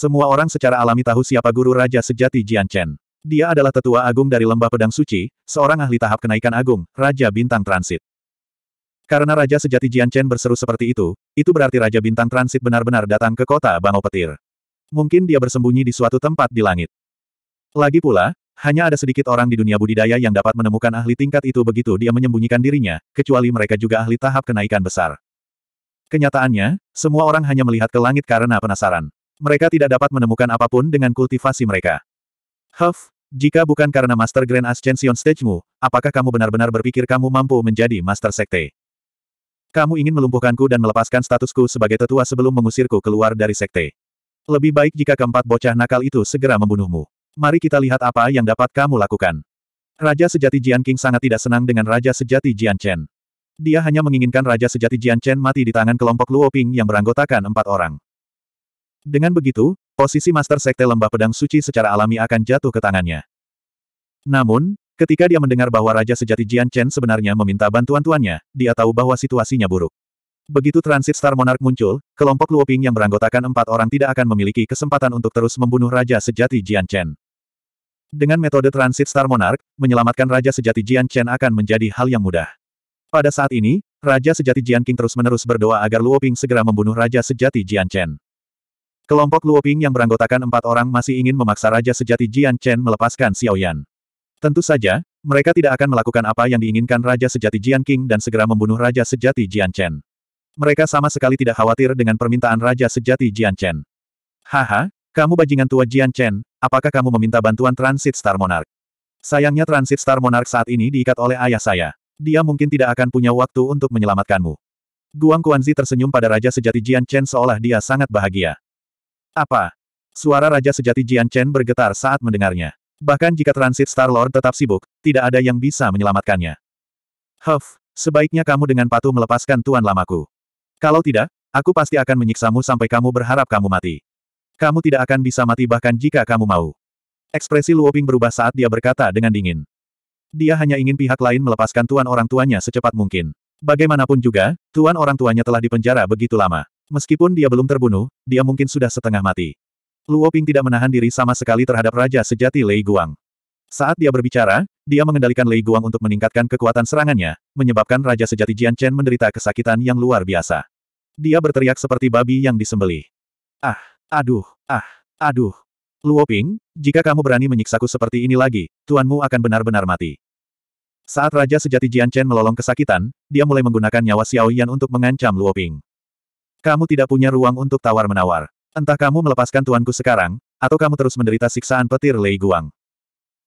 Semua orang secara alami tahu siapa guru raja sejati Jian Chen. Dia adalah tetua agung dari Lembah Pedang Suci, seorang ahli tahap kenaikan agung, Raja Bintang Transit. Karena Raja Sejati Jian Chen berseru seperti itu, itu berarti Raja Bintang Transit benar-benar datang ke kota Bangau Petir. Mungkin dia bersembunyi di suatu tempat di langit. Lagi pula, hanya ada sedikit orang di dunia budidaya yang dapat menemukan ahli tingkat itu begitu dia menyembunyikan dirinya, kecuali mereka juga ahli tahap kenaikan besar. Kenyataannya, semua orang hanya melihat ke langit karena penasaran mereka tidak dapat menemukan apapun dengan kultivasi mereka. Huff, jika bukan karena Master Grand Ascension stage-mu, apakah kamu benar-benar berpikir kamu mampu menjadi Master Sekte? Kamu ingin melumpuhkanku dan melepaskan statusku sebagai tetua sebelum mengusirku keluar dari Sekte. Lebih baik jika keempat bocah nakal itu segera membunuhmu. Mari kita lihat apa yang dapat kamu lakukan. Raja sejati Jian King sangat tidak senang dengan Raja sejati Jian Chen. Dia hanya menginginkan Raja sejati Jian Chen mati di tangan kelompok Luo Ping yang beranggotakan empat orang. Dengan begitu, posisi Master Sekte Lembah Pedang Suci secara alami akan jatuh ke tangannya. Namun, ketika dia mendengar bahwa Raja Sejati Jian Chen sebenarnya meminta bantuan tuannya, dia tahu bahwa situasinya buruk. Begitu Transit Star Monarch muncul, kelompok Luoping yang beranggotakan empat orang tidak akan memiliki kesempatan untuk terus membunuh Raja Sejati Jian Chen. Dengan metode transit Star Monarch, menyelamatkan Raja Sejati Jian Chen akan menjadi hal yang mudah. Pada saat ini, Raja Sejati Jian King terus-menerus berdoa agar Luoping segera membunuh Raja Sejati Jian Chen. Kelompok Luoping yang beranggotakan empat orang masih ingin memaksa Raja Sejati Jian Chen melepaskan Xiao Yan. Tentu saja, mereka tidak akan melakukan apa yang diinginkan Raja Sejati Jian King dan segera membunuh Raja Sejati Jian Chen. Mereka sama sekali tidak khawatir dengan permintaan Raja Sejati Jian Chen. Haha, kamu bajingan tua Jian Chen, apakah kamu meminta bantuan Transit Star Monarch? Sayangnya Transit Star Monarch saat ini diikat oleh ayah saya. Dia mungkin tidak akan punya waktu untuk menyelamatkanmu. Guang Guanzi tersenyum pada Raja Sejati Jian Chen seolah dia sangat bahagia. Apa? Suara Raja Sejati Jian Chen bergetar saat mendengarnya. Bahkan jika transit Star-Lord tetap sibuk, tidak ada yang bisa menyelamatkannya. Huff, sebaiknya kamu dengan patuh melepaskan tuan lamaku. Kalau tidak, aku pasti akan menyiksamu sampai kamu berharap kamu mati. Kamu tidak akan bisa mati bahkan jika kamu mau. Ekspresi Luoping berubah saat dia berkata dengan dingin. Dia hanya ingin pihak lain melepaskan tuan orang tuanya secepat mungkin. Bagaimanapun juga, tuan orang tuanya telah dipenjara begitu lama. Meskipun dia belum terbunuh, dia mungkin sudah setengah mati. Luo Ping tidak menahan diri sama sekali terhadap Raja Sejati Lei Guang. Saat dia berbicara, dia mengendalikan Lei Guang untuk meningkatkan kekuatan serangannya, menyebabkan Raja Sejati Jian Chen menderita kesakitan yang luar biasa. Dia berteriak seperti babi yang disembelih. Ah, aduh, ah, aduh. Luo Ping, jika kamu berani menyiksaku seperti ini lagi, tuanmu akan benar-benar mati. Saat Raja Sejati Jian Chen melolong kesakitan, dia mulai menggunakan nyawa Xiao Yan untuk mengancam Luo Ping. Kamu tidak punya ruang untuk tawar-menawar. Entah kamu melepaskan tuanku sekarang, atau kamu terus menderita siksaan petir Lei Guang.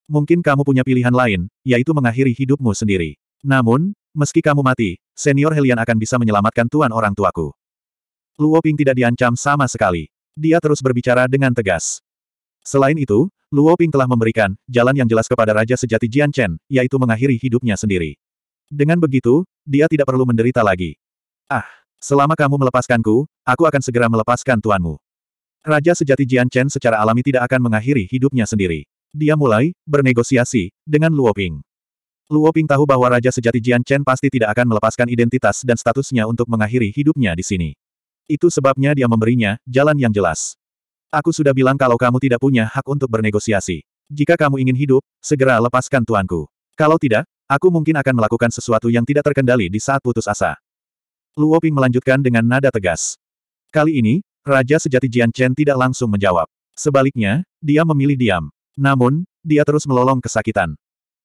Mungkin kamu punya pilihan lain, yaitu mengakhiri hidupmu sendiri. Namun, meski kamu mati, senior Helian akan bisa menyelamatkan tuan orang tuaku. Luo Ping tidak diancam sama sekali. Dia terus berbicara dengan tegas. Selain itu, Luo Ping telah memberikan jalan yang jelas kepada Raja Sejati Jian Chen, yaitu mengakhiri hidupnya sendiri. Dengan begitu, dia tidak perlu menderita lagi. Ah, Selama kamu melepaskanku, aku akan segera melepaskan tuanmu. Raja sejati Jian Chen secara alami tidak akan mengakhiri hidupnya sendiri. Dia mulai, bernegosiasi, dengan Luo Ping. Luo Ping tahu bahwa Raja sejati Jian Chen pasti tidak akan melepaskan identitas dan statusnya untuk mengakhiri hidupnya di sini. Itu sebabnya dia memberinya, jalan yang jelas. Aku sudah bilang kalau kamu tidak punya hak untuk bernegosiasi. Jika kamu ingin hidup, segera lepaskan tuanku. Kalau tidak, aku mungkin akan melakukan sesuatu yang tidak terkendali di saat putus asa. Luo Ping melanjutkan dengan nada tegas. Kali ini, Raja Sejati Jian Chen tidak langsung menjawab. Sebaliknya, dia memilih diam. Namun, dia terus melolong kesakitan.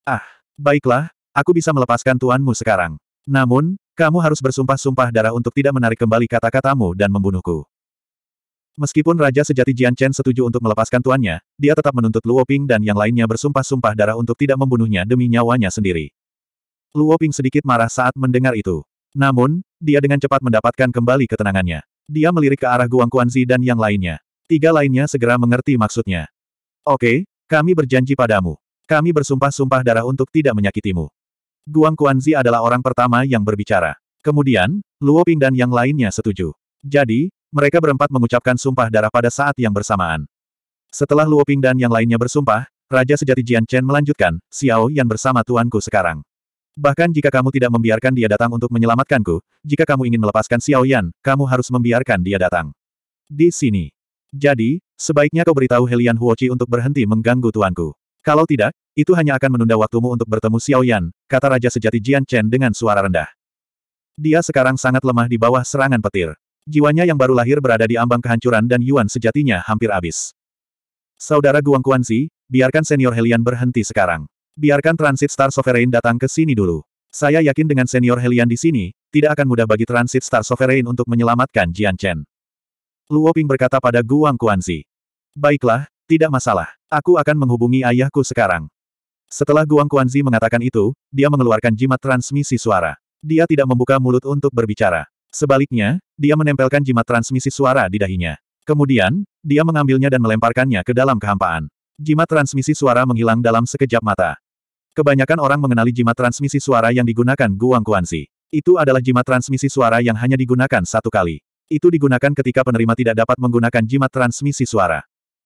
Ah, baiklah, aku bisa melepaskan tuanmu sekarang. Namun, kamu harus bersumpah-sumpah darah untuk tidak menarik kembali kata-katamu dan membunuhku. Meskipun Raja Sejati Jian Chen setuju untuk melepaskan tuannya, dia tetap menuntut Luo Ping dan yang lainnya bersumpah-sumpah darah untuk tidak membunuhnya demi nyawanya sendiri. Luo Ping sedikit marah saat mendengar itu. Namun, dia dengan cepat mendapatkan kembali ketenangannya. Dia melirik ke arah Guang Quanzi dan yang lainnya. Tiga lainnya segera mengerti maksudnya. Oke, kami berjanji padamu. Kami bersumpah-sumpah darah untuk tidak menyakitimu. Guang Quanzi adalah orang pertama yang berbicara. Kemudian, Luo Ping dan yang lainnya setuju. Jadi, mereka berempat mengucapkan sumpah darah pada saat yang bersamaan. Setelah Luo Ping dan yang lainnya bersumpah, Raja Sejati Jian Chen melanjutkan, Xiao Yan bersama tuanku sekarang. Bahkan jika kamu tidak membiarkan dia datang untuk menyelamatkanku, jika kamu ingin melepaskan Xiao Yan, kamu harus membiarkan dia datang. Di sini. Jadi, sebaiknya kau beritahu Helian Huochi untuk berhenti mengganggu tuanku. Kalau tidak, itu hanya akan menunda waktumu untuk bertemu Xiao Yan, kata Raja Sejati Jian Chen dengan suara rendah. Dia sekarang sangat lemah di bawah serangan petir. Jiwanya yang baru lahir berada di ambang kehancuran dan Yuan sejatinya hampir habis. Saudara Guang Si, biarkan senior Helian berhenti sekarang. Biarkan Transit Star Sovereign datang ke sini dulu. Saya yakin dengan senior Helian di sini, tidak akan mudah bagi Transit Star Sovereign untuk menyelamatkan Jian Chen. Luo Ping berkata pada Guang Guanzi. Baiklah, tidak masalah. Aku akan menghubungi ayahku sekarang. Setelah Guang Guanzi mengatakan itu, dia mengeluarkan jimat transmisi suara. Dia tidak membuka mulut untuk berbicara. Sebaliknya, dia menempelkan jimat transmisi suara di dahinya. Kemudian, dia mengambilnya dan melemparkannya ke dalam kehampaan. Jimat transmisi suara menghilang dalam sekejap mata. Kebanyakan orang mengenali jimat transmisi suara yang digunakan Guang Guanxi. Itu adalah jimat transmisi suara yang hanya digunakan satu kali. Itu digunakan ketika penerima tidak dapat menggunakan jimat transmisi suara.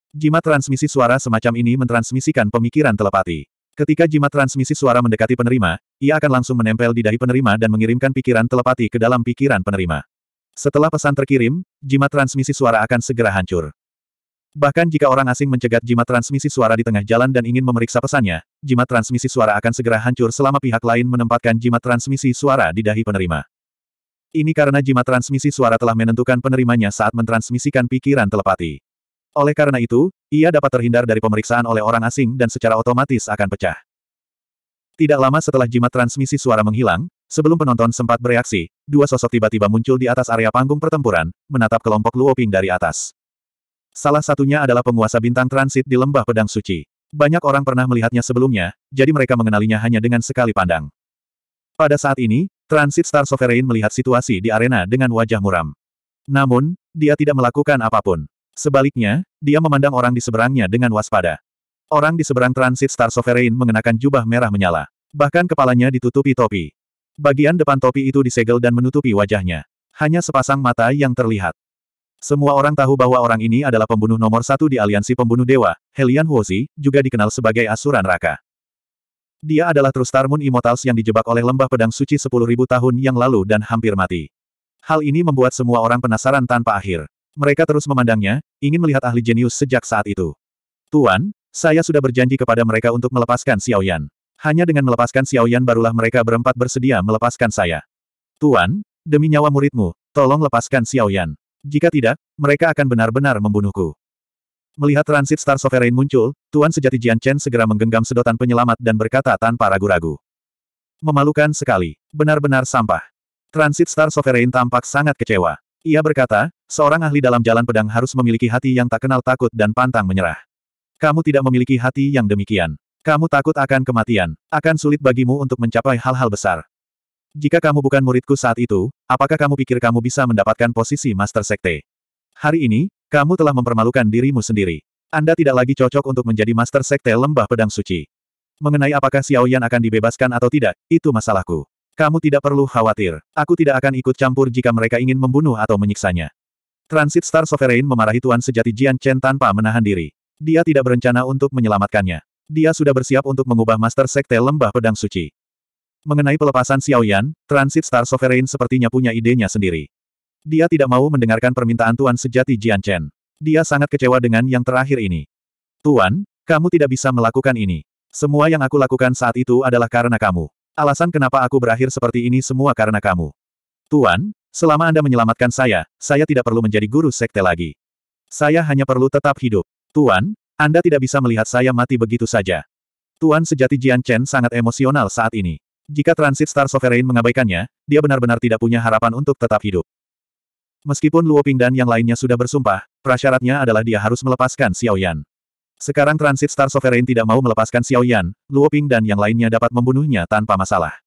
Jimat transmisi suara semacam ini mentransmisikan pemikiran telepati. Ketika jimat transmisi suara mendekati penerima, ia akan langsung menempel di dahi penerima dan mengirimkan pikiran telepati ke dalam pikiran penerima. Setelah pesan terkirim, jimat transmisi suara akan segera hancur. Bahkan jika orang asing mencegat jimat transmisi suara di tengah jalan dan ingin memeriksa pesannya, jimat transmisi suara akan segera hancur selama pihak lain menempatkan jimat transmisi suara di dahi penerima. Ini karena jimat transmisi suara telah menentukan penerimanya saat mentransmisikan pikiran telepati. Oleh karena itu, ia dapat terhindar dari pemeriksaan oleh orang asing dan secara otomatis akan pecah. Tidak lama setelah jimat transmisi suara menghilang, sebelum penonton sempat bereaksi, dua sosok tiba-tiba muncul di atas area panggung pertempuran, menatap kelompok Luoping dari atas. Salah satunya adalah penguasa bintang transit di lembah pedang suci. Banyak orang pernah melihatnya sebelumnya, jadi mereka mengenalinya hanya dengan sekali pandang. Pada saat ini, Transit Star Sovereign melihat situasi di arena dengan wajah muram. Namun, dia tidak melakukan apapun. Sebaliknya, dia memandang orang di seberangnya dengan waspada. Orang di seberang Transit Star Sovereign mengenakan jubah merah menyala. Bahkan kepalanya ditutupi topi. Bagian depan topi itu disegel dan menutupi wajahnya. Hanya sepasang mata yang terlihat. Semua orang tahu bahwa orang ini adalah pembunuh nomor satu di aliansi pembunuh dewa, Helian Huozi, juga dikenal sebagai Asuran Raka. Dia adalah Trustar Moon Immortals yang dijebak oleh lembah pedang suci 10.000 tahun yang lalu dan hampir mati. Hal ini membuat semua orang penasaran tanpa akhir. Mereka terus memandangnya, ingin melihat ahli jenius sejak saat itu. Tuan, saya sudah berjanji kepada mereka untuk melepaskan Xiaoyan. Hanya dengan melepaskan Xiaoyan barulah mereka berempat bersedia melepaskan saya. Tuan, demi nyawa muridmu, tolong lepaskan Xiaoyan. Jika tidak, mereka akan benar-benar membunuhku. Melihat transit Star Sovereign muncul, Tuan Sejati Jian Chen segera menggenggam sedotan penyelamat dan berkata tanpa ragu-ragu. Memalukan sekali. Benar-benar sampah. Transit Star Sovereign tampak sangat kecewa. Ia berkata, seorang ahli dalam jalan pedang harus memiliki hati yang tak kenal takut dan pantang menyerah. Kamu tidak memiliki hati yang demikian. Kamu takut akan kematian. Akan sulit bagimu untuk mencapai hal-hal besar. Jika kamu bukan muridku saat itu, apakah kamu pikir kamu bisa mendapatkan posisi Master Sekte? Hari ini, kamu telah mempermalukan dirimu sendiri. Anda tidak lagi cocok untuk menjadi Master Sekte Lembah Pedang Suci. Mengenai apakah Xiao Yan akan dibebaskan atau tidak, itu masalahku. Kamu tidak perlu khawatir. Aku tidak akan ikut campur jika mereka ingin membunuh atau menyiksanya. Transit Star Sovereign memarahi Tuan Sejati Jian Chen tanpa menahan diri. Dia tidak berencana untuk menyelamatkannya. Dia sudah bersiap untuk mengubah Master Sekte Lembah Pedang Suci. Mengenai pelepasan Xiaoyan, Transit Star Sovereign sepertinya punya idenya sendiri. Dia tidak mau mendengarkan permintaan Tuan sejati Jian Chen. Dia sangat kecewa dengan yang terakhir ini. Tuan, kamu tidak bisa melakukan ini. Semua yang aku lakukan saat itu adalah karena kamu. Alasan kenapa aku berakhir seperti ini semua karena kamu. Tuan, selama Anda menyelamatkan saya, saya tidak perlu menjadi guru sekte lagi. Saya hanya perlu tetap hidup. Tuan, Anda tidak bisa melihat saya mati begitu saja. Tuan sejati Jian Chen sangat emosional saat ini. Jika Transit Star Sovereign mengabaikannya, dia benar-benar tidak punya harapan untuk tetap hidup. Meskipun Luo Ping dan yang lainnya sudah bersumpah, prasyaratnya adalah dia harus melepaskan Xiao Yan. Sekarang Transit Star Sovereign tidak mau melepaskan Xiao Yan, Luo Ping dan yang lainnya dapat membunuhnya tanpa masalah.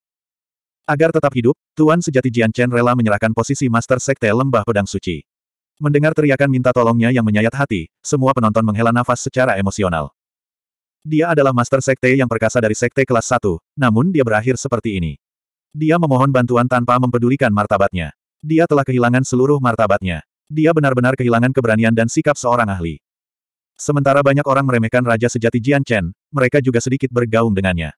Agar tetap hidup, Tuan Sejati Jian Chen rela menyerahkan posisi Master Sekte Lembah Pedang Suci. Mendengar teriakan minta tolongnya yang menyayat hati, semua penonton menghela nafas secara emosional. Dia adalah Master Sekte yang perkasa dari Sekte kelas 1, namun dia berakhir seperti ini. Dia memohon bantuan tanpa mempedulikan martabatnya. Dia telah kehilangan seluruh martabatnya. Dia benar-benar kehilangan keberanian dan sikap seorang ahli. Sementara banyak orang meremehkan Raja Sejati Jian Chen, mereka juga sedikit bergaung dengannya.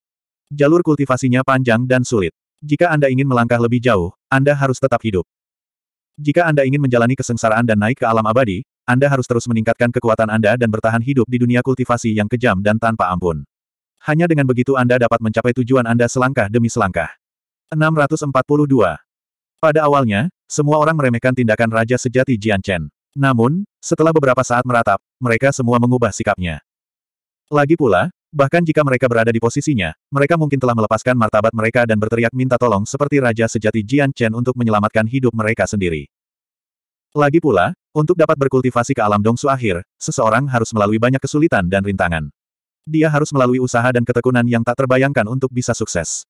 Jalur kultivasinya panjang dan sulit. Jika Anda ingin melangkah lebih jauh, Anda harus tetap hidup. Jika Anda ingin menjalani kesengsaraan dan naik ke alam abadi, anda harus terus meningkatkan kekuatan Anda dan bertahan hidup di dunia kultivasi yang kejam dan tanpa ampun. Hanya dengan begitu Anda dapat mencapai tujuan Anda selangkah demi selangkah. 642. Pada awalnya, semua orang meremehkan tindakan Raja Sejati Jian Chen. Namun, setelah beberapa saat meratap, mereka semua mengubah sikapnya. Lagi pula, bahkan jika mereka berada di posisinya, mereka mungkin telah melepaskan martabat mereka dan berteriak minta tolong seperti Raja Sejati Jian Chen untuk menyelamatkan hidup mereka sendiri. Lagi pula, untuk dapat berkultivasi ke alam dongsu akhir, seseorang harus melalui banyak kesulitan dan rintangan. Dia harus melalui usaha dan ketekunan yang tak terbayangkan untuk bisa sukses.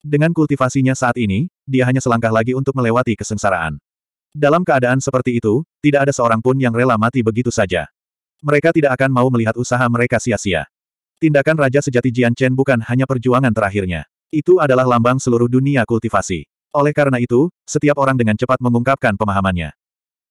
Dengan kultivasinya saat ini, dia hanya selangkah lagi untuk melewati kesengsaraan. Dalam keadaan seperti itu, tidak ada seorang pun yang rela mati begitu saja. Mereka tidak akan mau melihat usaha mereka sia-sia. Tindakan Raja Sejati Jian Chen bukan hanya perjuangan terakhirnya. Itu adalah lambang seluruh dunia kultivasi. Oleh karena itu, setiap orang dengan cepat mengungkapkan pemahamannya.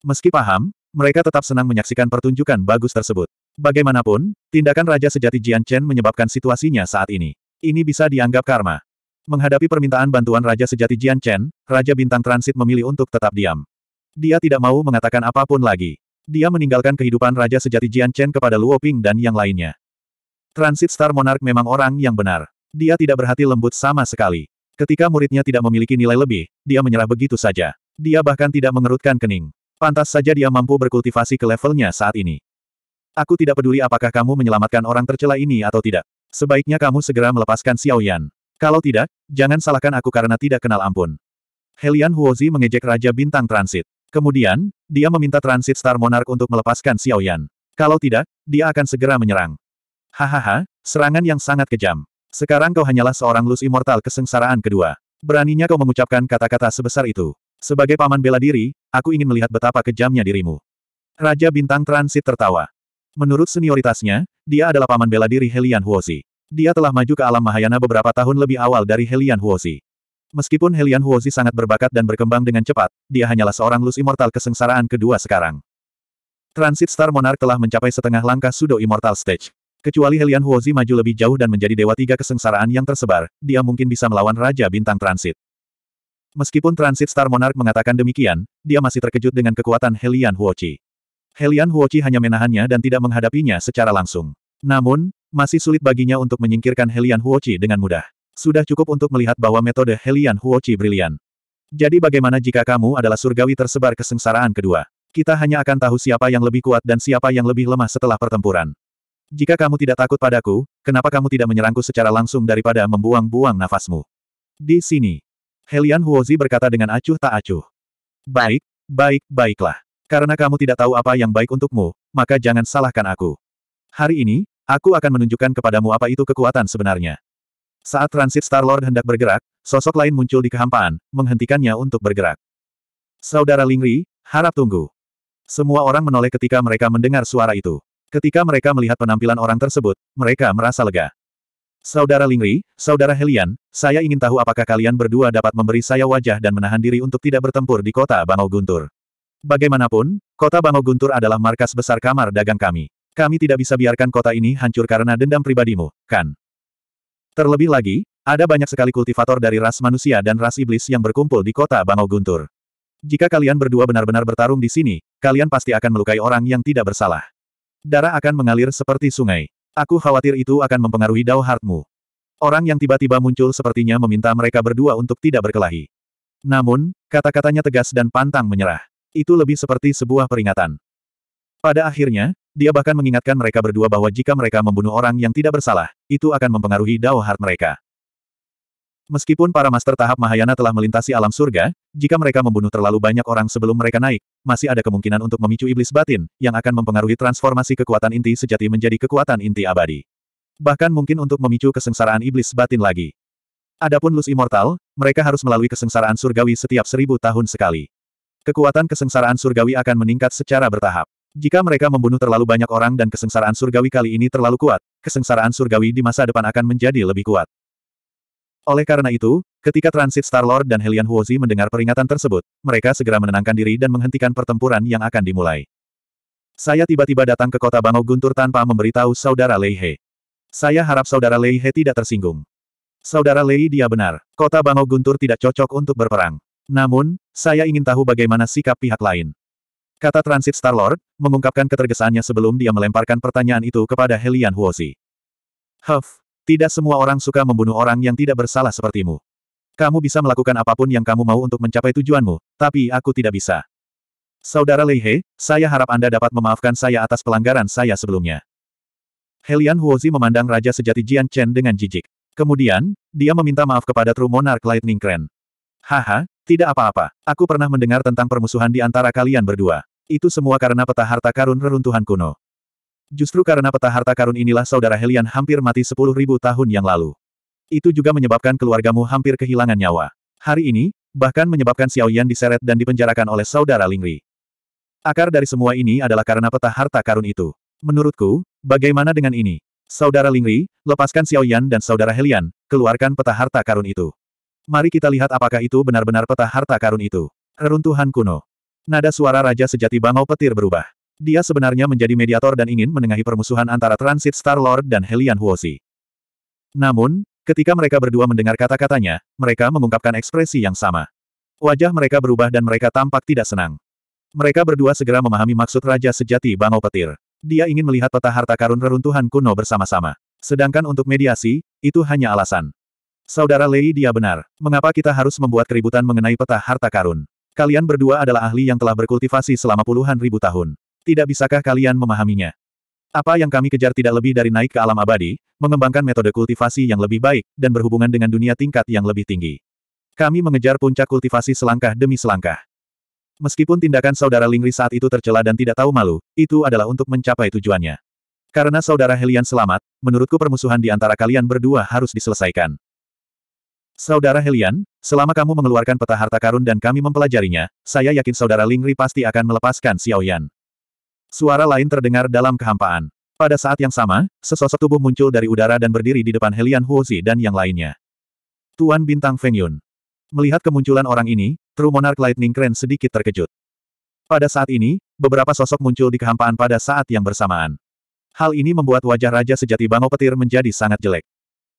Meski paham, mereka tetap senang menyaksikan pertunjukan bagus tersebut. Bagaimanapun, tindakan Raja Sejati Jian Chen menyebabkan situasinya saat ini. Ini bisa dianggap karma. Menghadapi permintaan bantuan Raja Sejati Jian Chen, Raja Bintang Transit memilih untuk tetap diam. Dia tidak mau mengatakan apapun lagi. Dia meninggalkan kehidupan Raja Sejati Jian Chen kepada Luo Ping dan yang lainnya. Transit Star Monarch memang orang yang benar. Dia tidak berhati lembut sama sekali. Ketika muridnya tidak memiliki nilai lebih, dia menyerah begitu saja. Dia bahkan tidak mengerutkan kening. Pantas saja dia mampu berkultivasi ke levelnya saat ini. Aku tidak peduli apakah kamu menyelamatkan orang tercela ini atau tidak. Sebaiknya kamu segera melepaskan Xiao Yan. Kalau tidak, jangan salahkan aku karena tidak kenal ampun. Helian Huozi mengejek Raja Bintang Transit. Kemudian, dia meminta Transit Star Monarch untuk melepaskan Xiao Yan. Kalau tidak, dia akan segera menyerang. Hahaha, serangan yang sangat kejam. Sekarang kau hanyalah seorang lus immortal kesengsaraan kedua. Beraninya kau mengucapkan kata-kata sebesar itu. Sebagai paman bela diri, Aku ingin melihat betapa kejamnya dirimu. Raja Bintang Transit tertawa. Menurut senioritasnya, dia adalah paman bela diri Helian Huozi. Dia telah maju ke alam Mahayana beberapa tahun lebih awal dari Helian Huozi. Meskipun Helian Huozi sangat berbakat dan berkembang dengan cepat, dia hanyalah seorang lus immortal kesengsaraan kedua sekarang. Transit Star Monarch telah mencapai setengah langkah Sudo Immortal Stage. Kecuali Helian Huozi maju lebih jauh dan menjadi Dewa Tiga Kesengsaraan yang tersebar, dia mungkin bisa melawan Raja Bintang Transit. Meskipun Transit Star Monarch mengatakan demikian, dia masih terkejut dengan kekuatan Helian Huochi. Helian Huochi hanya menahannya dan tidak menghadapinya secara langsung. Namun, masih sulit baginya untuk menyingkirkan Helian Huochi dengan mudah. Sudah cukup untuk melihat bahwa metode Helian Huochi brilian. Jadi bagaimana jika kamu adalah surgawi tersebar kesengsaraan kedua? Kita hanya akan tahu siapa yang lebih kuat dan siapa yang lebih lemah setelah pertempuran. Jika kamu tidak takut padaku, kenapa kamu tidak menyerangku secara langsung daripada membuang-buang nafasmu? Di sini, Helian Huozi berkata dengan acuh tak acuh. Baik, baik, baiklah. Karena kamu tidak tahu apa yang baik untukmu, maka jangan salahkan aku. Hari ini, aku akan menunjukkan kepadamu apa itu kekuatan sebenarnya. Saat transit Star-Lord hendak bergerak, sosok lain muncul di kehampaan, menghentikannya untuk bergerak. Saudara Lingri, harap tunggu. Semua orang menoleh ketika mereka mendengar suara itu. Ketika mereka melihat penampilan orang tersebut, mereka merasa lega. Saudara Lingri, Saudara Helian, saya ingin tahu apakah kalian berdua dapat memberi saya wajah dan menahan diri untuk tidak bertempur di kota Bangau Guntur. Bagaimanapun, kota Bangau Guntur adalah markas besar kamar dagang kami. Kami tidak bisa biarkan kota ini hancur karena dendam pribadimu, kan? Terlebih lagi, ada banyak sekali kultivator dari ras manusia dan ras iblis yang berkumpul di kota Bangau Guntur. Jika kalian berdua benar-benar bertarung di sini, kalian pasti akan melukai orang yang tidak bersalah. Darah akan mengalir seperti sungai. Aku khawatir itu akan mempengaruhi Dao Hartmu. Orang yang tiba-tiba muncul sepertinya meminta mereka berdua untuk tidak berkelahi. Namun, kata-katanya tegas dan pantang menyerah. Itu lebih seperti sebuah peringatan. Pada akhirnya, dia bahkan mengingatkan mereka berdua bahwa jika mereka membunuh orang yang tidak bersalah, itu akan mempengaruhi Dao Heart mereka. Meskipun para master tahap Mahayana telah melintasi alam surga, jika mereka membunuh terlalu banyak orang sebelum mereka naik, masih ada kemungkinan untuk memicu iblis batin, yang akan mempengaruhi transformasi kekuatan inti sejati menjadi kekuatan inti abadi. Bahkan mungkin untuk memicu kesengsaraan iblis batin lagi. Adapun lus Immortal, mereka harus melalui kesengsaraan surgawi setiap seribu tahun sekali. Kekuatan kesengsaraan surgawi akan meningkat secara bertahap. Jika mereka membunuh terlalu banyak orang dan kesengsaraan surgawi kali ini terlalu kuat, kesengsaraan surgawi di masa depan akan menjadi lebih kuat. Oleh karena itu, ketika transit Star-Lord dan Helian Huozi mendengar peringatan tersebut, mereka segera menenangkan diri dan menghentikan pertempuran yang akan dimulai. Saya tiba-tiba datang ke kota Bangau Guntur tanpa memberitahu saudara Lei He. Saya harap saudara Lei He tidak tersinggung. Saudara Lei dia benar, kota Bangau Guntur tidak cocok untuk berperang. Namun, saya ingin tahu bagaimana sikap pihak lain. Kata Transit Star-Lord, mengungkapkan ketergesaannya sebelum dia melemparkan pertanyaan itu kepada Helian Huozi. Huff, tidak semua orang suka membunuh orang yang tidak bersalah sepertimu. Kamu bisa melakukan apapun yang kamu mau untuk mencapai tujuanmu, tapi aku tidak bisa. Saudara Lei He, saya harap Anda dapat memaafkan saya atas pelanggaran saya sebelumnya. Helian Huozi memandang Raja Sejati Jian Chen dengan jijik. Kemudian, dia meminta maaf kepada True Monarch Lightning Clan. Haha, tidak apa-apa. Aku pernah mendengar tentang permusuhan di antara kalian berdua. Itu semua karena peta harta karun reruntuhan kuno. Justru karena peta harta karun inilah saudara Helian hampir mati sepuluh ribu tahun yang lalu. Itu juga menyebabkan keluargamu hampir kehilangan nyawa. Hari ini, bahkan menyebabkan Xiao Yan diseret dan dipenjarakan oleh saudara Lingri. Akar dari semua ini adalah karena peta harta karun itu. Menurutku, bagaimana dengan ini? Saudara Lingri, lepaskan Xiao Yan dan saudara Helian, keluarkan peta harta karun itu. Mari kita lihat apakah itu benar-benar peta harta karun itu. Reruntuhan kuno. Nada suara Raja Sejati Bangau Petir berubah. Dia sebenarnya menjadi mediator dan ingin menengahi permusuhan antara Transit Star-Lord dan Helian Huosi. Namun, ketika mereka berdua mendengar kata-katanya, mereka mengungkapkan ekspresi yang sama. Wajah mereka berubah dan mereka tampak tidak senang. Mereka berdua segera memahami maksud Raja Sejati Bangau Petir. Dia ingin melihat peta harta karun reruntuhan kuno bersama-sama. Sedangkan untuk mediasi, itu hanya alasan. Saudara Lei dia benar. Mengapa kita harus membuat keributan mengenai peta harta karun? Kalian berdua adalah ahli yang telah berkultivasi selama puluhan ribu tahun. Tidak bisakah kalian memahaminya? Apa yang kami kejar tidak lebih dari naik ke alam abadi, mengembangkan metode kultivasi yang lebih baik, dan berhubungan dengan dunia tingkat yang lebih tinggi. Kami mengejar puncak kultivasi selangkah demi selangkah. Meskipun tindakan saudara Lingri saat itu tercela dan tidak tahu malu, itu adalah untuk mencapai tujuannya. Karena saudara Helian selamat, menurutku permusuhan di antara kalian berdua harus diselesaikan. Saudara Helian, selama kamu mengeluarkan peta harta karun dan kami mempelajarinya, saya yakin saudara Lingri pasti akan melepaskan Xiaoyan. Suara lain terdengar dalam kehampaan. Pada saat yang sama, sesosok tubuh muncul dari udara dan berdiri di depan Helian Huozi dan yang lainnya. Tuan Bintang Feng Yun. Melihat kemunculan orang ini, True Monarch Lightning Crane sedikit terkejut. Pada saat ini, beberapa sosok muncul di kehampaan pada saat yang bersamaan. Hal ini membuat wajah Raja Sejati Bango Petir menjadi sangat jelek.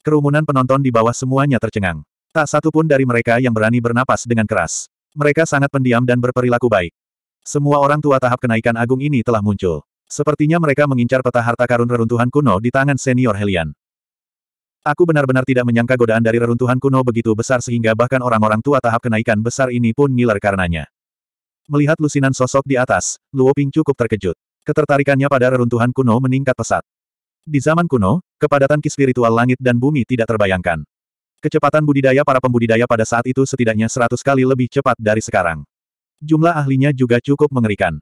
Kerumunan penonton di bawah semuanya tercengang. Tak satu pun dari mereka yang berani bernapas dengan keras. Mereka sangat pendiam dan berperilaku baik. Semua orang tua tahap kenaikan agung ini telah muncul. Sepertinya mereka mengincar peta harta karun reruntuhan kuno di tangan senior Helian. Aku benar-benar tidak menyangka godaan dari reruntuhan kuno begitu besar sehingga bahkan orang-orang tua tahap kenaikan besar ini pun ngiler karenanya. Melihat lusinan sosok di atas, Luo Ping cukup terkejut. Ketertarikannya pada reruntuhan kuno meningkat pesat. Di zaman kuno, kepadatan ki spiritual langit dan bumi tidak terbayangkan. Kecepatan budidaya para pembudidaya pada saat itu setidaknya seratus kali lebih cepat dari sekarang jumlah ahlinya juga cukup mengerikan.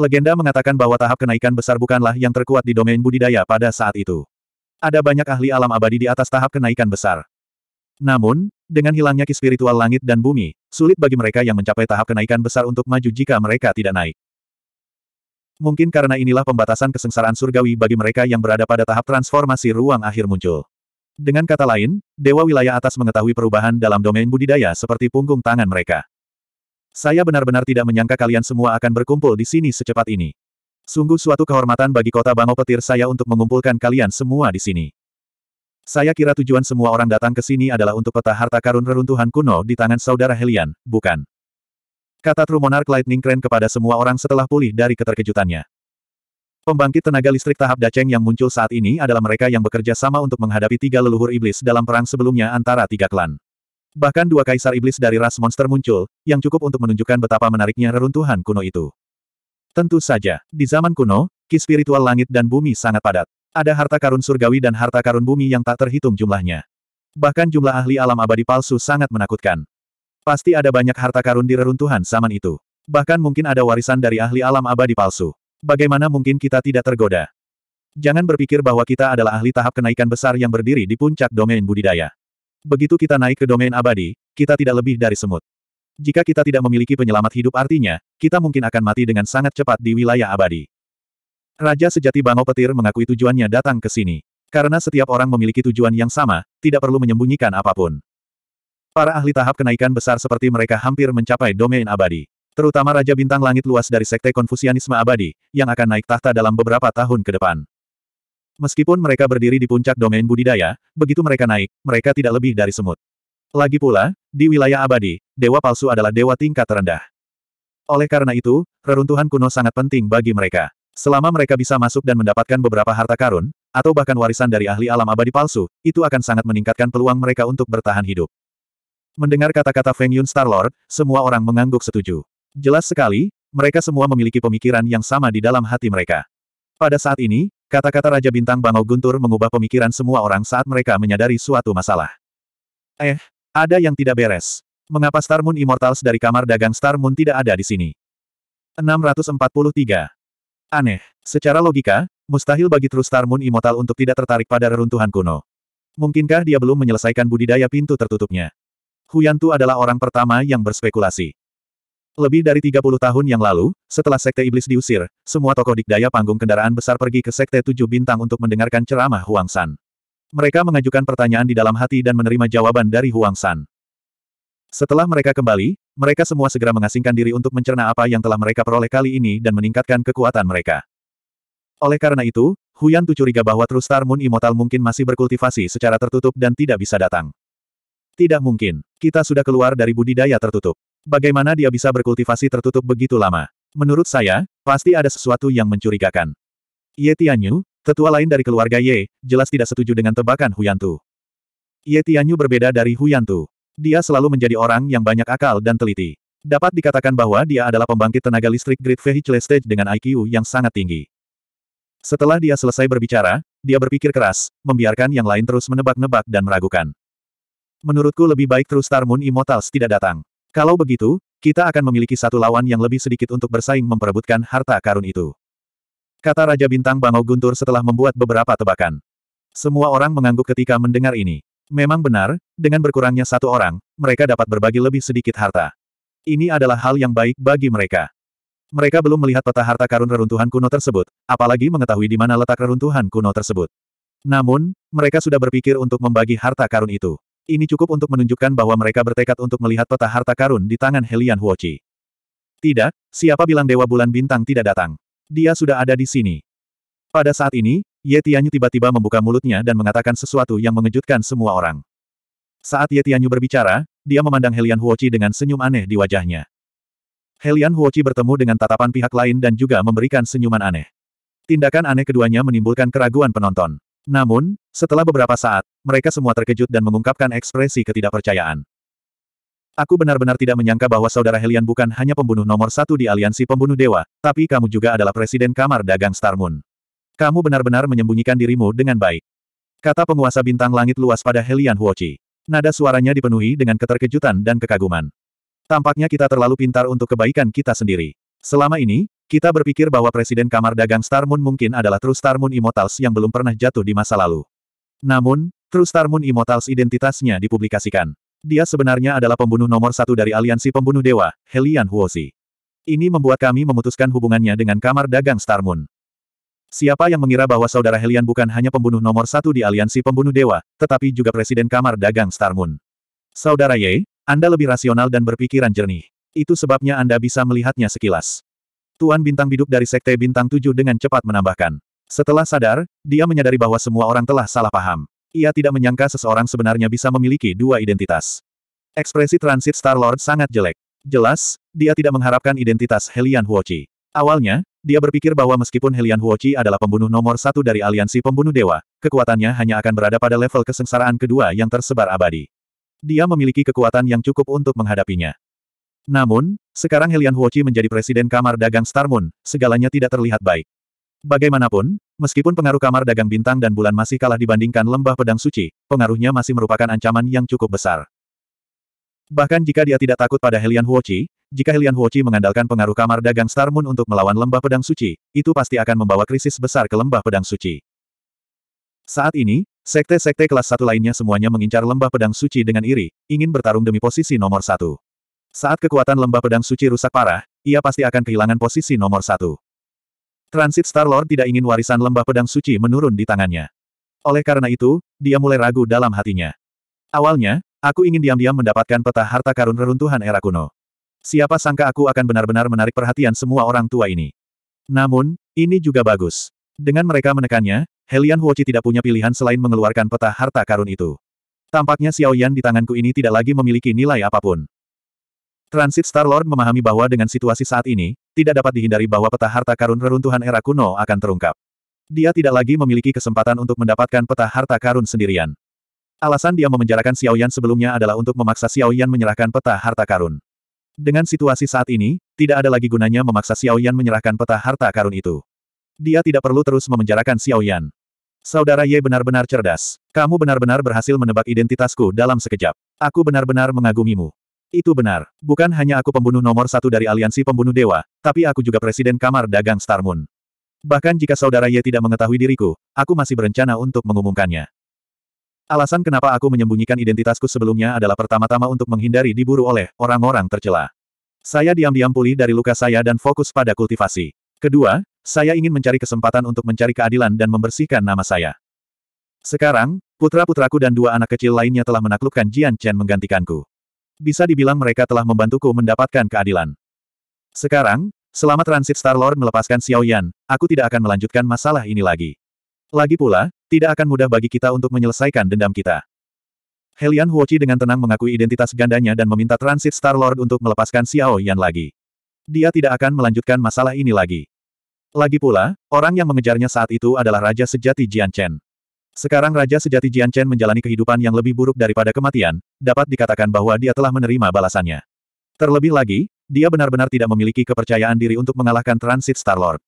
Legenda mengatakan bahwa tahap kenaikan besar bukanlah yang terkuat di domain budidaya pada saat itu. Ada banyak ahli alam abadi di atas tahap kenaikan besar. Namun, dengan hilangnya ki spiritual langit dan bumi, sulit bagi mereka yang mencapai tahap kenaikan besar untuk maju jika mereka tidak naik. Mungkin karena inilah pembatasan kesengsaraan surgawi bagi mereka yang berada pada tahap transformasi ruang akhir muncul. Dengan kata lain, Dewa Wilayah Atas mengetahui perubahan dalam domain budidaya seperti punggung tangan mereka. Saya benar-benar tidak menyangka kalian semua akan berkumpul di sini secepat ini. Sungguh suatu kehormatan bagi kota Bangau Petir saya untuk mengumpulkan kalian semua di sini. Saya kira tujuan semua orang datang ke sini adalah untuk peta harta karun reruntuhan kuno di tangan saudara Helian, bukan? Kata True Monarch Lightning Crane kepada semua orang setelah pulih dari keterkejutannya. Pembangkit tenaga listrik tahap Daceng yang muncul saat ini adalah mereka yang bekerja sama untuk menghadapi tiga leluhur iblis dalam perang sebelumnya antara tiga klan. Bahkan dua kaisar iblis dari ras monster muncul, yang cukup untuk menunjukkan betapa menariknya reruntuhan kuno itu. Tentu saja, di zaman kuno, ki spiritual langit dan bumi sangat padat. Ada harta karun surgawi dan harta karun bumi yang tak terhitung jumlahnya. Bahkan jumlah ahli alam abadi palsu sangat menakutkan. Pasti ada banyak harta karun di reruntuhan zaman itu. Bahkan mungkin ada warisan dari ahli alam abadi palsu. Bagaimana mungkin kita tidak tergoda? Jangan berpikir bahwa kita adalah ahli tahap kenaikan besar yang berdiri di puncak domain budidaya. Begitu kita naik ke domain abadi, kita tidak lebih dari semut. Jika kita tidak memiliki penyelamat hidup artinya, kita mungkin akan mati dengan sangat cepat di wilayah abadi. Raja sejati Bangau Petir mengakui tujuannya datang ke sini. Karena setiap orang memiliki tujuan yang sama, tidak perlu menyembunyikan apapun. Para ahli tahap kenaikan besar seperti mereka hampir mencapai domain abadi. Terutama Raja Bintang Langit luas dari Sekte Konfusianisme Abadi, yang akan naik tahta dalam beberapa tahun ke depan. Meskipun mereka berdiri di puncak domain budidaya, begitu mereka naik, mereka tidak lebih dari semut. Lagi pula, di wilayah abadi, dewa palsu adalah dewa tingkat terendah. Oleh karena itu, reruntuhan kuno sangat penting bagi mereka. Selama mereka bisa masuk dan mendapatkan beberapa harta karun, atau bahkan warisan dari ahli alam abadi palsu, itu akan sangat meningkatkan peluang mereka untuk bertahan hidup. Mendengar kata-kata Feng Yun Star Lord, semua orang mengangguk setuju. Jelas sekali, mereka semua memiliki pemikiran yang sama di dalam hati mereka. Pada saat ini, Kata-kata Raja Bintang Bangau Guntur mengubah pemikiran semua orang saat mereka menyadari suatu masalah. Eh, ada yang tidak beres. Mengapa Star Moon Immortals dari kamar dagang Star Moon tidak ada di sini? 643. Aneh. Secara logika, mustahil bagi True Star Moon Immortal untuk tidak tertarik pada reruntuhan kuno. Mungkinkah dia belum menyelesaikan budidaya pintu tertutupnya? Huyantu adalah orang pertama yang berspekulasi. Lebih dari 30 tahun yang lalu, setelah Sekte Iblis diusir, semua tokoh dikdaya panggung kendaraan besar pergi ke Sekte Tujuh Bintang untuk mendengarkan ceramah Huang San. Mereka mengajukan pertanyaan di dalam hati dan menerima jawaban dari Huang San. Setelah mereka kembali, mereka semua segera mengasingkan diri untuk mencerna apa yang telah mereka peroleh kali ini dan meningkatkan kekuatan mereka. Oleh karena itu, Huyan Tu curiga bahwa True Star Moon Immortal mungkin masih berkultivasi secara tertutup dan tidak bisa datang. Tidak mungkin. Kita sudah keluar dari budidaya tertutup. Bagaimana dia bisa berkultivasi tertutup begitu lama? Menurut saya, pasti ada sesuatu yang mencurigakan. Ye Tianyu, tetua lain dari keluarga Ye, jelas tidak setuju dengan tebakan Huyantu. Ye Tianyu berbeda dari Huyantu. Dia selalu menjadi orang yang banyak akal dan teliti. Dapat dikatakan bahwa dia adalah pembangkit tenaga listrik Great Vehicle Stage dengan IQ yang sangat tinggi. Setelah dia selesai berbicara, dia berpikir keras, membiarkan yang lain terus menebak-nebak dan meragukan. Menurutku lebih baik True Star Moon Immortals tidak datang. Kalau begitu, kita akan memiliki satu lawan yang lebih sedikit untuk bersaing memperebutkan harta karun itu. Kata Raja Bintang Bangau Guntur setelah membuat beberapa tebakan. Semua orang mengangguk ketika mendengar ini. Memang benar, dengan berkurangnya satu orang, mereka dapat berbagi lebih sedikit harta. Ini adalah hal yang baik bagi mereka. Mereka belum melihat peta harta karun reruntuhan kuno tersebut, apalagi mengetahui di mana letak reruntuhan kuno tersebut. Namun, mereka sudah berpikir untuk membagi harta karun itu. Ini cukup untuk menunjukkan bahwa mereka bertekad untuk melihat peta harta karun di tangan Helian Huochi. Tidak, siapa bilang Dewa Bulan Bintang tidak datang? Dia sudah ada di sini. Pada saat ini, Ye Tianyu tiba-tiba membuka mulutnya dan mengatakan sesuatu yang mengejutkan semua orang. Saat Ye Tianyu berbicara, dia memandang Helian Huochi dengan senyum aneh di wajahnya. Helian Huochi bertemu dengan tatapan pihak lain dan juga memberikan senyuman aneh. Tindakan aneh keduanya menimbulkan keraguan penonton. Namun, setelah beberapa saat, mereka semua terkejut dan mengungkapkan ekspresi ketidakpercayaan. Aku benar-benar tidak menyangka bahwa saudara Helian bukan hanya pembunuh nomor satu di aliansi pembunuh dewa, tapi kamu juga adalah presiden kamar dagang Star Moon. Kamu benar-benar menyembunyikan dirimu dengan baik. Kata penguasa bintang langit luas pada Helian Huochi. Nada suaranya dipenuhi dengan keterkejutan dan kekaguman. Tampaknya kita terlalu pintar untuk kebaikan kita sendiri. Selama ini, kita berpikir bahwa Presiden Kamar Dagang Star Moon mungkin adalah True Star Moon Immortals yang belum pernah jatuh di masa lalu. Namun, True Star Moon Immortals identitasnya dipublikasikan. Dia sebenarnya adalah pembunuh nomor satu dari aliansi pembunuh dewa, Helian Huosi. Ini membuat kami memutuskan hubungannya dengan Kamar Dagang Star Moon. Siapa yang mengira bahwa saudara Helian bukan hanya pembunuh nomor satu di aliansi pembunuh dewa, tetapi juga Presiden Kamar Dagang Star Moon. Saudara Ye, Anda lebih rasional dan berpikiran jernih. Itu sebabnya Anda bisa melihatnya sekilas. Tuan Bintang Biduk dari Sekte Bintang Tujuh dengan cepat menambahkan. Setelah sadar, dia menyadari bahwa semua orang telah salah paham. Ia tidak menyangka seseorang sebenarnya bisa memiliki dua identitas. Ekspresi transit Star-Lord sangat jelek. Jelas, dia tidak mengharapkan identitas Helian Huochi. Awalnya, dia berpikir bahwa meskipun Helian Huochi adalah pembunuh nomor satu dari aliansi pembunuh dewa, kekuatannya hanya akan berada pada level kesengsaraan kedua yang tersebar abadi. Dia memiliki kekuatan yang cukup untuk menghadapinya. Namun, sekarang Helian Huochi menjadi presiden kamar dagang Star Moon, segalanya tidak terlihat baik. Bagaimanapun, meskipun pengaruh kamar dagang bintang dan bulan masih kalah dibandingkan lembah pedang suci, pengaruhnya masih merupakan ancaman yang cukup besar. Bahkan jika dia tidak takut pada Helian Huochi, jika Helian Huochi mengandalkan pengaruh kamar dagang Star Moon untuk melawan lembah pedang suci, itu pasti akan membawa krisis besar ke lembah pedang suci. Saat ini, sekte-sekte kelas satu lainnya semuanya mengincar lembah pedang suci dengan iri, ingin bertarung demi posisi nomor satu. Saat kekuatan lembah pedang suci rusak parah, ia pasti akan kehilangan posisi nomor satu. Transit Star-Lord tidak ingin warisan lembah pedang suci menurun di tangannya. Oleh karena itu, dia mulai ragu dalam hatinya. Awalnya, aku ingin diam-diam mendapatkan peta harta karun reruntuhan era kuno. Siapa sangka aku akan benar-benar menarik perhatian semua orang tua ini. Namun, ini juga bagus. Dengan mereka menekannya, Helian Huochi tidak punya pilihan selain mengeluarkan peta harta karun itu. Tampaknya Xiao Yan di tanganku ini tidak lagi memiliki nilai apapun. Transit Star-Lord memahami bahwa dengan situasi saat ini, tidak dapat dihindari bahwa peta harta karun reruntuhan era kuno akan terungkap. Dia tidak lagi memiliki kesempatan untuk mendapatkan peta harta karun sendirian. Alasan dia memenjarakan Yan sebelumnya adalah untuk memaksa Xiao Yan menyerahkan peta harta karun. Dengan situasi saat ini, tidak ada lagi gunanya memaksa Xiao Yan menyerahkan peta harta karun itu. Dia tidak perlu terus memenjarakan Yan. Saudara Ye benar-benar cerdas. Kamu benar-benar berhasil menebak identitasku dalam sekejap. Aku benar-benar mengagumimu. Itu benar. Bukan hanya aku pembunuh nomor satu dari aliansi pembunuh dewa, tapi aku juga presiden kamar dagang Star Moon. Bahkan jika saudara Ye tidak mengetahui diriku, aku masih berencana untuk mengumumkannya. Alasan kenapa aku menyembunyikan identitasku sebelumnya adalah pertama-tama untuk menghindari diburu oleh orang-orang tercela. Saya diam-diam pulih dari luka saya dan fokus pada kultivasi. Kedua, saya ingin mencari kesempatan untuk mencari keadilan dan membersihkan nama saya. Sekarang, putra-putraku dan dua anak kecil lainnya telah menaklukkan Jian Chen menggantikanku bisa dibilang mereka telah membantuku mendapatkan keadilan. Sekarang, selama Transit Star-Lord melepaskan Xiao Yan, aku tidak akan melanjutkan masalah ini lagi. Lagi pula, tidak akan mudah bagi kita untuk menyelesaikan dendam kita. Helian Huochi dengan tenang mengakui identitas gandanya dan meminta Transit Star-Lord untuk melepaskan Xiao Yan lagi. Dia tidak akan melanjutkan masalah ini lagi. Lagi pula, orang yang mengejarnya saat itu adalah Raja Sejati Jian Chen. Sekarang Raja Sejati Jian Chen menjalani kehidupan yang lebih buruk daripada kematian, dapat dikatakan bahwa dia telah menerima balasannya. Terlebih lagi, dia benar-benar tidak memiliki kepercayaan diri untuk mengalahkan Transit Star-Lord.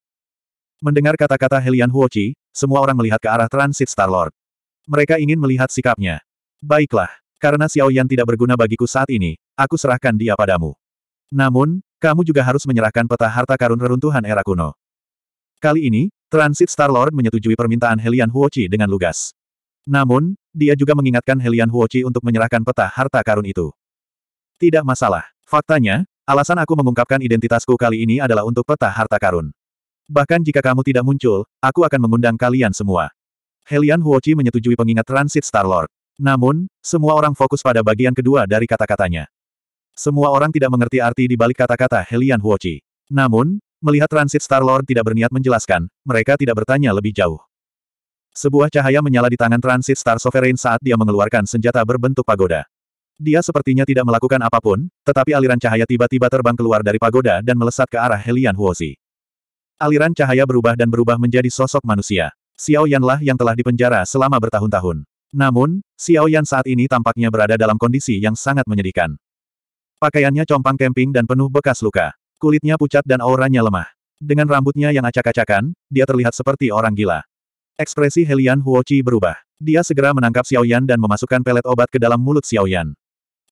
Mendengar kata-kata Helian Huochi, semua orang melihat ke arah Transit Star-Lord. Mereka ingin melihat sikapnya. Baiklah, karena Xiao Yan tidak berguna bagiku saat ini, aku serahkan dia padamu. Namun, kamu juga harus menyerahkan peta harta karun reruntuhan era kuno. Kali ini, Transit Star-Lord menyetujui permintaan Helian Huochi dengan lugas. Namun, dia juga mengingatkan Helian Huochi untuk menyerahkan peta harta karun itu. Tidak masalah. Faktanya, alasan aku mengungkapkan identitasku kali ini adalah untuk peta harta karun. Bahkan jika kamu tidak muncul, aku akan mengundang kalian semua. Helian Huochi menyetujui pengingat Transit Star-Lord. Namun, semua orang fokus pada bagian kedua dari kata-katanya. Semua orang tidak mengerti arti di balik kata-kata Helian Huochi. Namun, Melihat transit Star-Lord tidak berniat menjelaskan, mereka tidak bertanya lebih jauh. Sebuah cahaya menyala di tangan transit Star Sovereign saat dia mengeluarkan senjata berbentuk pagoda. Dia sepertinya tidak melakukan apapun, tetapi aliran cahaya tiba-tiba terbang keluar dari pagoda dan melesat ke arah Helian Huozi. Aliran cahaya berubah dan berubah menjadi sosok manusia. Xiao Yanlah yang telah dipenjara selama bertahun-tahun. Namun, Xiao Yan saat ini tampaknya berada dalam kondisi yang sangat menyedihkan. Pakaiannya compang kemping dan penuh bekas luka. Kulitnya pucat dan auranya lemah. Dengan rambutnya yang acak-acakan, dia terlihat seperti orang gila. Ekspresi Helian Huochi berubah. Dia segera menangkap Xiaoyan dan memasukkan pelet obat ke dalam mulut Xiaoyan.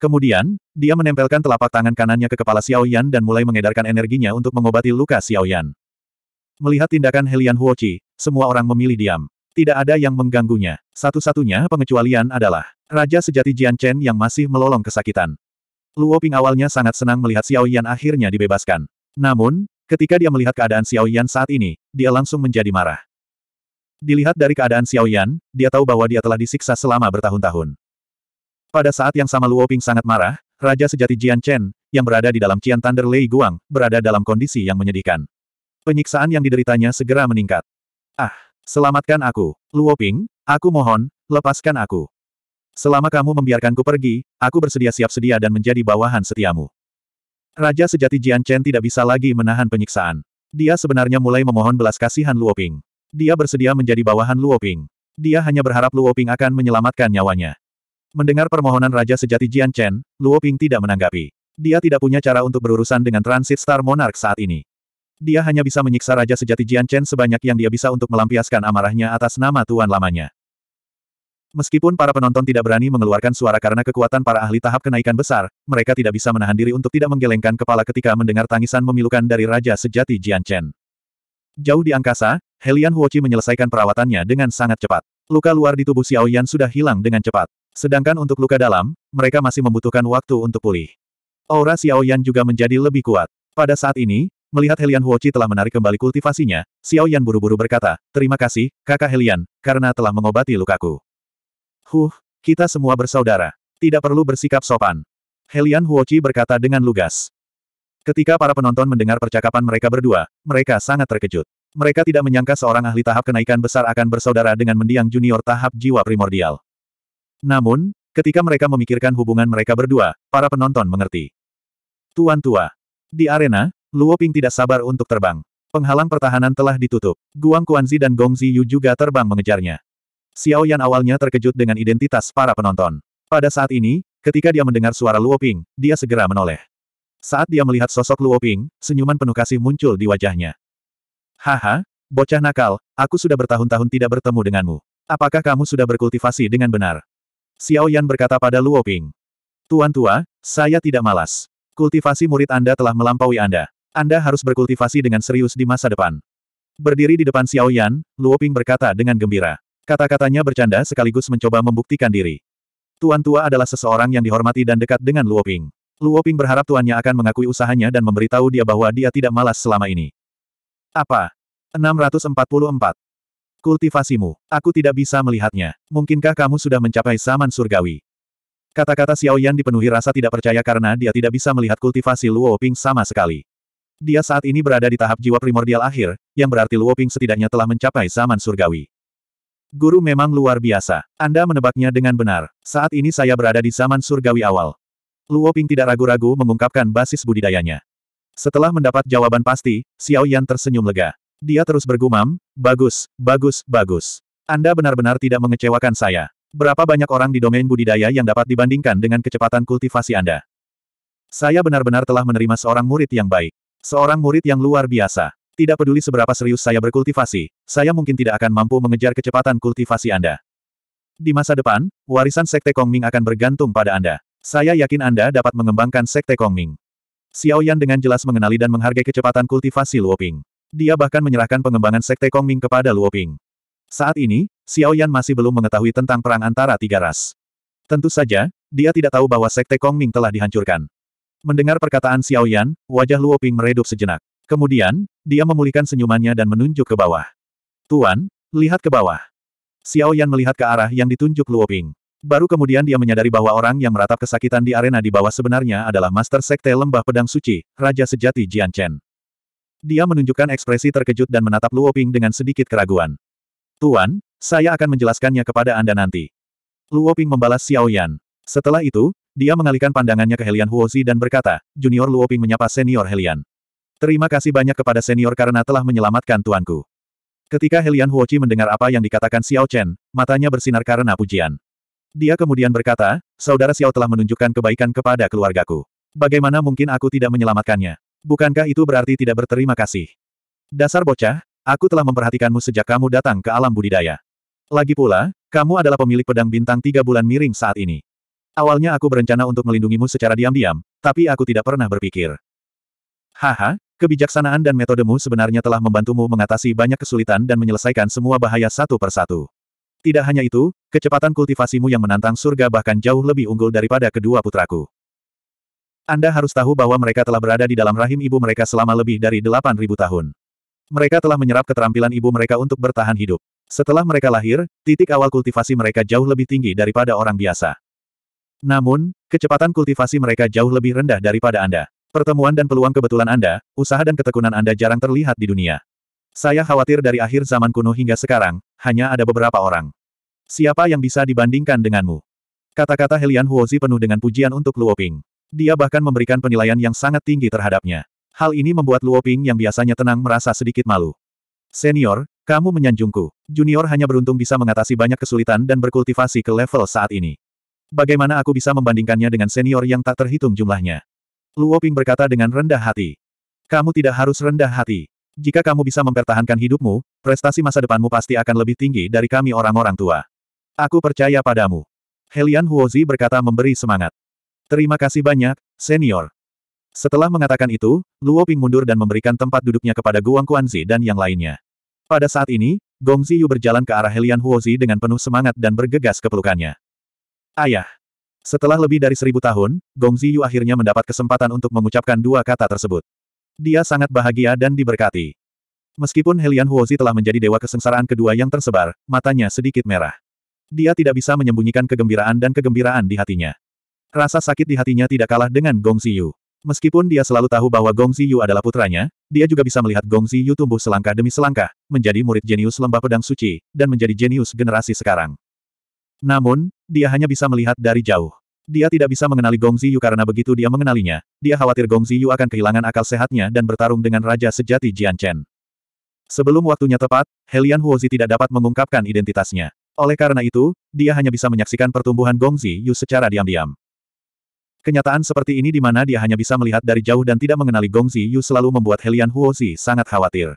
Kemudian, dia menempelkan telapak tangan kanannya ke kepala Xiaoyan dan mulai mengedarkan energinya untuk mengobati luka Xiaoyan. Melihat tindakan Helian Huochi, semua orang memilih diam. Tidak ada yang mengganggunya. Satu-satunya pengecualian adalah Raja Sejati Jian Chen yang masih melolong kesakitan. Luo Ping awalnya sangat senang melihat Xiao Yan akhirnya dibebaskan. Namun, ketika dia melihat keadaan Xiao Yan saat ini, dia langsung menjadi marah. Dilihat dari keadaan Xiao Yan, dia tahu bahwa dia telah disiksa selama bertahun-tahun. Pada saat yang sama Luo Ping sangat marah, Raja sejati Jian Chen, yang berada di dalam Qian Thunder Lei Guang, berada dalam kondisi yang menyedihkan. Penyiksaan yang dideritanya segera meningkat. Ah, selamatkan aku, Luo Ping, aku mohon, lepaskan aku. Selama kamu membiarkanku pergi, aku bersedia siap sedia dan menjadi bawahan setiamu. Raja sejati Jian Chen tidak bisa lagi menahan penyiksaan. Dia sebenarnya mulai memohon belas kasihan Luo Ping. Dia bersedia menjadi bawahan Luo Ping. Dia hanya berharap Luo Ping akan menyelamatkan nyawanya. Mendengar permohonan Raja sejati Jian Chen, Luo Ping tidak menanggapi. Dia tidak punya cara untuk berurusan dengan transit Star Monarch saat ini. Dia hanya bisa menyiksa Raja sejati Jian Chen sebanyak yang dia bisa untuk melampiaskan amarahnya atas nama tuan lamanya. Meskipun para penonton tidak berani mengeluarkan suara karena kekuatan para ahli tahap kenaikan besar, mereka tidak bisa menahan diri untuk tidak menggelengkan kepala ketika mendengar tangisan memilukan dari Raja Sejati Jian Chen. Jauh di angkasa, Helian Huochi menyelesaikan perawatannya dengan sangat cepat. Luka luar di tubuh Xiao Yan sudah hilang dengan cepat. Sedangkan untuk luka dalam, mereka masih membutuhkan waktu untuk pulih. Aura Xiao Yan juga menjadi lebih kuat. Pada saat ini, melihat Helian Huochi telah menarik kembali kultivasinya, Xiao Yan buru-buru berkata, Terima kasih, kakak Helian, karena telah mengobati lukaku. Huh, kita semua bersaudara. Tidak perlu bersikap sopan. Helian Huoqi berkata dengan lugas. Ketika para penonton mendengar percakapan mereka berdua, mereka sangat terkejut. Mereka tidak menyangka seorang ahli tahap kenaikan besar akan bersaudara dengan mendiang junior tahap jiwa primordial. Namun, ketika mereka memikirkan hubungan mereka berdua, para penonton mengerti. Tuan tua. Di arena, Luo Ping tidak sabar untuk terbang. Penghalang pertahanan telah ditutup. Guang Kuanzi dan Gong Ziyu juga terbang mengejarnya. Xiao Yan awalnya terkejut dengan identitas para penonton. Pada saat ini, ketika dia mendengar suara Luo Ping, dia segera menoleh. Saat dia melihat sosok Luo Ping, senyuman penuh kasih muncul di wajahnya. Haha, bocah nakal, aku sudah bertahun-tahun tidak bertemu denganmu. Apakah kamu sudah berkultivasi dengan benar? Xiao Yan berkata pada Luo Ping. Tuan tua, saya tidak malas. Kultivasi murid Anda telah melampaui Anda. Anda harus berkultivasi dengan serius di masa depan. Berdiri di depan Xiao Yan, Luo Ping berkata dengan gembira. Kata-katanya bercanda sekaligus mencoba membuktikan diri. Tuan Tua adalah seseorang yang dihormati dan dekat dengan Luo Ping. Luo Ping berharap tuannya akan mengakui usahanya dan memberitahu dia bahwa dia tidak malas selama ini. Apa? 644. Kultivasimu. Aku tidak bisa melihatnya. Mungkinkah kamu sudah mencapai zaman surgawi? Kata-kata Xiao Yan dipenuhi rasa tidak percaya karena dia tidak bisa melihat kultivasi Luo Ping sama sekali. Dia saat ini berada di tahap jiwa primordial akhir, yang berarti Luo Ping setidaknya telah mencapai zaman surgawi. Guru memang luar biasa. Anda menebaknya dengan benar. Saat ini saya berada di zaman surgawi awal. Luo Ping tidak ragu-ragu mengungkapkan basis budidayanya. Setelah mendapat jawaban pasti, Xiao Yan tersenyum lega. Dia terus bergumam, bagus, bagus, bagus. Anda benar-benar tidak mengecewakan saya. Berapa banyak orang di domain budidaya yang dapat dibandingkan dengan kecepatan kultivasi Anda? Saya benar-benar telah menerima seorang murid yang baik. Seorang murid yang luar biasa. Tidak peduli seberapa serius saya berkultivasi, saya mungkin tidak akan mampu mengejar kecepatan kultivasi Anda. Di masa depan, warisan Sekte Kongming akan bergantung pada Anda. Saya yakin Anda dapat mengembangkan Sekte Kongming. Yan dengan jelas mengenali dan menghargai kecepatan kultivasi Luoping. Dia bahkan menyerahkan pengembangan Sekte Kongming kepada Luoping. Saat ini, Xiao Yan masih belum mengetahui tentang perang antara tiga ras. Tentu saja, dia tidak tahu bahwa Sekte Kongming telah dihancurkan. Mendengar perkataan Xiao Yan, wajah Luoping meredup sejenak. Kemudian, dia memulihkan senyumannya dan menunjuk ke bawah. Tuan, lihat ke bawah. Xiao Yan melihat ke arah yang ditunjuk Luo Ping. Baru kemudian dia menyadari bahwa orang yang meratap kesakitan di arena di bawah sebenarnya adalah Master Sekte Lembah Pedang Suci, Raja Sejati Jian Chen. Dia menunjukkan ekspresi terkejut dan menatap Luo Ping dengan sedikit keraguan. Tuan, saya akan menjelaskannya kepada Anda nanti. Luo Ping membalas Xiao Yan. Setelah itu, dia mengalihkan pandangannya ke Helian Huozi dan berkata, Junior Luo Ping menyapa senior Helian. Terima kasih banyak kepada senior karena telah menyelamatkan tuanku. Ketika Helian Huochi mendengar apa yang dikatakan Xiao Chen, matanya bersinar karena pujian. Dia kemudian berkata, saudara Xiao telah menunjukkan kebaikan kepada keluargaku. Bagaimana mungkin aku tidak menyelamatkannya? Bukankah itu berarti tidak berterima kasih? Dasar bocah, aku telah memperhatikanmu sejak kamu datang ke alam budidaya. Lagi pula, kamu adalah pemilik pedang bintang tiga bulan miring saat ini. Awalnya aku berencana untuk melindungimu secara diam-diam, tapi aku tidak pernah berpikir. Haha, kebijaksanaan dan metodemu sebenarnya telah membantumu mengatasi banyak kesulitan dan menyelesaikan semua bahaya satu persatu. Tidak hanya itu, kecepatan kultivasimu yang menantang surga bahkan jauh lebih unggul daripada kedua putraku. Anda harus tahu bahwa mereka telah berada di dalam rahim ibu mereka selama lebih dari 8.000 tahun. Mereka telah menyerap keterampilan ibu mereka untuk bertahan hidup. Setelah mereka lahir, titik awal kultivasi mereka jauh lebih tinggi daripada orang biasa. Namun, kecepatan kultivasi mereka jauh lebih rendah daripada Anda. Pertemuan dan peluang kebetulan Anda, usaha dan ketekunan Anda jarang terlihat di dunia. Saya khawatir dari akhir zaman kuno hingga sekarang, hanya ada beberapa orang. Siapa yang bisa dibandingkan denganmu? Kata-kata Helian Huozi penuh dengan pujian untuk Luoping. Dia bahkan memberikan penilaian yang sangat tinggi terhadapnya. Hal ini membuat Luoping yang biasanya tenang merasa sedikit malu. Senior, kamu menyanjungku. Junior hanya beruntung bisa mengatasi banyak kesulitan dan berkultivasi ke level saat ini. Bagaimana aku bisa membandingkannya dengan senior yang tak terhitung jumlahnya? Luo Ping berkata dengan rendah hati. Kamu tidak harus rendah hati. Jika kamu bisa mempertahankan hidupmu, prestasi masa depanmu pasti akan lebih tinggi dari kami orang-orang tua. Aku percaya padamu. Helian Huozi berkata memberi semangat. Terima kasih banyak, senior. Setelah mengatakan itu, Luo Ping mundur dan memberikan tempat duduknya kepada Guang Guanzi dan yang lainnya. Pada saat ini, Gong Ziyu berjalan ke arah Helian Huozi dengan penuh semangat dan bergegas ke pelukannya. Ayah! Setelah lebih dari seribu tahun, Gong Ziyu akhirnya mendapat kesempatan untuk mengucapkan dua kata tersebut. Dia sangat bahagia dan diberkati. Meskipun Helian Huozi telah menjadi dewa kesengsaraan kedua yang tersebar, matanya sedikit merah. Dia tidak bisa menyembunyikan kegembiraan dan kegembiraan di hatinya. Rasa sakit di hatinya tidak kalah dengan Gong Ziyu. Meskipun dia selalu tahu bahwa Gong Ziyu adalah putranya, dia juga bisa melihat Gong Ziyu tumbuh selangkah demi selangkah, menjadi murid jenius lembah pedang suci, dan menjadi jenius generasi sekarang. Namun, dia hanya bisa melihat dari jauh. Dia tidak bisa mengenali Gong Ziyu karena begitu dia mengenalinya, dia khawatir Gong Ziyu akan kehilangan akal sehatnya dan bertarung dengan Raja Sejati Jian Chen. Sebelum waktunya tepat, Helian Huozi tidak dapat mengungkapkan identitasnya. Oleh karena itu, dia hanya bisa menyaksikan pertumbuhan Gong Ziyu secara diam-diam. Kenyataan seperti ini di mana dia hanya bisa melihat dari jauh dan tidak mengenali Gong Ziyu selalu membuat Helian Huozi sangat khawatir.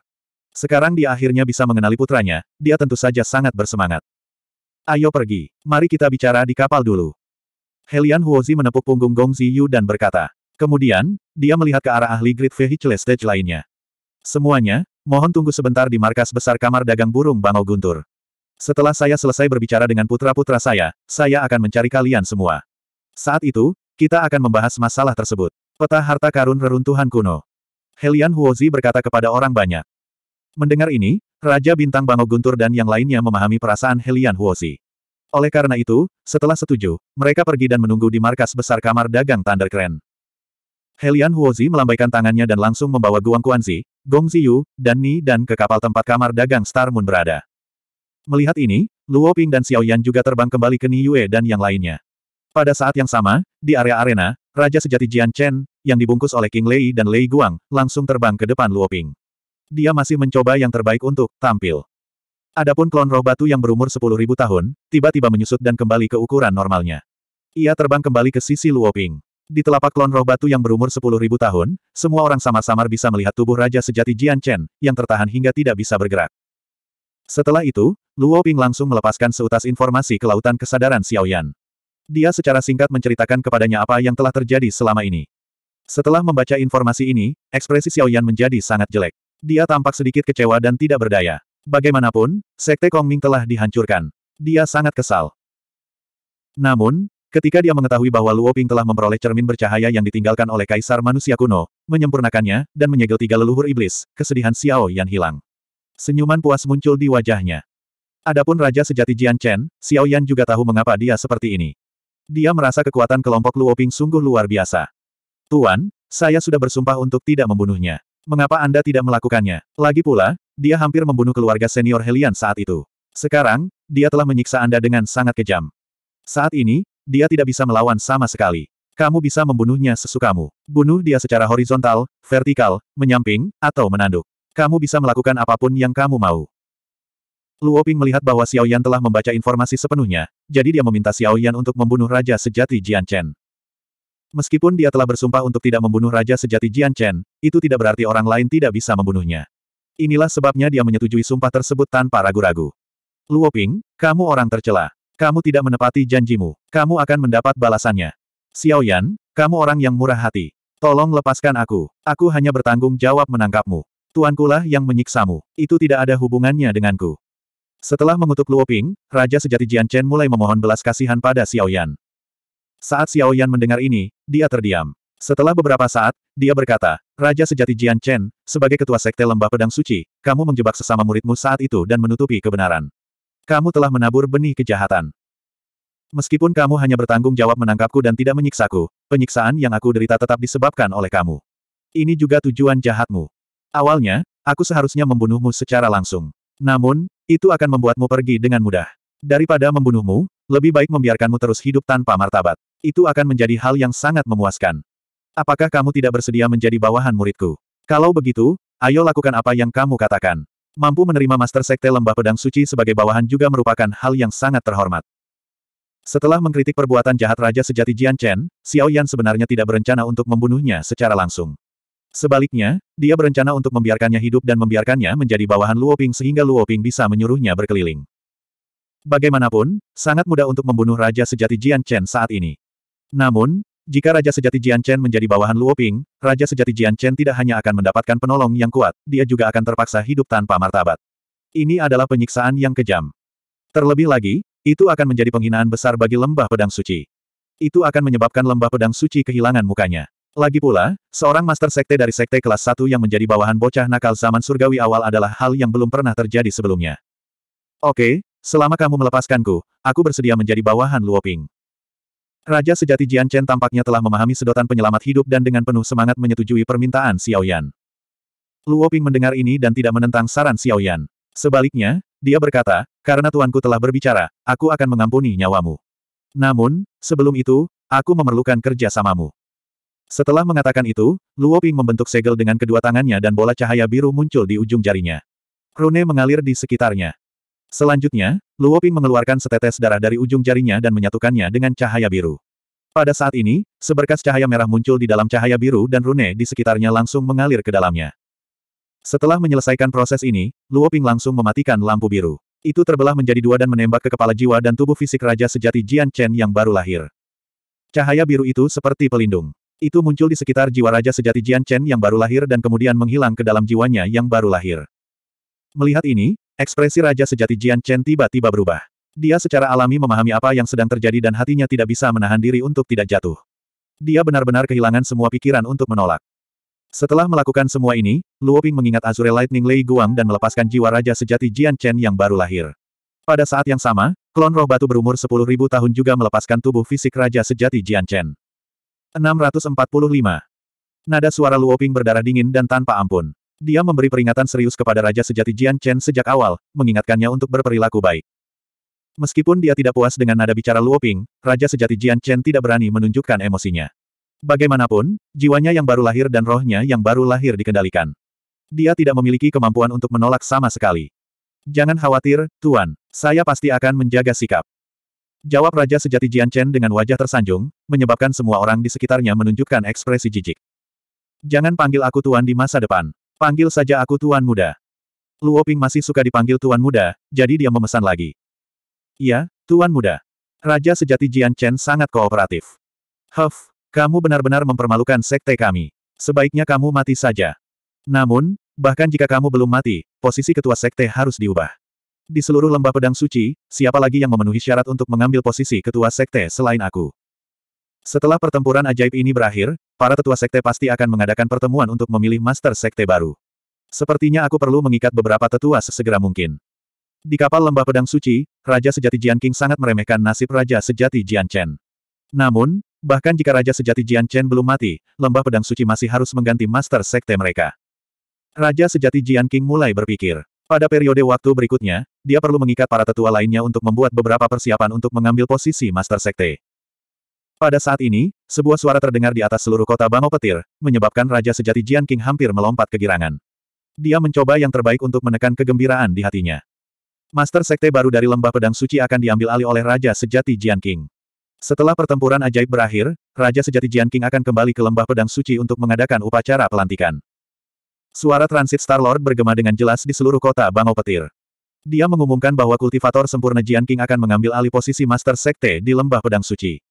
Sekarang dia akhirnya bisa mengenali putranya, dia tentu saja sangat bersemangat. Ayo pergi. Mari kita bicara di kapal dulu. Helian Huozi menepuk punggung Gong Ziyu dan berkata. Kemudian, dia melihat ke arah ahli Great Vehicle Stage lainnya. Semuanya, mohon tunggu sebentar di markas besar kamar dagang burung Bangau Guntur. Setelah saya selesai berbicara dengan putra-putra saya, saya akan mencari kalian semua. Saat itu, kita akan membahas masalah tersebut. Peta harta karun reruntuhan kuno. Helian Huozi berkata kepada orang banyak. Mendengar ini, Raja Bintang Bango Guntur dan yang lainnya memahami perasaan Helian Huosi. Oleh karena itu, setelah setuju, mereka pergi dan menunggu di markas besar kamar dagang Thunder Crane. Helian Huozi melambaikan tangannya dan langsung membawa Guang Guanzi, Gong Ziyu, dan Ni dan ke kapal tempat kamar dagang Star Moon berada. Melihat ini, Luo Ping dan Xiao Yan juga terbang kembali ke Ni Yue dan yang lainnya. Pada saat yang sama, di area arena, Raja Sejati Jian Chen, yang dibungkus oleh King Lei dan Lei Guang, langsung terbang ke depan Luo Ping dia masih mencoba yang terbaik untuk tampil. Adapun klon roh batu yang berumur 10.000 tahun, tiba-tiba menyusut dan kembali ke ukuran normalnya. Ia terbang kembali ke sisi Luoping. Di telapak klon roh batu yang berumur 10.000 tahun, semua orang samar-samar bisa melihat tubuh Raja Sejati Jian Chen, yang tertahan hingga tidak bisa bergerak. Setelah itu, Luoping langsung melepaskan seutas informasi ke lautan kesadaran Xiaoyan. Dia secara singkat menceritakan kepadanya apa yang telah terjadi selama ini. Setelah membaca informasi ini, ekspresi Xiaoyan menjadi sangat jelek. Dia tampak sedikit kecewa dan tidak berdaya. Bagaimanapun, Sekte Kongming telah dihancurkan. Dia sangat kesal. Namun, ketika dia mengetahui bahwa Luo Ping telah memperoleh cermin bercahaya yang ditinggalkan oleh Kaisar Manusia Kuno, menyempurnakannya, dan menyegel tiga leluhur iblis, kesedihan Xiao Yan hilang. Senyuman puas muncul di wajahnya. Adapun Raja Sejati Jian Chen, Xiao Yan juga tahu mengapa dia seperti ini. Dia merasa kekuatan kelompok Luo Ping sungguh luar biasa. Tuan, saya sudah bersumpah untuk tidak membunuhnya. Mengapa Anda tidak melakukannya? Lagi pula, dia hampir membunuh keluarga senior Helian saat itu. Sekarang, dia telah menyiksa Anda dengan sangat kejam. Saat ini, dia tidak bisa melawan sama sekali. Kamu bisa membunuhnya sesukamu. Bunuh dia secara horizontal, vertikal, menyamping, atau menanduk. Kamu bisa melakukan apapun yang kamu mau. Luoping melihat bahwa Xiao Yan telah membaca informasi sepenuhnya, jadi dia meminta Xiao Yan untuk membunuh Raja Sejati Jian Chen. Meskipun dia telah bersumpah untuk tidak membunuh Raja Sejati Jian Chen, itu tidak berarti orang lain tidak bisa membunuhnya. Inilah sebabnya dia menyetujui sumpah tersebut tanpa ragu-ragu. Luo Ping, kamu orang tercela. Kamu tidak menepati janjimu. Kamu akan mendapat balasannya. Xiao Yan, kamu orang yang murah hati. Tolong lepaskan aku. Aku hanya bertanggung jawab menangkapmu. Tuankulah yang menyiksamu. Itu tidak ada hubungannya denganku. Setelah mengutuk Luo Ping, Raja Sejati Jian Chen mulai memohon belas kasihan pada Xiao Yan. Saat Xiao Yan mendengar ini, dia terdiam. Setelah beberapa saat, dia berkata, Raja Sejati Jian Chen, sebagai ketua sekte lembah pedang suci, kamu menjebak sesama muridmu saat itu dan menutupi kebenaran. Kamu telah menabur benih kejahatan. Meskipun kamu hanya bertanggung jawab menangkapku dan tidak menyiksaku, penyiksaan yang aku derita tetap disebabkan oleh kamu. Ini juga tujuan jahatmu. Awalnya, aku seharusnya membunuhmu secara langsung. Namun, itu akan membuatmu pergi dengan mudah. Daripada membunuhmu, lebih baik membiarkanmu terus hidup tanpa martabat. Itu akan menjadi hal yang sangat memuaskan. Apakah kamu tidak bersedia menjadi bawahan muridku? Kalau begitu, ayo lakukan apa yang kamu katakan. Mampu menerima Master Sekte Lembah Pedang Suci sebagai bawahan juga merupakan hal yang sangat terhormat. Setelah mengkritik perbuatan jahat Raja Sejati Jian Chen, Xiao Yan sebenarnya tidak berencana untuk membunuhnya secara langsung. Sebaliknya, dia berencana untuk membiarkannya hidup dan membiarkannya menjadi bawahan Luoping sehingga Luoping bisa menyuruhnya berkeliling. Bagaimanapun, sangat mudah untuk membunuh Raja Sejati Jian Chen saat ini. Namun, jika Raja Sejati Jian Chen menjadi bawahan Luoping, Raja Sejati Jian Chen tidak hanya akan mendapatkan penolong yang kuat, dia juga akan terpaksa hidup tanpa martabat. Ini adalah penyiksaan yang kejam. Terlebih lagi, itu akan menjadi penghinaan besar bagi lembah pedang suci. Itu akan menyebabkan lembah pedang suci kehilangan mukanya. Lagi pula, seorang master sekte dari sekte kelas 1 yang menjadi bawahan bocah nakal zaman surgawi awal adalah hal yang belum pernah terjadi sebelumnya. Oke, selama kamu melepaskanku, aku bersedia menjadi bawahan Luoping. Raja sejati Jian Chen tampaknya telah memahami sedotan penyelamat hidup dan dengan penuh semangat menyetujui permintaan Xiaoyan. Luo Ping mendengar ini dan tidak menentang saran Xiaoyan. Sebaliknya, dia berkata, karena tuanku telah berbicara, aku akan mengampuni nyawamu. Namun, sebelum itu, aku memerlukan kerja samamu. Setelah mengatakan itu, Luo Ping membentuk segel dengan kedua tangannya dan bola cahaya biru muncul di ujung jarinya. Rune mengalir di sekitarnya. Selanjutnya, Luoping mengeluarkan setetes darah dari ujung jarinya dan menyatukannya dengan cahaya biru. Pada saat ini, seberkas cahaya merah muncul di dalam cahaya biru dan rune di sekitarnya langsung mengalir ke dalamnya. Setelah menyelesaikan proses ini, Luoping langsung mematikan lampu biru. Itu terbelah menjadi dua dan menembak ke kepala jiwa dan tubuh fisik Raja Sejati Jian Chen yang baru lahir. Cahaya biru itu seperti pelindung. Itu muncul di sekitar jiwa Raja Sejati Jian Chen yang baru lahir dan kemudian menghilang ke dalam jiwanya yang baru lahir. Melihat ini, Ekspresi Raja Sejati Jian Chen tiba-tiba berubah. Dia secara alami memahami apa yang sedang terjadi dan hatinya tidak bisa menahan diri untuk tidak jatuh. Dia benar-benar kehilangan semua pikiran untuk menolak. Setelah melakukan semua ini, Luoping mengingat Azure Lightning Lei Guang dan melepaskan jiwa Raja Sejati Jian Chen yang baru lahir. Pada saat yang sama, klon roh batu berumur 10.000 tahun juga melepaskan tubuh fisik Raja Sejati Jian Chen. 645. Nada suara Luoping berdarah dingin dan tanpa ampun. Dia memberi peringatan serius kepada Raja Sejati Jian Chen sejak awal, mengingatkannya untuk berperilaku baik. Meskipun dia tidak puas dengan nada bicara Luoping, Raja Sejati Jian Chen tidak berani menunjukkan emosinya. Bagaimanapun, jiwanya yang baru lahir dan rohnya yang baru lahir dikendalikan. Dia tidak memiliki kemampuan untuk menolak sama sekali. Jangan khawatir, Tuan. Saya pasti akan menjaga sikap. Jawab Raja Sejati Jian Chen dengan wajah tersanjung, menyebabkan semua orang di sekitarnya menunjukkan ekspresi jijik. Jangan panggil aku Tuan di masa depan. Panggil saja aku Tuan Muda. Luoping masih suka dipanggil Tuan Muda, jadi dia memesan lagi. Iya, Tuan Muda. Raja sejati Jian Chen sangat kooperatif. Huff, kamu benar-benar mempermalukan sekte kami. Sebaiknya kamu mati saja. Namun, bahkan jika kamu belum mati, posisi ketua sekte harus diubah. Di seluruh lembah pedang suci, siapa lagi yang memenuhi syarat untuk mengambil posisi ketua sekte selain aku? Setelah pertempuran ajaib ini berakhir, para tetua sekte pasti akan mengadakan pertemuan untuk memilih master sekte baru. Sepertinya aku perlu mengikat beberapa tetua sesegera mungkin. Di kapal lembah pedang suci, Raja Sejati Jian King sangat meremehkan nasib Raja Sejati Jian Chen. Namun, bahkan jika Raja Sejati Jian Chen belum mati, lembah pedang suci masih harus mengganti master sekte mereka. Raja Sejati Jian King mulai berpikir. Pada periode waktu berikutnya, dia perlu mengikat para tetua lainnya untuk membuat beberapa persiapan untuk mengambil posisi master sekte. Pada saat ini, sebuah suara terdengar di atas seluruh kota Bangau Petir, menyebabkan Raja Sejati Jian King hampir melompat kegirangan. Dia mencoba yang terbaik untuk menekan kegembiraan di hatinya. Master Sekte baru dari Lembah Pedang Suci akan diambil alih oleh Raja Sejati Jian King. Setelah pertempuran ajaib berakhir, Raja Sejati Jian King akan kembali ke Lembah Pedang Suci untuk mengadakan upacara pelantikan. Suara transit Star-Lord bergema dengan jelas di seluruh kota Bangau Petir. Dia mengumumkan bahwa kultivator sempurna Jian King akan mengambil alih posisi Master Sekte di Lembah Pedang Suci.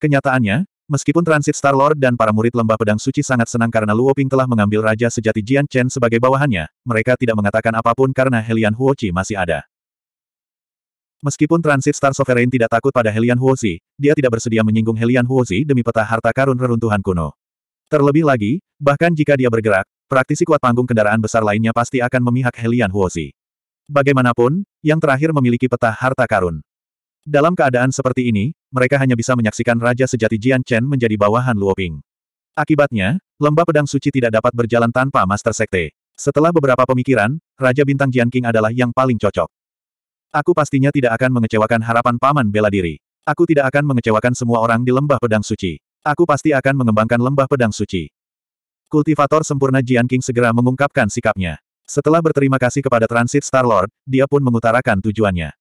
Kenyataannya, meskipun transit Star-Lord dan para murid lembah pedang suci sangat senang karena Luo Ping telah mengambil Raja Sejati Jian Chen sebagai bawahannya, mereka tidak mengatakan apapun karena Helian Huoci masih ada. Meskipun transit Star Sovereign tidak takut pada Helian Huozi, dia tidak bersedia menyinggung Helian Huozi demi peta harta karun reruntuhan kuno. Terlebih lagi, bahkan jika dia bergerak, praktisi kuat panggung kendaraan besar lainnya pasti akan memihak Helian Huozi. Bagaimanapun, yang terakhir memiliki peta harta karun. Dalam keadaan seperti ini, mereka hanya bisa menyaksikan Raja Sejati Jian Chen menjadi bawahan Luoping. Akibatnya, lembah pedang suci tidak dapat berjalan tanpa Master Sekte. Setelah beberapa pemikiran, Raja Bintang Jian King adalah yang paling cocok. Aku pastinya tidak akan mengecewakan harapan paman bela diri. Aku tidak akan mengecewakan semua orang di lembah pedang suci. Aku pasti akan mengembangkan lembah pedang suci. Kultivator sempurna Jian King segera mengungkapkan sikapnya. Setelah berterima kasih kepada Transit Star Lord, dia pun mengutarakan tujuannya.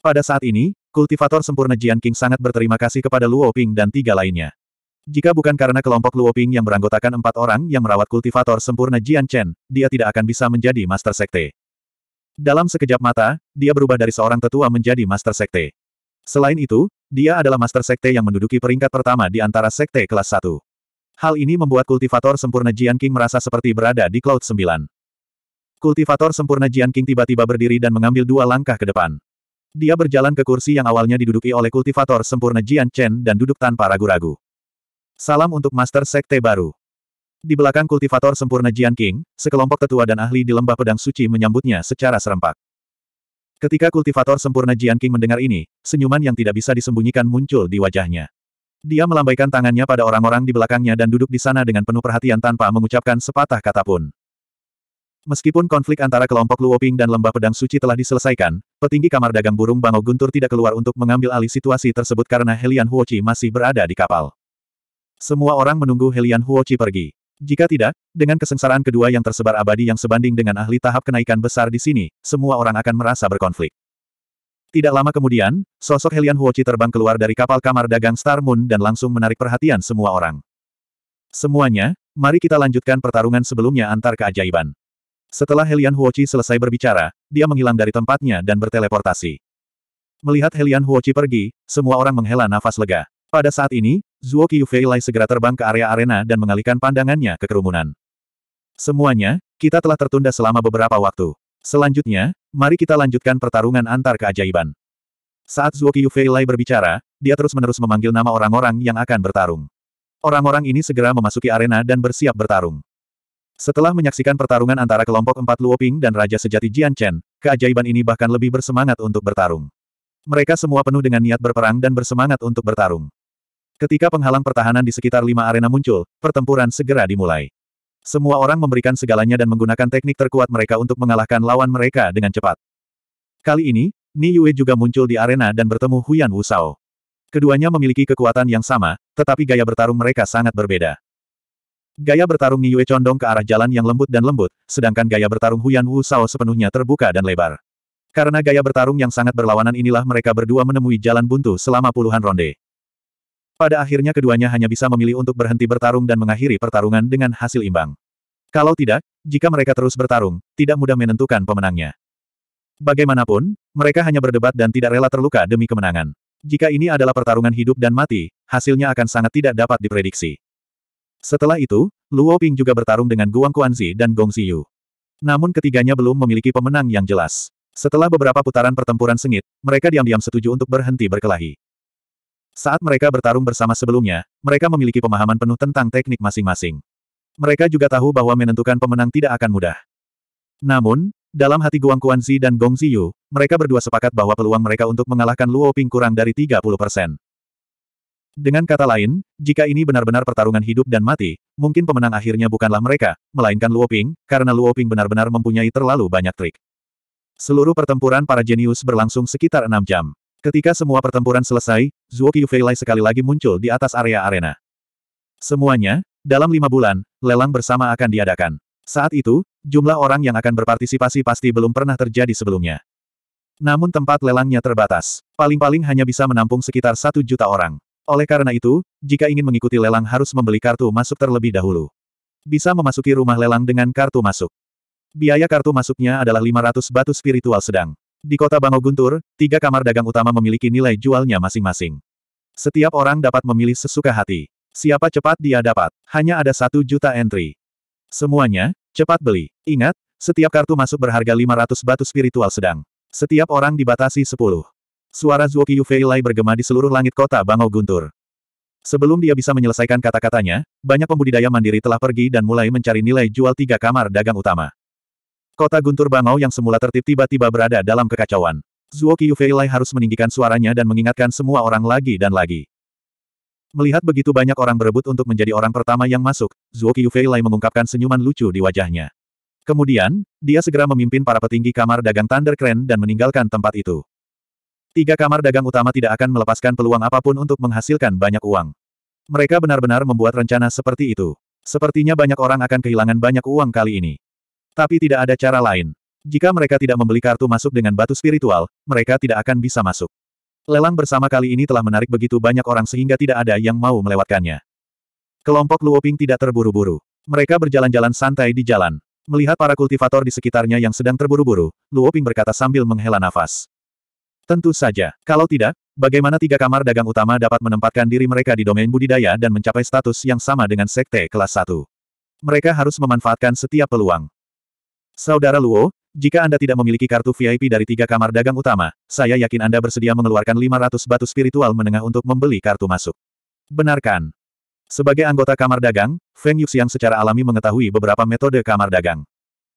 Pada saat ini, kultivator sempurna Jian King sangat berterima kasih kepada Luo Ping dan tiga lainnya. Jika bukan karena kelompok Luo Ping yang beranggotakan empat orang yang merawat kultivator sempurna Jian Chen, dia tidak akan bisa menjadi Master Sekte. Dalam sekejap mata, dia berubah dari seorang tetua menjadi Master Sekte. Selain itu, dia adalah Master Sekte yang menduduki peringkat pertama di antara Sekte kelas 1. Hal ini membuat kultivator sempurna Jian King merasa seperti berada di Cloud 9. Kultivator sempurna Jian King tiba-tiba berdiri dan mengambil dua langkah ke depan. Dia berjalan ke kursi yang awalnya diduduki oleh kultivator sempurna Jian Chen dan duduk tanpa ragu-ragu. Salam untuk Master Sekte baru. Di belakang kultivator sempurna Jian King, sekelompok tetua dan ahli di lembah pedang suci menyambutnya secara serempak. Ketika kultivator sempurna Jian King mendengar ini, senyuman yang tidak bisa disembunyikan muncul di wajahnya. Dia melambaikan tangannya pada orang-orang di belakangnya dan duduk di sana dengan penuh perhatian tanpa mengucapkan sepatah kata pun. Meskipun konflik antara kelompok Luoping dan Lembah Pedang Suci telah diselesaikan, petinggi kamar dagang burung Bango Guntur tidak keluar untuk mengambil alih situasi tersebut karena Helian Huochi masih berada di kapal. Semua orang menunggu Helian Huochi pergi. Jika tidak, dengan kesengsaraan kedua yang tersebar abadi yang sebanding dengan ahli tahap kenaikan besar di sini, semua orang akan merasa berkonflik. Tidak lama kemudian, sosok Helian Huochi terbang keluar dari kapal kamar dagang Star Moon dan langsung menarik perhatian semua orang. Semuanya, mari kita lanjutkan pertarungan sebelumnya antar keajaiban. Setelah Helian Huochi selesai berbicara, dia menghilang dari tempatnya dan berteleportasi. Melihat Helian Huochi pergi, semua orang menghela nafas lega. Pada saat ini, Zuo Qiufei Lai segera terbang ke area arena dan mengalihkan pandangannya ke kerumunan. Semuanya, kita telah tertunda selama beberapa waktu. Selanjutnya, mari kita lanjutkan pertarungan antar keajaiban. Saat Zuo Qiufei Lai berbicara, dia terus-menerus memanggil nama orang-orang yang akan bertarung. Orang-orang ini segera memasuki arena dan bersiap bertarung. Setelah menyaksikan pertarungan antara kelompok empat Luoping dan Raja Sejati Jian Chen, keajaiban ini bahkan lebih bersemangat untuk bertarung. Mereka semua penuh dengan niat berperang dan bersemangat untuk bertarung. Ketika penghalang pertahanan di sekitar lima arena muncul, pertempuran segera dimulai. Semua orang memberikan segalanya dan menggunakan teknik terkuat mereka untuk mengalahkan lawan mereka dengan cepat. Kali ini, Ni Yue juga muncul di arena dan bertemu Huyan Wu Shao. Keduanya memiliki kekuatan yang sama, tetapi gaya bertarung mereka sangat berbeda. Gaya bertarung Niue condong ke arah jalan yang lembut dan lembut, sedangkan gaya bertarung Huyan Wu sao sepenuhnya terbuka dan lebar. Karena gaya bertarung yang sangat berlawanan inilah mereka berdua menemui jalan buntu selama puluhan ronde. Pada akhirnya keduanya hanya bisa memilih untuk berhenti bertarung dan mengakhiri pertarungan dengan hasil imbang. Kalau tidak, jika mereka terus bertarung, tidak mudah menentukan pemenangnya. Bagaimanapun, mereka hanya berdebat dan tidak rela terluka demi kemenangan. Jika ini adalah pertarungan hidup dan mati, hasilnya akan sangat tidak dapat diprediksi. Setelah itu, Luo Ping juga bertarung dengan Guang Guanzi dan Gong Ziyu. Namun ketiganya belum memiliki pemenang yang jelas. Setelah beberapa putaran pertempuran sengit, mereka diam-diam setuju untuk berhenti berkelahi. Saat mereka bertarung bersama sebelumnya, mereka memiliki pemahaman penuh tentang teknik masing-masing. Mereka juga tahu bahwa menentukan pemenang tidak akan mudah. Namun, dalam hati Guang Guanzi dan Gong Ziyu, mereka berdua sepakat bahwa peluang mereka untuk mengalahkan Luo Ping kurang dari 30 persen. Dengan kata lain, jika ini benar-benar pertarungan hidup dan mati, mungkin pemenang akhirnya bukanlah mereka, melainkan Luoping, karena Luoping benar-benar mempunyai terlalu banyak trik. Seluruh pertempuran para jenius berlangsung sekitar enam jam. Ketika semua pertempuran selesai, Zhuo Lai sekali lagi muncul di atas area arena. Semuanya, dalam lima bulan, lelang bersama akan diadakan. Saat itu, jumlah orang yang akan berpartisipasi pasti belum pernah terjadi sebelumnya. Namun tempat lelangnya terbatas. Paling-paling hanya bisa menampung sekitar satu juta orang. Oleh karena itu, jika ingin mengikuti lelang harus membeli kartu masuk terlebih dahulu. Bisa memasuki rumah lelang dengan kartu masuk. Biaya kartu masuknya adalah 500 batu spiritual sedang. Di kota Bango Guntur, tiga kamar dagang utama memiliki nilai jualnya masing-masing. Setiap orang dapat memilih sesuka hati. Siapa cepat dia dapat. Hanya ada satu juta entry. Semuanya, cepat beli. Ingat, setiap kartu masuk berharga 500 batu spiritual sedang. Setiap orang dibatasi 10. Suara Zuokiyu Lai bergema di seluruh langit kota Bangau Guntur. Sebelum dia bisa menyelesaikan kata-katanya, banyak pembudidaya mandiri telah pergi dan mulai mencari nilai jual tiga kamar dagang utama. Kota Guntur Bangau yang semula tertib tiba-tiba berada dalam kekacauan. Zuokiyu Lai harus meninggikan suaranya dan mengingatkan semua orang lagi dan lagi. Melihat begitu banyak orang berebut untuk menjadi orang pertama yang masuk, Zuokiyu Lai mengungkapkan senyuman lucu di wajahnya. Kemudian, dia segera memimpin para petinggi kamar dagang Thunder Crane dan meninggalkan tempat itu. Tiga kamar dagang utama tidak akan melepaskan peluang apapun untuk menghasilkan banyak uang. Mereka benar-benar membuat rencana seperti itu. Sepertinya banyak orang akan kehilangan banyak uang kali ini. Tapi tidak ada cara lain. Jika mereka tidak membeli kartu masuk dengan batu spiritual, mereka tidak akan bisa masuk. Lelang bersama kali ini telah menarik begitu banyak orang sehingga tidak ada yang mau melewatkannya. Kelompok Luoping tidak terburu-buru. Mereka berjalan-jalan santai di jalan. Melihat para kultivator di sekitarnya yang sedang terburu-buru, Luoping berkata sambil menghela nafas. Tentu saja. Kalau tidak, bagaimana tiga kamar dagang utama dapat menempatkan diri mereka di domain budidaya dan mencapai status yang sama dengan sekte kelas 1? Mereka harus memanfaatkan setiap peluang. Saudara Luo, jika Anda tidak memiliki kartu VIP dari tiga kamar dagang utama, saya yakin Anda bersedia mengeluarkan 500 batu spiritual menengah untuk membeli kartu masuk. Benarkan. Sebagai anggota kamar dagang, Feng Yuxiang secara alami mengetahui beberapa metode kamar dagang.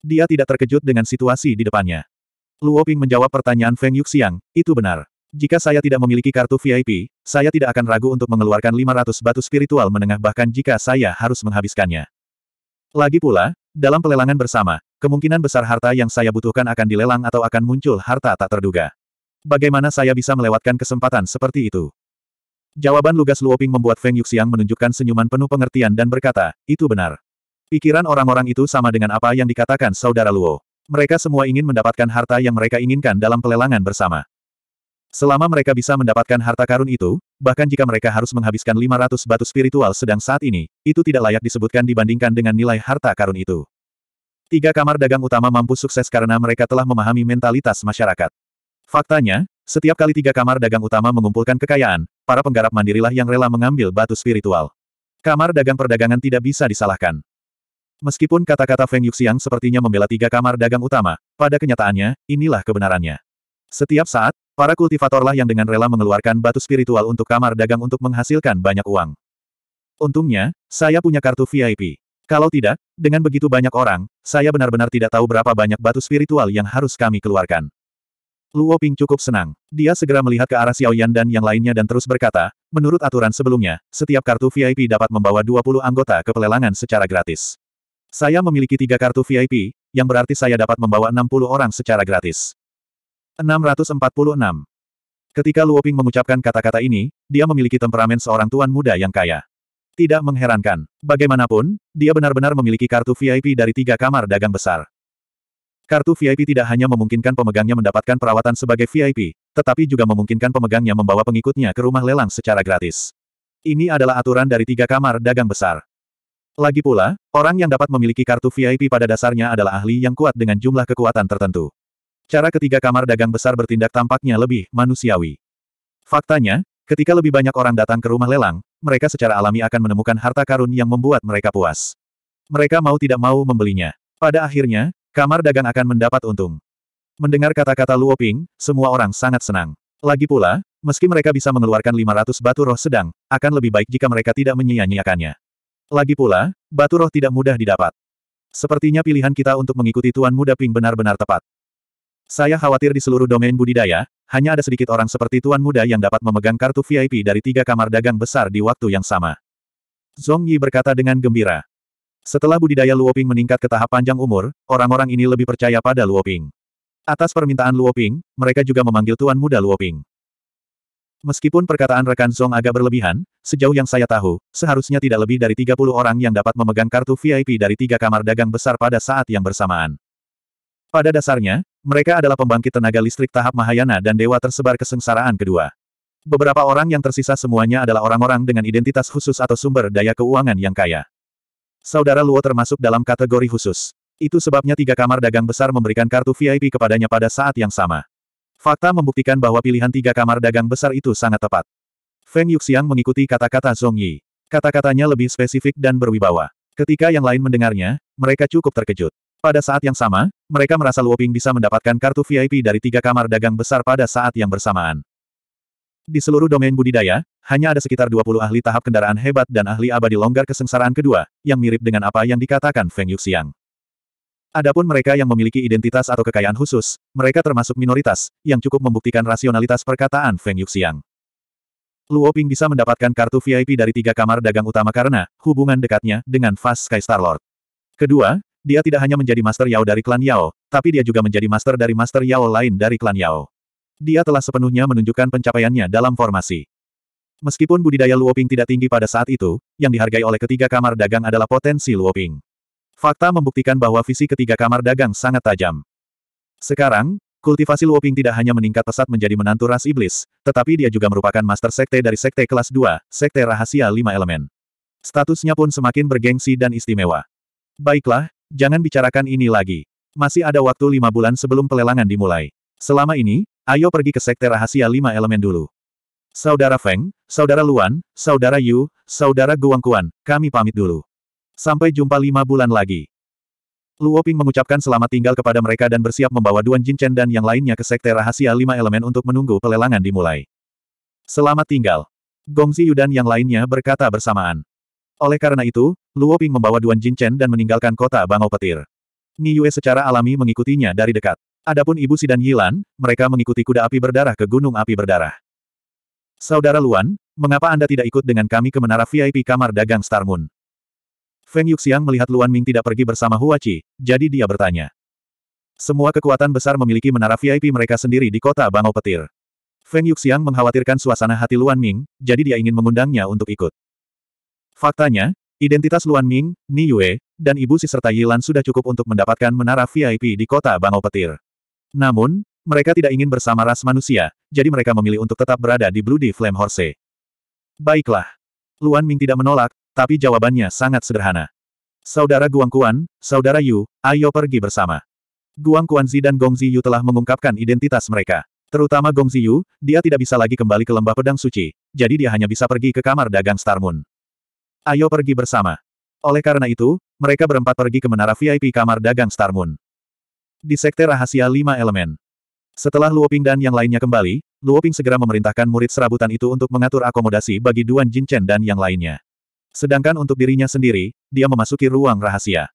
Dia tidak terkejut dengan situasi di depannya. Luo Ping menjawab pertanyaan Feng Yuxiang, itu benar. Jika saya tidak memiliki kartu VIP, saya tidak akan ragu untuk mengeluarkan 500 batu spiritual menengah bahkan jika saya harus menghabiskannya. Lagi pula, dalam pelelangan bersama, kemungkinan besar harta yang saya butuhkan akan dilelang atau akan muncul harta tak terduga. Bagaimana saya bisa melewatkan kesempatan seperti itu? Jawaban lugas Luoping membuat Feng Yuxiang menunjukkan senyuman penuh pengertian dan berkata, itu benar. Pikiran orang-orang itu sama dengan apa yang dikatakan saudara Luo. Mereka semua ingin mendapatkan harta yang mereka inginkan dalam pelelangan bersama. Selama mereka bisa mendapatkan harta karun itu, bahkan jika mereka harus menghabiskan 500 batu spiritual sedang saat ini, itu tidak layak disebutkan dibandingkan dengan nilai harta karun itu. Tiga kamar dagang utama mampu sukses karena mereka telah memahami mentalitas masyarakat. Faktanya, setiap kali tiga kamar dagang utama mengumpulkan kekayaan, para penggarap mandirilah yang rela mengambil batu spiritual. Kamar dagang perdagangan tidak bisa disalahkan. Meskipun kata-kata Feng Yuxiang sepertinya membela tiga kamar dagang utama, pada kenyataannya, inilah kebenarannya. Setiap saat, para kultivatorlah yang dengan rela mengeluarkan batu spiritual untuk kamar dagang untuk menghasilkan banyak uang. Untungnya, saya punya kartu VIP. Kalau tidak, dengan begitu banyak orang, saya benar-benar tidak tahu berapa banyak batu spiritual yang harus kami keluarkan. Luo Ping cukup senang. Dia segera melihat ke arah Xiaoyan dan yang lainnya dan terus berkata, menurut aturan sebelumnya, setiap kartu VIP dapat membawa 20 anggota ke pelelangan secara gratis. Saya memiliki tiga kartu VIP, yang berarti saya dapat membawa 60 orang secara gratis. 646. Ketika Luoping mengucapkan kata-kata ini, dia memiliki temperamen seorang tuan muda yang kaya. Tidak mengherankan. Bagaimanapun, dia benar-benar memiliki kartu VIP dari tiga kamar dagang besar. Kartu VIP tidak hanya memungkinkan pemegangnya mendapatkan perawatan sebagai VIP, tetapi juga memungkinkan pemegangnya membawa pengikutnya ke rumah lelang secara gratis. Ini adalah aturan dari tiga kamar dagang besar. Lagi pula, orang yang dapat memiliki kartu VIP pada dasarnya adalah ahli yang kuat dengan jumlah kekuatan tertentu. Cara ketiga kamar dagang besar bertindak tampaknya lebih manusiawi. Faktanya, ketika lebih banyak orang datang ke rumah lelang, mereka secara alami akan menemukan harta karun yang membuat mereka puas. Mereka mau tidak mau membelinya. Pada akhirnya, kamar dagang akan mendapat untung. Mendengar kata-kata Luo Ping, semua orang sangat senang. Lagi pula, meski mereka bisa mengeluarkan 500 batu roh sedang, akan lebih baik jika mereka tidak menyia-nyiakannya. Lagi pula, batu roh tidak mudah didapat. Sepertinya pilihan kita untuk mengikuti Tuan Muda Ping benar-benar tepat. Saya khawatir di seluruh domain budidaya, hanya ada sedikit orang seperti Tuan Muda yang dapat memegang kartu VIP dari tiga kamar dagang besar di waktu yang sama. Zhong Yi berkata dengan gembira. Setelah budidaya Luoping meningkat ke tahap panjang umur, orang-orang ini lebih percaya pada Luoping. Atas permintaan Luoping, mereka juga memanggil Tuan Muda Luoping. Meskipun perkataan rekan Zong agak berlebihan, sejauh yang saya tahu, seharusnya tidak lebih dari 30 orang yang dapat memegang kartu VIP dari tiga kamar dagang besar pada saat yang bersamaan. Pada dasarnya, mereka adalah pembangkit tenaga listrik tahap Mahayana dan dewa tersebar kesengsaraan kedua. Beberapa orang yang tersisa semuanya adalah orang-orang dengan identitas khusus atau sumber daya keuangan yang kaya. Saudara Luo termasuk dalam kategori khusus. Itu sebabnya tiga kamar dagang besar memberikan kartu VIP kepadanya pada saat yang sama. Fakta membuktikan bahwa pilihan tiga kamar dagang besar itu sangat tepat. Feng Yuxiang mengikuti kata-kata Zhong Yi. Kata-katanya lebih spesifik dan berwibawa. Ketika yang lain mendengarnya, mereka cukup terkejut. Pada saat yang sama, mereka merasa Luoping bisa mendapatkan kartu VIP dari tiga kamar dagang besar pada saat yang bersamaan. Di seluruh domain budidaya, hanya ada sekitar 20 ahli tahap kendaraan hebat dan ahli abadi longgar kesengsaraan kedua, yang mirip dengan apa yang dikatakan Feng Yuxiang. Adapun mereka yang memiliki identitas atau kekayaan khusus, mereka termasuk minoritas, yang cukup membuktikan rasionalitas perkataan Feng Yuxiang. Luo Ping bisa mendapatkan kartu VIP dari tiga kamar dagang utama karena hubungan dekatnya dengan Fast Sky Lord. Kedua, dia tidak hanya menjadi Master Yao dari klan Yao, tapi dia juga menjadi Master dari Master Yao lain dari klan Yao. Dia telah sepenuhnya menunjukkan pencapaiannya dalam formasi. Meskipun budidaya Luo Ping tidak tinggi pada saat itu, yang dihargai oleh ketiga kamar dagang adalah potensi Luo Ping. Fakta membuktikan bahwa visi ketiga kamar dagang sangat tajam. Sekarang, kultivasi Luoping tidak hanya meningkat pesat menjadi menantu ras iblis, tetapi dia juga merupakan master sekte dari sekte kelas 2, sekte rahasia lima elemen. Statusnya pun semakin bergengsi dan istimewa. Baiklah, jangan bicarakan ini lagi. Masih ada waktu lima bulan sebelum pelelangan dimulai. Selama ini, ayo pergi ke sekte rahasia lima elemen dulu. Saudara Feng, Saudara Luan, Saudara Yu, Saudara Guangkuan, kami pamit dulu. Sampai jumpa lima bulan lagi. Luo Ping mengucapkan selamat tinggal kepada mereka dan bersiap membawa Duan Jinchen dan yang lainnya ke sekte rahasia lima elemen untuk menunggu pelelangan dimulai. Selamat tinggal. Gongzi Yu dan yang lainnya berkata bersamaan. Oleh karena itu, Luo Ping membawa Duan Jinchen dan meninggalkan kota Bangau Petir. Ni Yue secara alami mengikutinya dari dekat. Adapun Ibu Si dan Yilan, mereka mengikuti kuda api berdarah ke gunung api berdarah. Saudara Luan, mengapa Anda tidak ikut dengan kami ke menara VIP kamar dagang Star Moon? Feng Yuxiang melihat Luan Ming tidak pergi bersama Hua jadi dia bertanya. Semua kekuatan besar memiliki menara VIP mereka sendiri di kota Bangau Petir. Feng Yuxiang mengkhawatirkan suasana hati Luan Ming, jadi dia ingin mengundangnya untuk ikut. Faktanya, identitas Luan Ming, Ni Yue, dan ibu si serta Yilan sudah cukup untuk mendapatkan menara VIP di kota Bangau Petir. Namun, mereka tidak ingin bersama ras manusia, jadi mereka memilih untuk tetap berada di Bloody Flame Horse. Baiklah. Luan Ming tidak menolak, tapi jawabannya sangat sederhana. Saudara Guangkuan, Saudara Yu, ayo pergi bersama. Guangkuan Zi dan Gong Ziyu telah mengungkapkan identitas mereka. Terutama Gong Ziyu, dia tidak bisa lagi kembali ke lembah pedang suci, jadi dia hanya bisa pergi ke kamar dagang Star Moon. Ayo pergi bersama. Oleh karena itu, mereka berempat pergi ke menara VIP kamar dagang Star Moon. Di sekte rahasia lima elemen. Setelah Luoping dan yang lainnya kembali, Luoping segera memerintahkan murid serabutan itu untuk mengatur akomodasi bagi Duan Jinchen dan yang lainnya. Sedangkan untuk dirinya sendiri, dia memasuki ruang rahasia.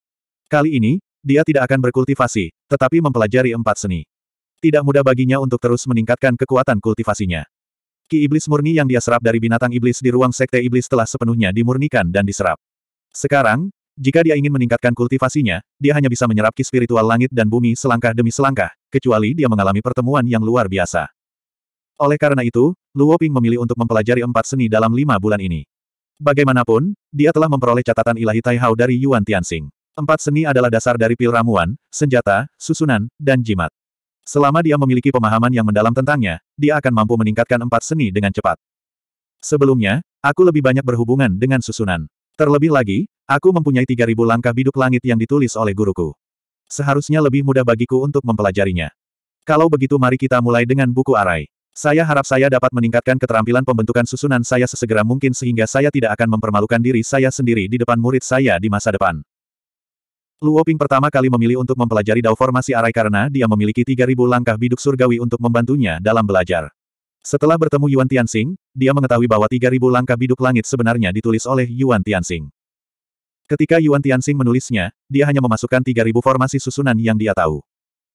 Kali ini, dia tidak akan berkultivasi, tetapi mempelajari empat seni. Tidak mudah baginya untuk terus meningkatkan kekuatan kultivasinya. Ki iblis murni yang dia serap dari binatang iblis di ruang sekte iblis telah sepenuhnya dimurnikan dan diserap. Sekarang, jika dia ingin meningkatkan kultivasinya, dia hanya bisa menyerap ki spiritual langit dan bumi selangkah demi selangkah, kecuali dia mengalami pertemuan yang luar biasa. Oleh karena itu, Luo Ping memilih untuk mempelajari empat seni dalam lima bulan ini. Bagaimanapun, dia telah memperoleh catatan ilahi Taihao dari Yuan Tianxing. Empat seni adalah dasar dari pil ramuan, senjata, susunan, dan jimat. Selama dia memiliki pemahaman yang mendalam tentangnya, dia akan mampu meningkatkan empat seni dengan cepat. Sebelumnya, aku lebih banyak berhubungan dengan susunan. Terlebih lagi, aku mempunyai 3.000 langkah biduk langit yang ditulis oleh guruku. Seharusnya lebih mudah bagiku untuk mempelajarinya. Kalau begitu mari kita mulai dengan buku arai. Saya harap saya dapat meningkatkan keterampilan pembentukan susunan saya sesegera mungkin sehingga saya tidak akan mempermalukan diri saya sendiri di depan murid saya di masa depan. Luo Ping pertama kali memilih untuk mempelajari Dao Formasi Arai karena dia memiliki 3.000 langkah biduk surgawi untuk membantunya dalam belajar. Setelah bertemu Yuan Tianxing, dia mengetahui bahwa 3.000 langkah biduk langit sebenarnya ditulis oleh Yuan Tianxing. Ketika Yuan Tianxing menulisnya, dia hanya memasukkan 3.000 formasi susunan yang dia tahu.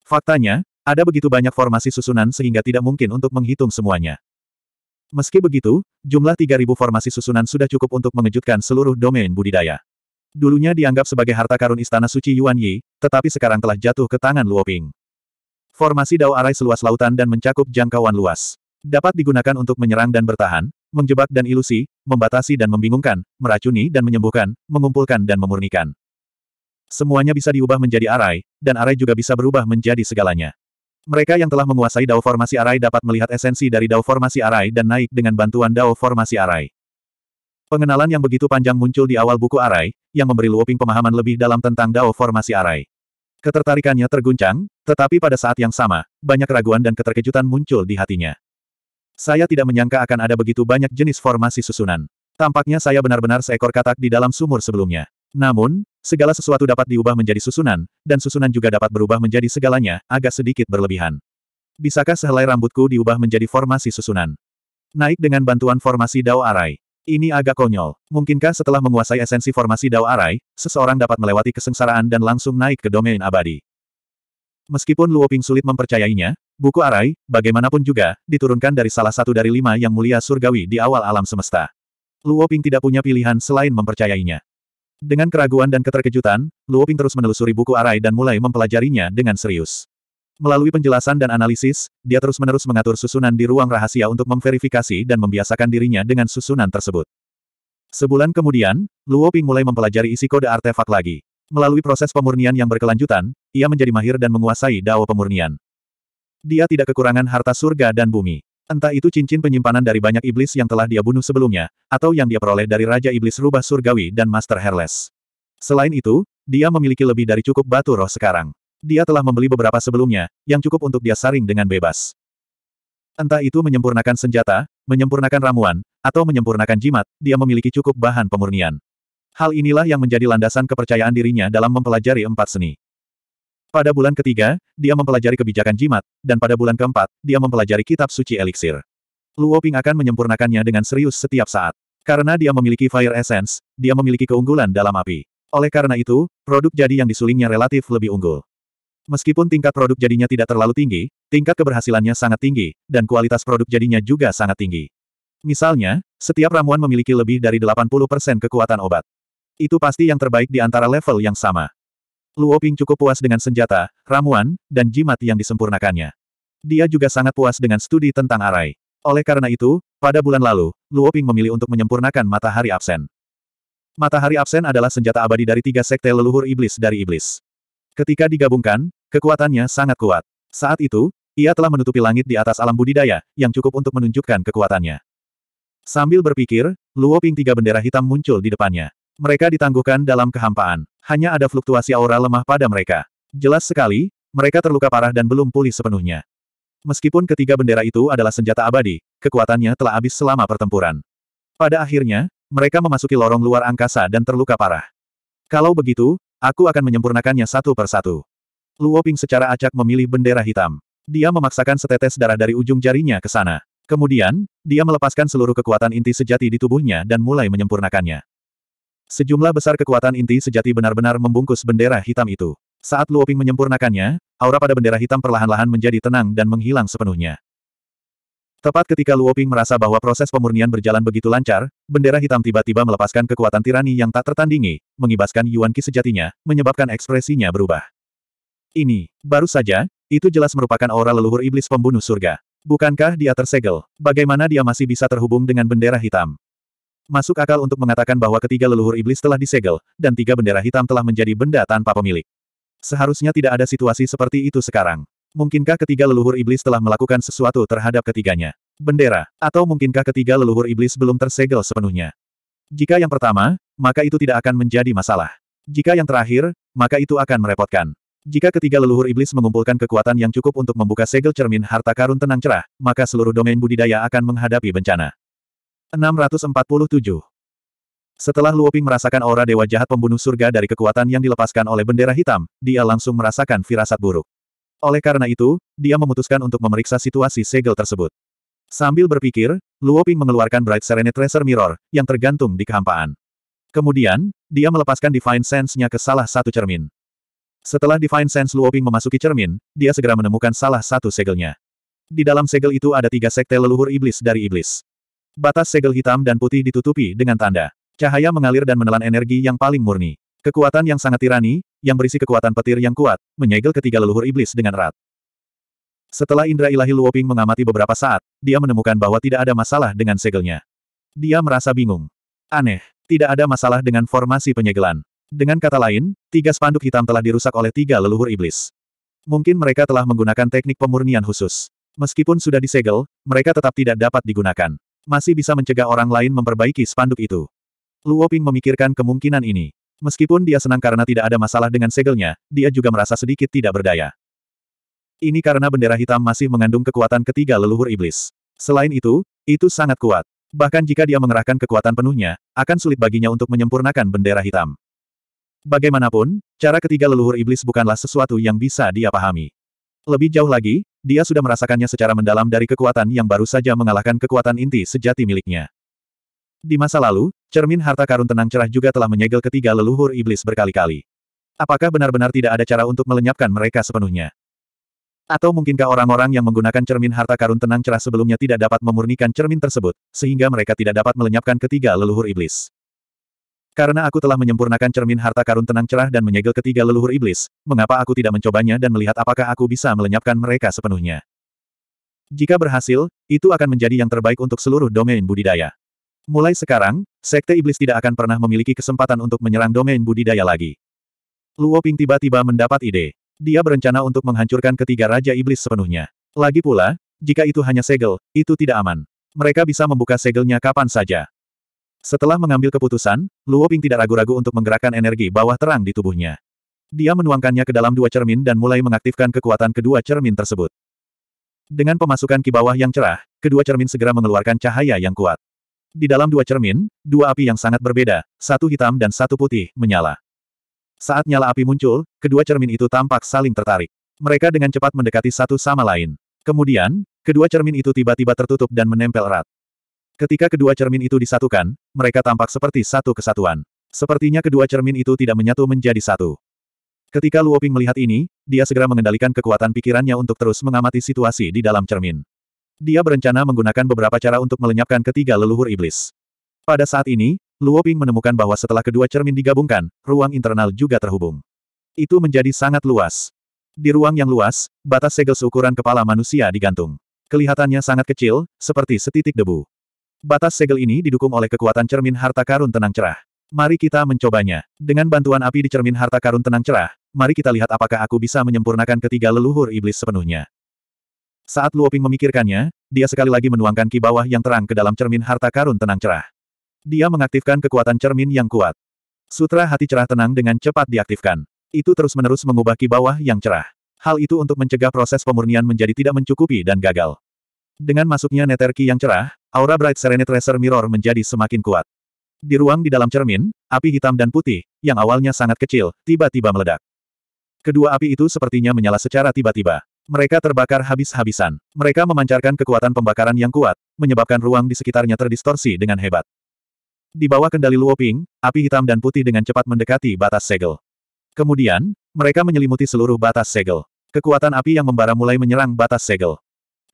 Faktanya, ada begitu banyak formasi susunan sehingga tidak mungkin untuk menghitung semuanya. Meski begitu, jumlah 3.000 formasi susunan sudah cukup untuk mengejutkan seluruh domain budidaya. Dulunya dianggap sebagai harta karun Istana Suci Yuan Yi, tetapi sekarang telah jatuh ke tangan Luoping. Formasi Dao Arai seluas lautan dan mencakup jangkauan luas. Dapat digunakan untuk menyerang dan bertahan, menjebak dan ilusi, membatasi dan membingungkan, meracuni dan menyembuhkan, mengumpulkan dan memurnikan. Semuanya bisa diubah menjadi arai, dan arai juga bisa berubah menjadi segalanya. Mereka yang telah menguasai Dao Formasi Arai dapat melihat esensi dari Dao Formasi Arai dan naik dengan bantuan Dao Formasi Arai. Pengenalan yang begitu panjang muncul di awal buku Arai, yang memberi Luoping pemahaman lebih dalam tentang Dao Formasi Arai. Ketertarikannya terguncang, tetapi pada saat yang sama, banyak keraguan dan keterkejutan muncul di hatinya. Saya tidak menyangka akan ada begitu banyak jenis formasi susunan. Tampaknya saya benar-benar seekor katak di dalam sumur sebelumnya. Namun, Segala sesuatu dapat diubah menjadi susunan, dan susunan juga dapat berubah menjadi segalanya, agak sedikit berlebihan. Bisakah sehelai rambutku diubah menjadi formasi susunan? Naik dengan bantuan formasi Dao Arai. Ini agak konyol. Mungkinkah setelah menguasai esensi formasi Dao Arai, seseorang dapat melewati kesengsaraan dan langsung naik ke domain abadi? Meskipun Luo Ping sulit mempercayainya, buku Arai, bagaimanapun juga, diturunkan dari salah satu dari lima yang mulia surgawi di awal alam semesta. Luo Ping tidak punya pilihan selain mempercayainya. Dengan keraguan dan keterkejutan, Luo Ping terus menelusuri buku Arai dan mulai mempelajarinya dengan serius. Melalui penjelasan dan analisis, dia terus-menerus mengatur susunan di ruang rahasia untuk memverifikasi dan membiasakan dirinya dengan susunan tersebut. Sebulan kemudian, Luo Ping mulai mempelajari isi kode artefak lagi. Melalui proses pemurnian yang berkelanjutan, ia menjadi mahir dan menguasai dao pemurnian. Dia tidak kekurangan harta surga dan bumi. Entah itu cincin penyimpanan dari banyak iblis yang telah dia bunuh sebelumnya, atau yang dia peroleh dari Raja Iblis Rubah Surgawi dan Master Herles. Selain itu, dia memiliki lebih dari cukup batu roh sekarang. Dia telah membeli beberapa sebelumnya, yang cukup untuk dia saring dengan bebas. Entah itu menyempurnakan senjata, menyempurnakan ramuan, atau menyempurnakan jimat, dia memiliki cukup bahan pemurnian. Hal inilah yang menjadi landasan kepercayaan dirinya dalam mempelajari empat seni. Pada bulan ketiga, dia mempelajari kebijakan jimat, dan pada bulan keempat, dia mempelajari kitab suci eliksir. Luo Ping akan menyempurnakannya dengan serius setiap saat. Karena dia memiliki fire essence, dia memiliki keunggulan dalam api. Oleh karena itu, produk jadi yang disulingnya relatif lebih unggul. Meskipun tingkat produk jadinya tidak terlalu tinggi, tingkat keberhasilannya sangat tinggi, dan kualitas produk jadinya juga sangat tinggi. Misalnya, setiap ramuan memiliki lebih dari 80% kekuatan obat. Itu pasti yang terbaik di antara level yang sama. Luo Ping cukup puas dengan senjata, ramuan, dan jimat yang disempurnakannya. Dia juga sangat puas dengan studi tentang arai. Oleh karena itu, pada bulan lalu, Luo Ping memilih untuk menyempurnakan matahari absen. Matahari absen adalah senjata abadi dari tiga sekte leluhur iblis dari iblis. Ketika digabungkan, kekuatannya sangat kuat. Saat itu, ia telah menutupi langit di atas alam budidaya, yang cukup untuk menunjukkan kekuatannya. Sambil berpikir, Luo Ping tiga bendera hitam muncul di depannya. Mereka ditangguhkan dalam kehampaan. Hanya ada fluktuasi aura lemah pada mereka. Jelas sekali, mereka terluka parah dan belum pulih sepenuhnya. Meskipun ketiga bendera itu adalah senjata abadi, kekuatannya telah habis selama pertempuran. Pada akhirnya, mereka memasuki lorong luar angkasa dan terluka parah. Kalau begitu, aku akan menyempurnakannya satu per satu. Luo Ping secara acak memilih bendera hitam. Dia memaksakan setetes darah dari ujung jarinya ke sana. Kemudian, dia melepaskan seluruh kekuatan inti sejati di tubuhnya dan mulai menyempurnakannya. Sejumlah besar kekuatan inti sejati benar-benar membungkus bendera hitam itu. Saat Luoping menyempurnakannya, aura pada bendera hitam perlahan-lahan menjadi tenang dan menghilang sepenuhnya. Tepat ketika Luoping merasa bahwa proses pemurnian berjalan begitu lancar, bendera hitam tiba-tiba melepaskan kekuatan tirani yang tak tertandingi, mengibaskan Yuan Qi sejatinya, menyebabkan ekspresinya berubah. Ini, baru saja, itu jelas merupakan aura leluhur iblis pembunuh surga. Bukankah dia tersegel? Bagaimana dia masih bisa terhubung dengan bendera hitam? Masuk akal untuk mengatakan bahwa ketiga leluhur iblis telah disegel, dan tiga bendera hitam telah menjadi benda tanpa pemilik. Seharusnya tidak ada situasi seperti itu sekarang. Mungkinkah ketiga leluhur iblis telah melakukan sesuatu terhadap ketiganya? Bendera, atau mungkinkah ketiga leluhur iblis belum tersegel sepenuhnya? Jika yang pertama, maka itu tidak akan menjadi masalah. Jika yang terakhir, maka itu akan merepotkan. Jika ketiga leluhur iblis mengumpulkan kekuatan yang cukup untuk membuka segel cermin harta karun tenang cerah, maka seluruh domain budidaya akan menghadapi bencana. 647. Setelah Luoping merasakan aura dewa jahat pembunuh surga dari kekuatan yang dilepaskan oleh bendera hitam, dia langsung merasakan firasat buruk. Oleh karena itu, dia memutuskan untuk memeriksa situasi segel tersebut. Sambil berpikir, Luoping mengeluarkan Bright Serenity Tracer Mirror, yang tergantung di kehampaan. Kemudian, dia melepaskan Divine Sense-nya ke salah satu cermin. Setelah Divine Sense Luoping memasuki cermin, dia segera menemukan salah satu segelnya. Di dalam segel itu ada tiga sekte leluhur iblis dari iblis. Batas segel hitam dan putih ditutupi dengan tanda. Cahaya mengalir dan menelan energi yang paling murni. Kekuatan yang sangat tirani, yang berisi kekuatan petir yang kuat, menyegel ketiga leluhur iblis dengan erat. Setelah indra ilahi Luoping mengamati beberapa saat, dia menemukan bahwa tidak ada masalah dengan segelnya. Dia merasa bingung. Aneh, tidak ada masalah dengan formasi penyegelan. Dengan kata lain, tiga spanduk hitam telah dirusak oleh tiga leluhur iblis. Mungkin mereka telah menggunakan teknik pemurnian khusus. Meskipun sudah disegel, mereka tetap tidak dapat digunakan. Masih bisa mencegah orang lain memperbaiki spanduk itu. Luo Ping memikirkan kemungkinan ini. Meskipun dia senang karena tidak ada masalah dengan segelnya, dia juga merasa sedikit tidak berdaya. Ini karena bendera hitam masih mengandung kekuatan ketiga leluhur iblis. Selain itu, itu sangat kuat. Bahkan jika dia mengerahkan kekuatan penuhnya, akan sulit baginya untuk menyempurnakan bendera hitam. Bagaimanapun, cara ketiga leluhur iblis bukanlah sesuatu yang bisa dia pahami. Lebih jauh lagi, dia sudah merasakannya secara mendalam dari kekuatan yang baru saja mengalahkan kekuatan inti sejati miliknya. Di masa lalu, cermin harta karun tenang cerah juga telah menyegel ketiga leluhur iblis berkali-kali. Apakah benar-benar tidak ada cara untuk melenyapkan mereka sepenuhnya? Atau mungkinkah orang-orang yang menggunakan cermin harta karun tenang cerah sebelumnya tidak dapat memurnikan cermin tersebut, sehingga mereka tidak dapat melenyapkan ketiga leluhur iblis? Karena aku telah menyempurnakan cermin harta karun tenang cerah dan menyegel ketiga leluhur iblis, mengapa aku tidak mencobanya dan melihat apakah aku bisa melenyapkan mereka sepenuhnya? Jika berhasil, itu akan menjadi yang terbaik untuk seluruh domain budidaya. Mulai sekarang, Sekte Iblis tidak akan pernah memiliki kesempatan untuk menyerang domain budidaya lagi. Luo Ping tiba-tiba mendapat ide. Dia berencana untuk menghancurkan ketiga Raja Iblis sepenuhnya. Lagi pula, jika itu hanya segel, itu tidak aman. Mereka bisa membuka segelnya kapan saja. Setelah mengambil keputusan, Luo Ping tidak ragu-ragu untuk menggerakkan energi bawah terang di tubuhnya. Dia menuangkannya ke dalam dua cermin dan mulai mengaktifkan kekuatan kedua cermin tersebut. Dengan pemasukan ki bawah yang cerah, kedua cermin segera mengeluarkan cahaya yang kuat. Di dalam dua cermin, dua api yang sangat berbeda, satu hitam dan satu putih, menyala. Saat nyala api muncul, kedua cermin itu tampak saling tertarik. Mereka dengan cepat mendekati satu sama lain. Kemudian, kedua cermin itu tiba-tiba tertutup dan menempel erat. Ketika kedua cermin itu disatukan, mereka tampak seperti satu kesatuan. Sepertinya kedua cermin itu tidak menyatu menjadi satu. Ketika Luoping melihat ini, dia segera mengendalikan kekuatan pikirannya untuk terus mengamati situasi di dalam cermin. Dia berencana menggunakan beberapa cara untuk melenyapkan ketiga leluhur iblis. Pada saat ini, Luoping menemukan bahwa setelah kedua cermin digabungkan, ruang internal juga terhubung. Itu menjadi sangat luas. Di ruang yang luas, batas segel seukuran kepala manusia digantung. Kelihatannya sangat kecil, seperti setitik debu. Batas segel ini didukung oleh kekuatan cermin harta karun tenang cerah. Mari kita mencobanya. Dengan bantuan api di cermin harta karun tenang cerah, mari kita lihat apakah aku bisa menyempurnakan ketiga leluhur iblis sepenuhnya. Saat Luoping memikirkannya, dia sekali lagi menuangkan ki bawah yang terang ke dalam cermin harta karun tenang cerah. Dia mengaktifkan kekuatan cermin yang kuat. Sutra hati cerah tenang dengan cepat diaktifkan. Itu terus-menerus mengubah ki bawah yang cerah. Hal itu untuk mencegah proses pemurnian menjadi tidak mencukupi dan gagal. Dengan masuknya neterki yang cerah, aura Bright Serenity Tracer Mirror menjadi semakin kuat. Di ruang di dalam cermin, api hitam dan putih, yang awalnya sangat kecil, tiba-tiba meledak. Kedua api itu sepertinya menyala secara tiba-tiba. Mereka terbakar habis-habisan. Mereka memancarkan kekuatan pembakaran yang kuat, menyebabkan ruang di sekitarnya terdistorsi dengan hebat. Di bawah kendali Luoping, api hitam dan putih dengan cepat mendekati batas segel. Kemudian, mereka menyelimuti seluruh batas segel. Kekuatan api yang membara mulai menyerang batas segel.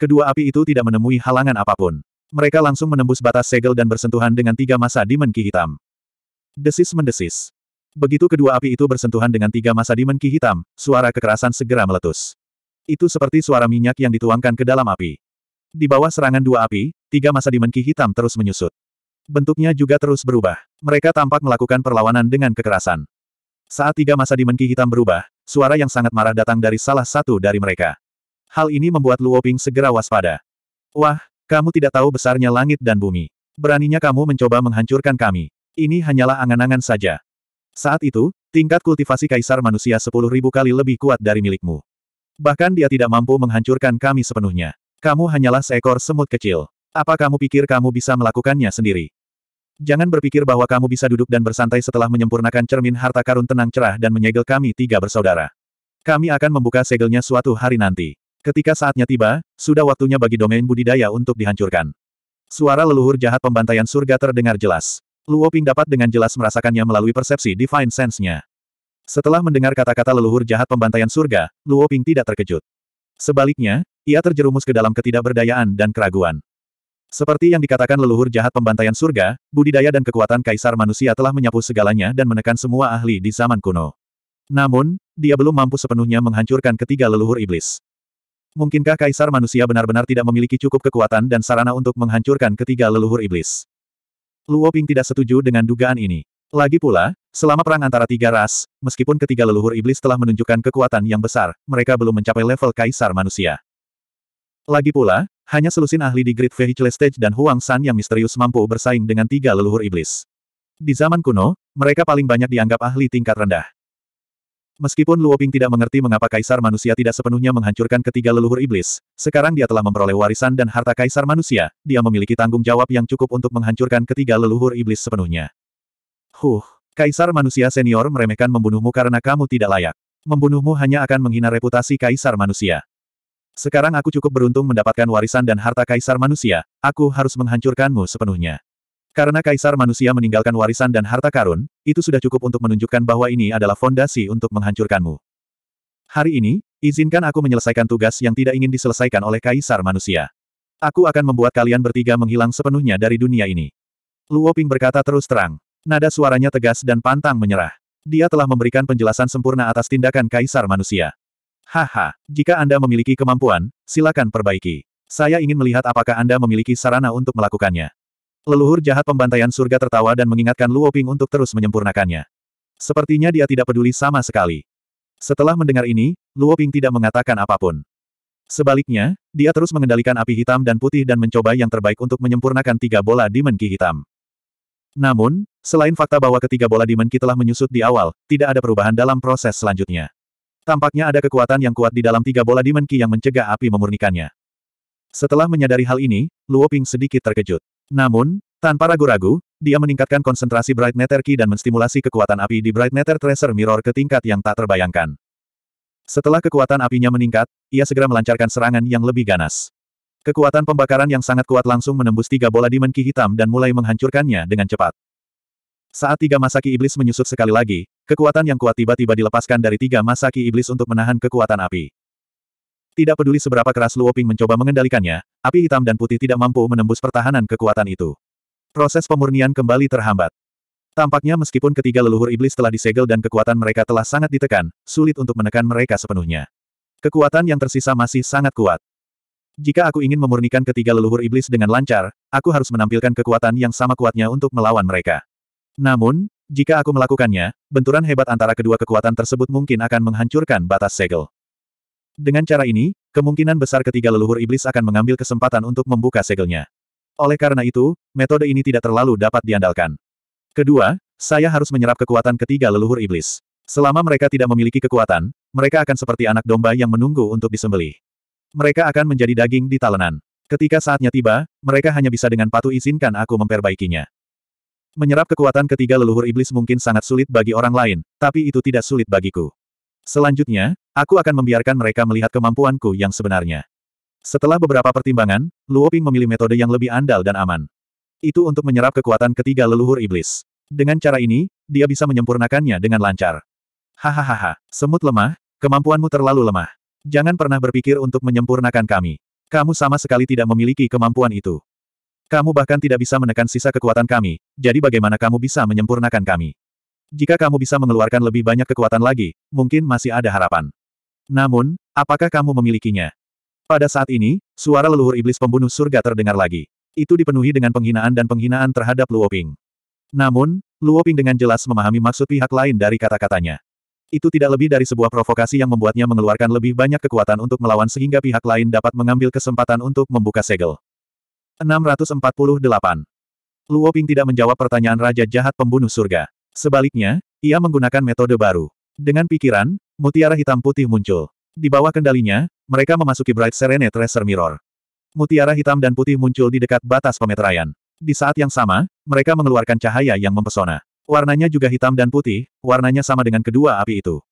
Kedua api itu tidak menemui halangan apapun. Mereka langsung menembus batas segel dan bersentuhan dengan tiga masa dimen ki hitam. Desis mendesis. Begitu kedua api itu bersentuhan dengan tiga masa dimen ki hitam, suara kekerasan segera meletus. Itu seperti suara minyak yang dituangkan ke dalam api. Di bawah serangan dua api, tiga masa dimen ki hitam terus menyusut. Bentuknya juga terus berubah. Mereka tampak melakukan perlawanan dengan kekerasan. Saat tiga masa Ki hitam berubah, suara yang sangat marah datang dari salah satu dari mereka. Hal ini membuat Luo Ping segera waspada. Wah, kamu tidak tahu besarnya langit dan bumi. Beraninya kamu mencoba menghancurkan kami. Ini hanyalah angan-angan saja. Saat itu, tingkat kultivasi kaisar manusia 10.000 kali lebih kuat dari milikmu. Bahkan dia tidak mampu menghancurkan kami sepenuhnya. Kamu hanyalah seekor semut kecil. Apa kamu pikir kamu bisa melakukannya sendiri? Jangan berpikir bahwa kamu bisa duduk dan bersantai setelah menyempurnakan cermin harta karun tenang cerah dan menyegel kami tiga bersaudara. Kami akan membuka segelnya suatu hari nanti. Ketika saatnya tiba, sudah waktunya bagi domain budidaya untuk dihancurkan. Suara leluhur jahat pembantaian surga terdengar jelas. Luo Ping dapat dengan jelas merasakannya melalui persepsi Divine Sense-nya. Setelah mendengar kata-kata leluhur jahat pembantaian surga, Luo Ping tidak terkejut. Sebaliknya, ia terjerumus ke dalam ketidakberdayaan dan keraguan. Seperti yang dikatakan leluhur jahat pembantaian surga, budidaya dan kekuatan kaisar manusia telah menyapu segalanya dan menekan semua ahli di zaman kuno. Namun, dia belum mampu sepenuhnya menghancurkan ketiga leluhur iblis. Mungkinkah kaisar manusia benar-benar tidak memiliki cukup kekuatan dan sarana untuk menghancurkan ketiga leluhur iblis? Luo Ping tidak setuju dengan dugaan ini. Lagi pula, selama perang antara tiga ras, meskipun ketiga leluhur iblis telah menunjukkan kekuatan yang besar, mereka belum mencapai level kaisar manusia. Lagi pula, hanya selusin ahli di Great Vehicle Stage dan Huang San yang misterius mampu bersaing dengan tiga leluhur iblis. Di zaman kuno, mereka paling banyak dianggap ahli tingkat rendah. Meskipun Luo Ping tidak mengerti mengapa kaisar manusia tidak sepenuhnya menghancurkan ketiga leluhur iblis, sekarang dia telah memperoleh warisan dan harta kaisar manusia, dia memiliki tanggung jawab yang cukup untuk menghancurkan ketiga leluhur iblis sepenuhnya. Huh, kaisar manusia senior meremehkan membunuhmu karena kamu tidak layak. Membunuhmu hanya akan menghina reputasi kaisar manusia. Sekarang aku cukup beruntung mendapatkan warisan dan harta kaisar manusia, aku harus menghancurkanmu sepenuhnya. Karena kaisar manusia meninggalkan warisan dan harta karun, itu sudah cukup untuk menunjukkan bahwa ini adalah fondasi untuk menghancurkanmu. Hari ini, izinkan aku menyelesaikan tugas yang tidak ingin diselesaikan oleh kaisar manusia. Aku akan membuat kalian bertiga menghilang sepenuhnya dari dunia ini. Luo Ping berkata terus terang. Nada suaranya tegas dan pantang menyerah. Dia telah memberikan penjelasan sempurna atas tindakan kaisar manusia. Haha, jika Anda memiliki kemampuan, silakan perbaiki. Saya ingin melihat apakah Anda memiliki sarana untuk melakukannya. Leluhur jahat pembantaian surga tertawa dan mengingatkan Luo Ping untuk terus menyempurnakannya. Sepertinya dia tidak peduli sama sekali. Setelah mendengar ini, Luo Ping tidak mengatakan apapun. Sebaliknya, dia terus mengendalikan api hitam dan putih dan mencoba yang terbaik untuk menyempurnakan tiga bola di Ki hitam. Namun, selain fakta bahwa ketiga bola di Ki telah menyusut di awal, tidak ada perubahan dalam proses selanjutnya. Tampaknya ada kekuatan yang kuat di dalam tiga bola di Ki yang mencegah api memurnikannya. Setelah menyadari hal ini, Luo Ping sedikit terkejut. Namun, tanpa ragu-ragu, dia meningkatkan konsentrasi Bright Nether Key dan menstimulasi kekuatan api di Bright Nether Tracer Mirror ke tingkat yang tak terbayangkan. Setelah kekuatan apinya meningkat, ia segera melancarkan serangan yang lebih ganas. Kekuatan pembakaran yang sangat kuat langsung menembus tiga bola Demon Key hitam dan mulai menghancurkannya dengan cepat. Saat tiga Masaki Iblis menyusut sekali lagi, kekuatan yang kuat tiba-tiba dilepaskan dari tiga Masaki Iblis untuk menahan kekuatan api. Tidak peduli seberapa keras Luoping mencoba mengendalikannya, api hitam dan putih tidak mampu menembus pertahanan kekuatan itu. Proses pemurnian kembali terhambat. Tampaknya meskipun ketiga leluhur iblis telah disegel dan kekuatan mereka telah sangat ditekan, sulit untuk menekan mereka sepenuhnya. Kekuatan yang tersisa masih sangat kuat. Jika aku ingin memurnikan ketiga leluhur iblis dengan lancar, aku harus menampilkan kekuatan yang sama kuatnya untuk melawan mereka. Namun, jika aku melakukannya, benturan hebat antara kedua kekuatan tersebut mungkin akan menghancurkan batas segel. Dengan cara ini, kemungkinan besar ketiga leluhur iblis akan mengambil kesempatan untuk membuka segelnya. Oleh karena itu, metode ini tidak terlalu dapat diandalkan. Kedua, saya harus menyerap kekuatan ketiga leluhur iblis. Selama mereka tidak memiliki kekuatan, mereka akan seperti anak domba yang menunggu untuk disembelih. Mereka akan menjadi daging di talenan. Ketika saatnya tiba, mereka hanya bisa dengan patuh izinkan aku memperbaikinya. Menyerap kekuatan ketiga leluhur iblis mungkin sangat sulit bagi orang lain, tapi itu tidak sulit bagiku. Selanjutnya, Aku akan membiarkan mereka melihat kemampuanku yang sebenarnya. Setelah beberapa pertimbangan, Luoping memilih metode yang lebih andal dan aman. Itu untuk menyerap kekuatan ketiga leluhur iblis. Dengan cara ini, dia bisa menyempurnakannya dengan lancar. Hahaha, semut lemah, kemampuanmu terlalu lemah. Jangan pernah berpikir untuk menyempurnakan kami. Kamu sama sekali tidak memiliki kemampuan itu. Kamu bahkan tidak bisa menekan sisa kekuatan kami, jadi bagaimana kamu bisa menyempurnakan kami? Jika kamu bisa mengeluarkan lebih banyak kekuatan lagi, mungkin masih ada harapan. Namun, apakah kamu memilikinya? Pada saat ini, suara leluhur iblis pembunuh surga terdengar lagi. Itu dipenuhi dengan penghinaan dan penghinaan terhadap Luoping. Namun, Luoping dengan jelas memahami maksud pihak lain dari kata-katanya. Itu tidak lebih dari sebuah provokasi yang membuatnya mengeluarkan lebih banyak kekuatan untuk melawan sehingga pihak lain dapat mengambil kesempatan untuk membuka segel. 648. Luoping tidak menjawab pertanyaan Raja Jahat Pembunuh Surga. Sebaliknya, ia menggunakan metode baru. Dengan pikiran, mutiara hitam putih muncul. Di bawah kendalinya, mereka memasuki Bright Serene Treasure Mirror. Mutiara hitam dan putih muncul di dekat batas pemeteraian. Di saat yang sama, mereka mengeluarkan cahaya yang mempesona. Warnanya juga hitam dan putih, warnanya sama dengan kedua api itu.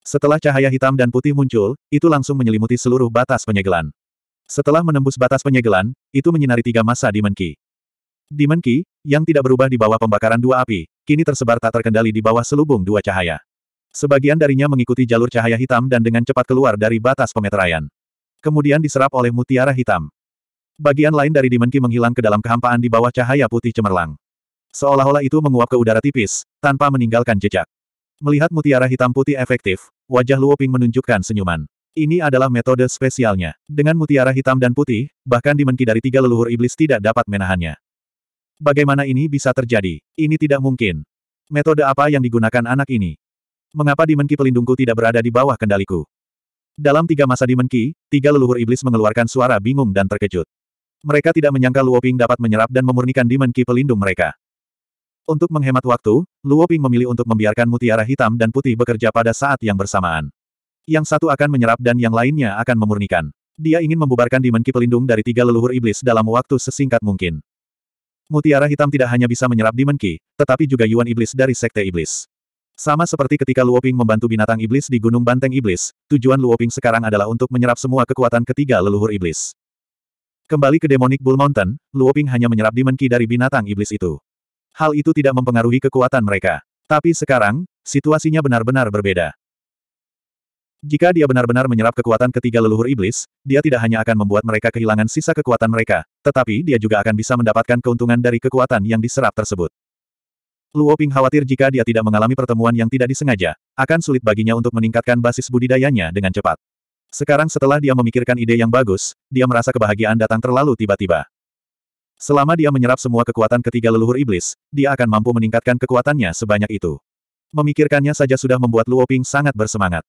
Setelah cahaya hitam dan putih muncul, itu langsung menyelimuti seluruh batas penyegelan. Setelah menembus batas penyegelan, itu menyinari tiga masa di Menki. Demon Menki, yang tidak berubah di bawah pembakaran dua api, kini tersebar tak terkendali di bawah selubung dua cahaya. Sebagian darinya mengikuti jalur cahaya hitam dan dengan cepat keluar dari batas pemeteraian. Kemudian diserap oleh mutiara hitam. Bagian lain dari Dimenki menghilang ke dalam kehampaan di bawah cahaya putih cemerlang. Seolah-olah itu menguap ke udara tipis, tanpa meninggalkan jejak. Melihat mutiara hitam putih efektif, wajah Luo Ping menunjukkan senyuman. Ini adalah metode spesialnya. Dengan mutiara hitam dan putih, bahkan Dimenki dari tiga leluhur iblis tidak dapat menahannya. Bagaimana ini bisa terjadi? Ini tidak mungkin. Metode apa yang digunakan anak ini? Mengapa Dimenki pelindungku tidak berada di bawah kendaliku? Dalam tiga masa Dimenki, tiga leluhur iblis mengeluarkan suara bingung dan terkejut. Mereka tidak menyangka Luo Ping dapat menyerap dan memurnikan Dimenki pelindung mereka. Untuk menghemat waktu, Luo Ping memilih untuk membiarkan mutiara hitam dan putih bekerja pada saat yang bersamaan. Yang satu akan menyerap dan yang lainnya akan memurnikan. Dia ingin membubarkan dimenki pelindung dari tiga leluhur iblis dalam waktu sesingkat mungkin. Mutiara hitam tidak hanya bisa menyerap dimenki, tetapi juga yuan iblis dari sekte iblis. Sama seperti ketika Luoping membantu binatang iblis di Gunung Banteng Iblis, tujuan Luoping sekarang adalah untuk menyerap semua kekuatan ketiga leluhur iblis. Kembali ke Demonic Bull Mountain, Luoping hanya menyerap dimenki dari binatang iblis itu. Hal itu tidak mempengaruhi kekuatan mereka. Tapi sekarang, situasinya benar-benar berbeda. Jika dia benar-benar menyerap kekuatan ketiga leluhur iblis, dia tidak hanya akan membuat mereka kehilangan sisa kekuatan mereka, tetapi dia juga akan bisa mendapatkan keuntungan dari kekuatan yang diserap tersebut. Luo Ping khawatir jika dia tidak mengalami pertemuan yang tidak disengaja, akan sulit baginya untuk meningkatkan basis budidayanya dengan cepat. Sekarang setelah dia memikirkan ide yang bagus, dia merasa kebahagiaan datang terlalu tiba-tiba. Selama dia menyerap semua kekuatan ketiga leluhur iblis, dia akan mampu meningkatkan kekuatannya sebanyak itu. Memikirkannya saja sudah membuat Luo Ping sangat bersemangat.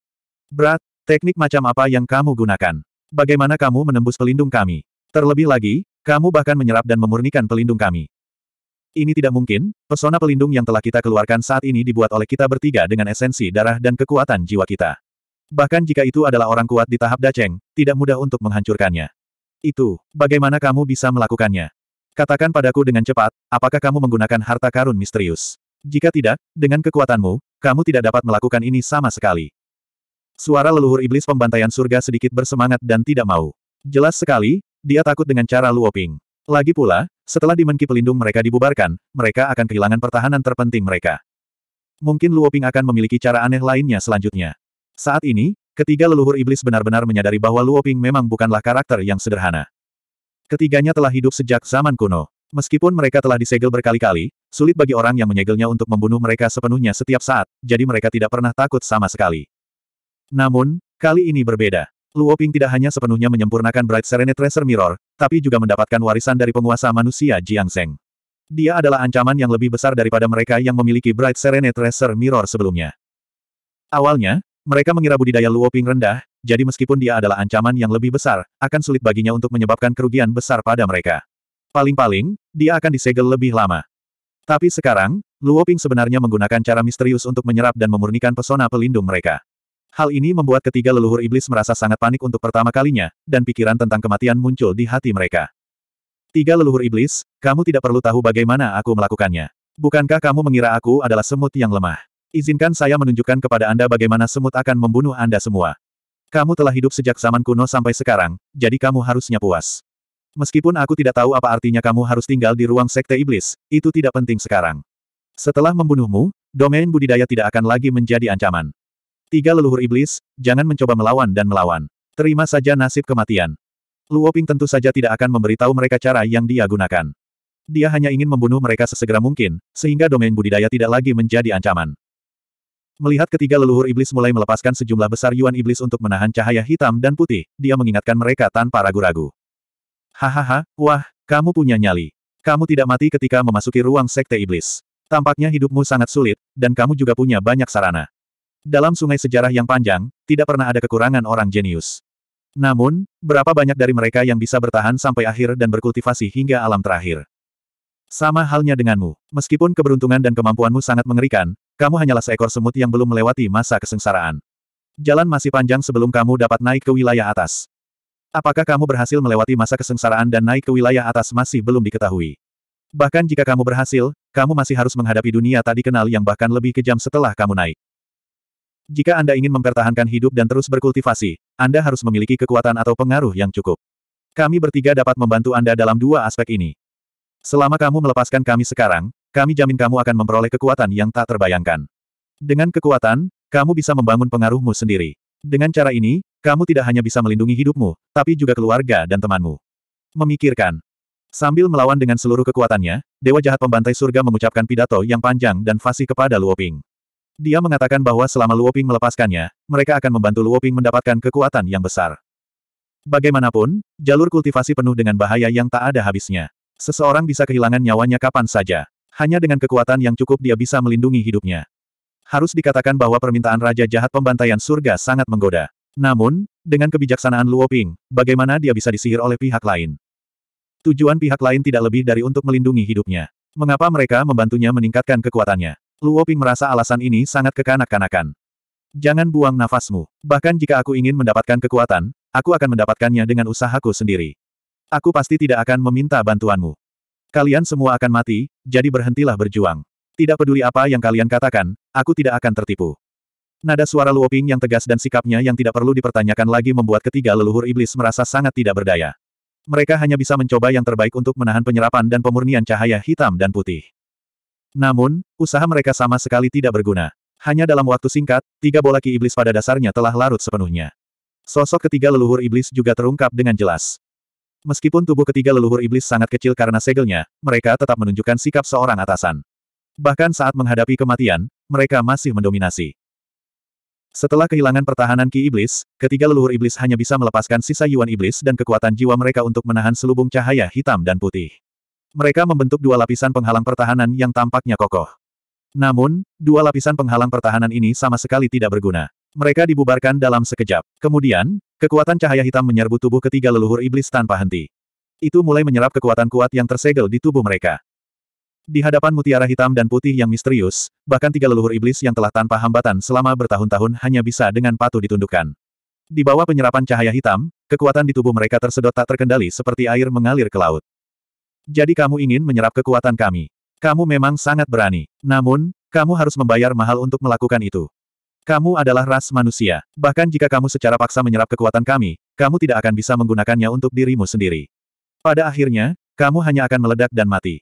Berat, teknik macam apa yang kamu gunakan? Bagaimana kamu menembus pelindung kami? Terlebih lagi, kamu bahkan menyerap dan memurnikan pelindung kami. Ini tidak mungkin, pesona pelindung yang telah kita keluarkan saat ini dibuat oleh kita bertiga dengan esensi darah dan kekuatan jiwa kita. Bahkan jika itu adalah orang kuat di tahap daceng, tidak mudah untuk menghancurkannya. Itu, bagaimana kamu bisa melakukannya? Katakan padaku dengan cepat, apakah kamu menggunakan harta karun misterius? Jika tidak, dengan kekuatanmu, kamu tidak dapat melakukan ini sama sekali. Suara leluhur iblis pembantaian surga sedikit bersemangat dan tidak mau. Jelas sekali, dia takut dengan cara Luoping. Lagi pula, setelah dimenki pelindung mereka dibubarkan, mereka akan kehilangan pertahanan terpenting mereka. Mungkin Luoping akan memiliki cara aneh lainnya selanjutnya. Saat ini, ketiga leluhur iblis benar-benar menyadari bahwa Luoping memang bukanlah karakter yang sederhana. Ketiganya telah hidup sejak zaman kuno. Meskipun mereka telah disegel berkali-kali, sulit bagi orang yang menyegelnya untuk membunuh mereka sepenuhnya setiap saat, jadi mereka tidak pernah takut sama sekali. Namun, kali ini berbeda. Luo Ping tidak hanya sepenuhnya menyempurnakan Bright Serene Tracer Mirror, tapi juga mendapatkan warisan dari penguasa manusia Jiang Zeng. Dia adalah ancaman yang lebih besar daripada mereka yang memiliki Bright Serene Tracer Mirror sebelumnya. Awalnya, mereka mengira budidaya Luo Ping rendah, jadi meskipun dia adalah ancaman yang lebih besar, akan sulit baginya untuk menyebabkan kerugian besar pada mereka. Paling-paling, dia akan disegel lebih lama. Tapi sekarang, Luo Ping sebenarnya menggunakan cara misterius untuk menyerap dan memurnikan pesona pelindung mereka. Hal ini membuat ketiga leluhur iblis merasa sangat panik untuk pertama kalinya, dan pikiran tentang kematian muncul di hati mereka. Tiga leluhur iblis, kamu tidak perlu tahu bagaimana aku melakukannya. Bukankah kamu mengira aku adalah semut yang lemah? Izinkan saya menunjukkan kepada Anda bagaimana semut akan membunuh Anda semua. Kamu telah hidup sejak zaman kuno sampai sekarang, jadi kamu harusnya puas. Meskipun aku tidak tahu apa artinya kamu harus tinggal di ruang sekte iblis, itu tidak penting sekarang. Setelah membunuhmu, domain budidaya tidak akan lagi menjadi ancaman. Tiga leluhur iblis, jangan mencoba melawan dan melawan. Terima saja nasib kematian. Luoping tentu saja tidak akan memberitahu mereka cara yang dia gunakan. Dia hanya ingin membunuh mereka sesegera mungkin, sehingga domain budidaya tidak lagi menjadi ancaman. Melihat ketiga leluhur iblis mulai melepaskan sejumlah besar yuan iblis untuk menahan cahaya hitam dan putih, dia mengingatkan mereka tanpa ragu-ragu. Hahaha, wah, kamu punya nyali. Kamu tidak mati ketika memasuki ruang sekte iblis. Tampaknya hidupmu sangat sulit, dan kamu juga punya banyak sarana dalam sungai sejarah yang panjang, tidak pernah ada kekurangan orang jenius. Namun, berapa banyak dari mereka yang bisa bertahan sampai akhir dan berkultivasi hingga alam terakhir? Sama halnya denganmu. Meskipun keberuntungan dan kemampuanmu sangat mengerikan, kamu hanyalah seekor semut yang belum melewati masa kesengsaraan. Jalan masih panjang sebelum kamu dapat naik ke wilayah atas. Apakah kamu berhasil melewati masa kesengsaraan dan naik ke wilayah atas masih belum diketahui. Bahkan jika kamu berhasil, kamu masih harus menghadapi dunia tadi kenal yang bahkan lebih kejam setelah kamu naik. Jika Anda ingin mempertahankan hidup dan terus berkultivasi, Anda harus memiliki kekuatan atau pengaruh yang cukup. Kami bertiga dapat membantu Anda dalam dua aspek ini. Selama kamu melepaskan kami sekarang, kami jamin kamu akan memperoleh kekuatan yang tak terbayangkan. Dengan kekuatan, kamu bisa membangun pengaruhmu sendiri. Dengan cara ini, kamu tidak hanya bisa melindungi hidupmu, tapi juga keluarga dan temanmu. Memikirkan. Sambil melawan dengan seluruh kekuatannya, Dewa Jahat Pembantai Surga mengucapkan pidato yang panjang dan fasih kepada Luoping. Dia mengatakan bahwa selama Luoping melepaskannya, mereka akan membantu Luoping mendapatkan kekuatan yang besar. Bagaimanapun, jalur kultivasi penuh dengan bahaya yang tak ada habisnya. Seseorang bisa kehilangan nyawanya kapan saja. Hanya dengan kekuatan yang cukup dia bisa melindungi hidupnya. Harus dikatakan bahwa permintaan Raja Jahat Pembantaian Surga sangat menggoda. Namun, dengan kebijaksanaan Luoping, bagaimana dia bisa disihir oleh pihak lain? Tujuan pihak lain tidak lebih dari untuk melindungi hidupnya. Mengapa mereka membantunya meningkatkan kekuatannya? Luo Ping merasa alasan ini sangat kekanak-kanakan. Jangan buang nafasmu. Bahkan jika aku ingin mendapatkan kekuatan, aku akan mendapatkannya dengan usahaku sendiri. Aku pasti tidak akan meminta bantuanmu. Kalian semua akan mati, jadi berhentilah berjuang. Tidak peduli apa yang kalian katakan, aku tidak akan tertipu. Nada suara Luo Ping yang tegas dan sikapnya yang tidak perlu dipertanyakan lagi membuat ketiga leluhur iblis merasa sangat tidak berdaya. Mereka hanya bisa mencoba yang terbaik untuk menahan penyerapan dan pemurnian cahaya hitam dan putih. Namun, usaha mereka sama sekali tidak berguna. Hanya dalam waktu singkat, tiga bola ki iblis pada dasarnya telah larut sepenuhnya. Sosok ketiga leluhur iblis juga terungkap dengan jelas. Meskipun tubuh ketiga leluhur iblis sangat kecil karena segelnya, mereka tetap menunjukkan sikap seorang atasan. Bahkan saat menghadapi kematian, mereka masih mendominasi. Setelah kehilangan pertahanan ki iblis, ketiga leluhur iblis hanya bisa melepaskan sisa yuan iblis dan kekuatan jiwa mereka untuk menahan selubung cahaya hitam dan putih. Mereka membentuk dua lapisan penghalang pertahanan yang tampaknya kokoh. Namun, dua lapisan penghalang pertahanan ini sama sekali tidak berguna. Mereka dibubarkan dalam sekejap. Kemudian, kekuatan cahaya hitam menyerbu tubuh ketiga leluhur iblis tanpa henti. Itu mulai menyerap kekuatan kuat yang tersegel di tubuh mereka. Di hadapan mutiara hitam dan putih yang misterius, bahkan tiga leluhur iblis yang telah tanpa hambatan selama bertahun-tahun hanya bisa dengan patuh ditundukkan. Di bawah penyerapan cahaya hitam, kekuatan di tubuh mereka tersedot tak terkendali seperti air mengalir ke laut. Jadi kamu ingin menyerap kekuatan kami. Kamu memang sangat berani. Namun, kamu harus membayar mahal untuk melakukan itu. Kamu adalah ras manusia. Bahkan jika kamu secara paksa menyerap kekuatan kami, kamu tidak akan bisa menggunakannya untuk dirimu sendiri. Pada akhirnya, kamu hanya akan meledak dan mati.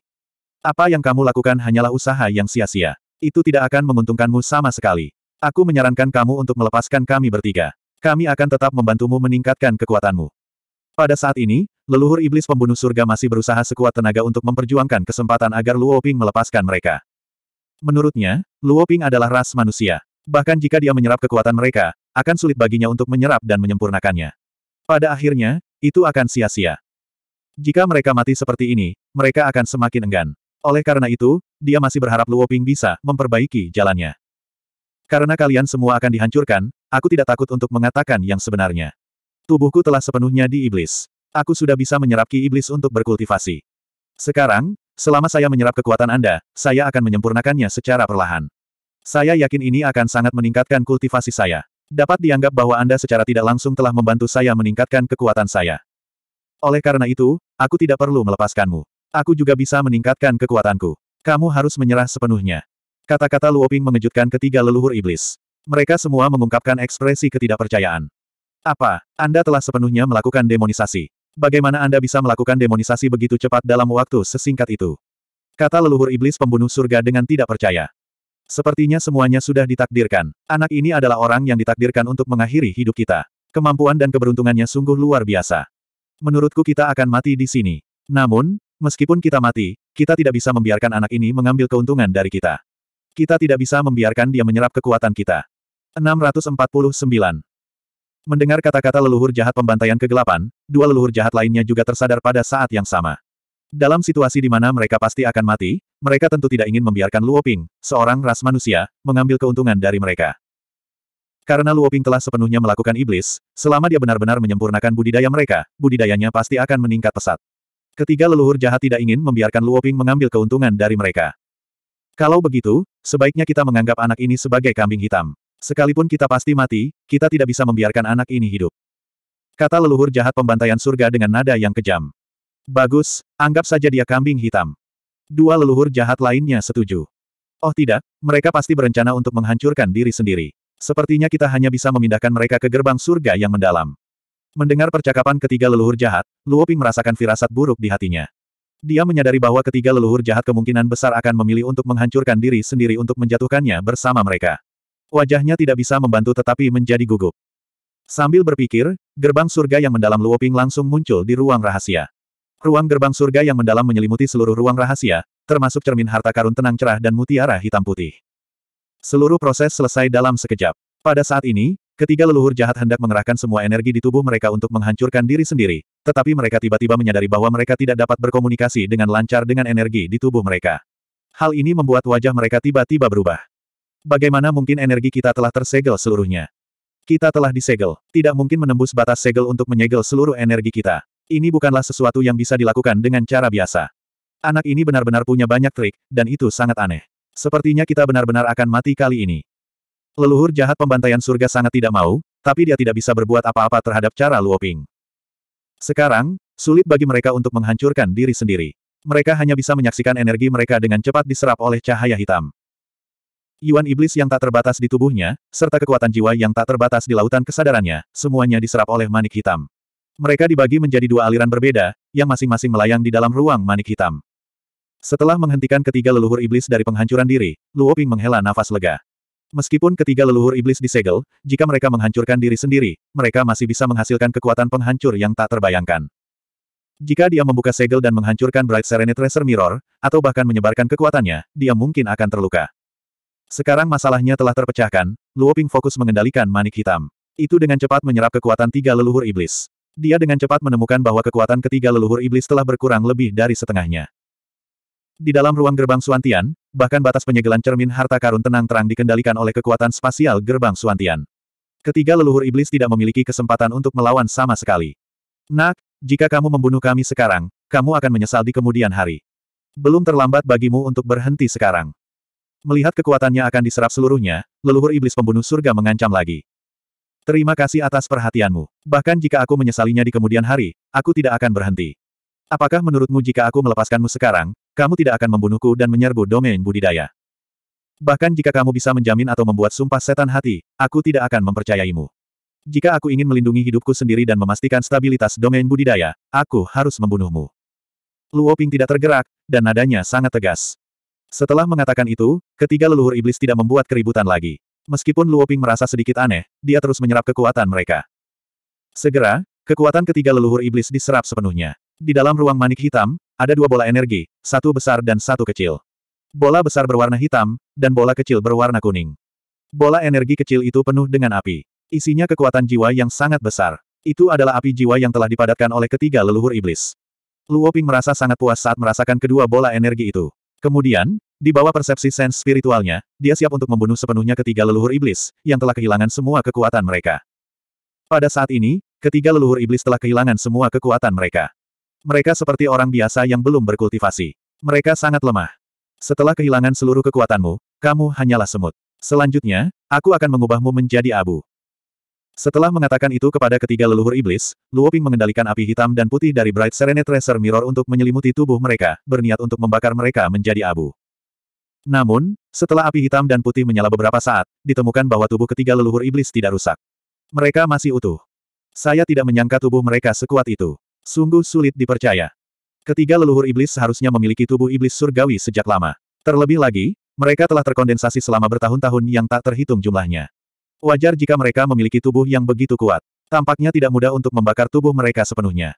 Apa yang kamu lakukan hanyalah usaha yang sia-sia. Itu tidak akan menguntungkanmu sama sekali. Aku menyarankan kamu untuk melepaskan kami bertiga. Kami akan tetap membantumu meningkatkan kekuatanmu. Pada saat ini, leluhur iblis pembunuh surga masih berusaha sekuat tenaga untuk memperjuangkan kesempatan agar Luo Ping melepaskan mereka. Menurutnya, Luo Ping adalah ras manusia. Bahkan jika dia menyerap kekuatan mereka, akan sulit baginya untuk menyerap dan menyempurnakannya. Pada akhirnya, itu akan sia-sia. Jika mereka mati seperti ini, mereka akan semakin enggan. Oleh karena itu, dia masih berharap Luo Ping bisa memperbaiki jalannya. Karena kalian semua akan dihancurkan, aku tidak takut untuk mengatakan yang sebenarnya. Tubuhku telah sepenuhnya di iblis. Aku sudah bisa menyerap ki iblis untuk berkultivasi. Sekarang, selama saya menyerap kekuatan Anda, saya akan menyempurnakannya secara perlahan. Saya yakin ini akan sangat meningkatkan kultivasi saya. Dapat dianggap bahwa Anda secara tidak langsung telah membantu saya meningkatkan kekuatan saya. Oleh karena itu, aku tidak perlu melepaskanmu. Aku juga bisa meningkatkan kekuatanku. Kamu harus menyerah sepenuhnya. Kata-kata Luoping mengejutkan ketiga leluhur iblis. Mereka semua mengungkapkan ekspresi ketidakpercayaan. Apa? Anda telah sepenuhnya melakukan demonisasi. Bagaimana Anda bisa melakukan demonisasi begitu cepat dalam waktu sesingkat itu? Kata leluhur iblis pembunuh surga dengan tidak percaya. Sepertinya semuanya sudah ditakdirkan. Anak ini adalah orang yang ditakdirkan untuk mengakhiri hidup kita. Kemampuan dan keberuntungannya sungguh luar biasa. Menurutku kita akan mati di sini. Namun, meskipun kita mati, kita tidak bisa membiarkan anak ini mengambil keuntungan dari kita. Kita tidak bisa membiarkan dia menyerap kekuatan kita. 649. Mendengar kata-kata leluhur jahat pembantaian kegelapan, dua leluhur jahat lainnya juga tersadar pada saat yang sama. Dalam situasi di mana mereka pasti akan mati, mereka tentu tidak ingin membiarkan Luoping, seorang ras manusia, mengambil keuntungan dari mereka. Karena Luoping telah sepenuhnya melakukan iblis, selama dia benar-benar menyempurnakan budidaya mereka, budidayanya pasti akan meningkat pesat. Ketiga leluhur jahat tidak ingin membiarkan Luoping mengambil keuntungan dari mereka. Kalau begitu, sebaiknya kita menganggap anak ini sebagai kambing hitam. Sekalipun kita pasti mati, kita tidak bisa membiarkan anak ini hidup. Kata leluhur jahat pembantaian surga dengan nada yang kejam. Bagus, anggap saja dia kambing hitam. Dua leluhur jahat lainnya setuju. Oh tidak, mereka pasti berencana untuk menghancurkan diri sendiri. Sepertinya kita hanya bisa memindahkan mereka ke gerbang surga yang mendalam. Mendengar percakapan ketiga leluhur jahat, Luoping merasakan firasat buruk di hatinya. Dia menyadari bahwa ketiga leluhur jahat kemungkinan besar akan memilih untuk menghancurkan diri sendiri untuk menjatuhkannya bersama mereka. Wajahnya tidak bisa membantu tetapi menjadi gugup. Sambil berpikir, gerbang surga yang mendalam Luoping langsung muncul di ruang rahasia. Ruang gerbang surga yang mendalam menyelimuti seluruh ruang rahasia, termasuk cermin harta karun tenang cerah dan mutiara hitam putih. Seluruh proses selesai dalam sekejap. Pada saat ini, ketiga leluhur jahat hendak mengerahkan semua energi di tubuh mereka untuk menghancurkan diri sendiri, tetapi mereka tiba-tiba menyadari bahwa mereka tidak dapat berkomunikasi dengan lancar dengan energi di tubuh mereka. Hal ini membuat wajah mereka tiba-tiba berubah. Bagaimana mungkin energi kita telah tersegel seluruhnya? Kita telah disegel. Tidak mungkin menembus batas segel untuk menyegel seluruh energi kita. Ini bukanlah sesuatu yang bisa dilakukan dengan cara biasa. Anak ini benar-benar punya banyak trik, dan itu sangat aneh. Sepertinya kita benar-benar akan mati kali ini. Leluhur jahat pembantaian surga sangat tidak mau, tapi dia tidak bisa berbuat apa-apa terhadap cara Luoping. Sekarang, sulit bagi mereka untuk menghancurkan diri sendiri. Mereka hanya bisa menyaksikan energi mereka dengan cepat diserap oleh cahaya hitam. Yuan iblis yang tak terbatas di tubuhnya, serta kekuatan jiwa yang tak terbatas di lautan kesadarannya, semuanya diserap oleh manik hitam. Mereka dibagi menjadi dua aliran berbeda, yang masing-masing melayang di dalam ruang manik hitam. Setelah menghentikan ketiga leluhur iblis dari penghancuran diri, Luo Ping menghela nafas lega. Meskipun ketiga leluhur iblis disegel, jika mereka menghancurkan diri sendiri, mereka masih bisa menghasilkan kekuatan penghancur yang tak terbayangkan. Jika dia membuka segel dan menghancurkan Bright Serenity Tracer Mirror, atau bahkan menyebarkan kekuatannya, dia mungkin akan terluka. Sekarang masalahnya telah terpecahkan, Luoping fokus mengendalikan manik hitam. Itu dengan cepat menyerap kekuatan tiga leluhur iblis. Dia dengan cepat menemukan bahwa kekuatan ketiga leluhur iblis telah berkurang lebih dari setengahnya. Di dalam ruang gerbang Suantian, bahkan batas penyegelan cermin harta karun tenang-terang dikendalikan oleh kekuatan spasial gerbang Suantian. Ketiga leluhur iblis tidak memiliki kesempatan untuk melawan sama sekali. Nak, jika kamu membunuh kami sekarang, kamu akan menyesal di kemudian hari. Belum terlambat bagimu untuk berhenti sekarang. Melihat kekuatannya akan diserap seluruhnya, leluhur iblis pembunuh surga mengancam lagi. Terima kasih atas perhatianmu. Bahkan jika aku menyesalinya di kemudian hari, aku tidak akan berhenti. Apakah menurutmu jika aku melepaskanmu sekarang, kamu tidak akan membunuhku dan menyerbu domain budidaya? Bahkan jika kamu bisa menjamin atau membuat sumpah setan hati, aku tidak akan mempercayaimu. Jika aku ingin melindungi hidupku sendiri dan memastikan stabilitas domain budidaya, aku harus membunuhmu. Luoping tidak tergerak, dan nadanya sangat tegas. Setelah mengatakan itu, ketiga leluhur iblis tidak membuat keributan lagi. Meskipun Luoping merasa sedikit aneh, dia terus menyerap kekuatan mereka. Segera, kekuatan ketiga leluhur iblis diserap sepenuhnya. Di dalam ruang manik hitam, ada dua bola energi, satu besar dan satu kecil. Bola besar berwarna hitam, dan bola kecil berwarna kuning. Bola energi kecil itu penuh dengan api. Isinya kekuatan jiwa yang sangat besar. Itu adalah api jiwa yang telah dipadatkan oleh ketiga leluhur iblis. Luoping merasa sangat puas saat merasakan kedua bola energi itu. Kemudian, di bawah persepsi sens spiritualnya, dia siap untuk membunuh sepenuhnya ketiga leluhur iblis, yang telah kehilangan semua kekuatan mereka. Pada saat ini, ketiga leluhur iblis telah kehilangan semua kekuatan mereka. Mereka seperti orang biasa yang belum berkultivasi. Mereka sangat lemah. Setelah kehilangan seluruh kekuatanmu, kamu hanyalah semut. Selanjutnya, aku akan mengubahmu menjadi abu. Setelah mengatakan itu kepada ketiga leluhur iblis, Luoping mengendalikan api hitam dan putih dari Bright Serenity Tracer Mirror untuk menyelimuti tubuh mereka, berniat untuk membakar mereka menjadi abu. Namun, setelah api hitam dan putih menyala beberapa saat, ditemukan bahwa tubuh ketiga leluhur iblis tidak rusak. Mereka masih utuh. Saya tidak menyangka tubuh mereka sekuat itu. Sungguh sulit dipercaya. Ketiga leluhur iblis seharusnya memiliki tubuh iblis surgawi sejak lama. Terlebih lagi, mereka telah terkondensasi selama bertahun-tahun yang tak terhitung jumlahnya. Wajar jika mereka memiliki tubuh yang begitu kuat. Tampaknya tidak mudah untuk membakar tubuh mereka sepenuhnya.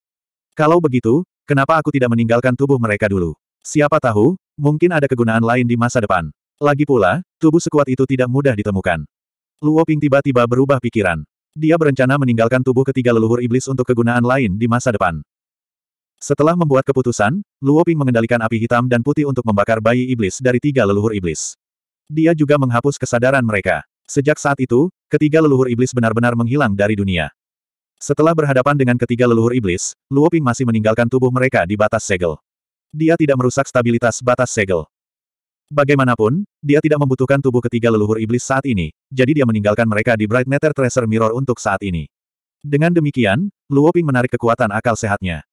Kalau begitu, kenapa aku tidak meninggalkan tubuh mereka dulu? Siapa tahu, Mungkin ada kegunaan lain di masa depan. Lagi pula, tubuh sekuat itu tidak mudah ditemukan. Luo Ping tiba-tiba berubah pikiran. Dia berencana meninggalkan tubuh ketiga leluhur iblis untuk kegunaan lain di masa depan. Setelah membuat keputusan, Luo Ping mengendalikan api hitam dan putih untuk membakar bayi iblis dari tiga leluhur iblis. Dia juga menghapus kesadaran mereka. Sejak saat itu, ketiga leluhur iblis benar-benar menghilang dari dunia. Setelah berhadapan dengan ketiga leluhur iblis, Luo Ping masih meninggalkan tubuh mereka di batas segel. Dia tidak merusak stabilitas batas segel. Bagaimanapun, dia tidak membutuhkan tubuh ketiga leluhur iblis saat ini, jadi dia meninggalkan mereka di Bright Matter Treasure Mirror untuk saat ini. Dengan demikian, Luoping menarik kekuatan akal sehatnya.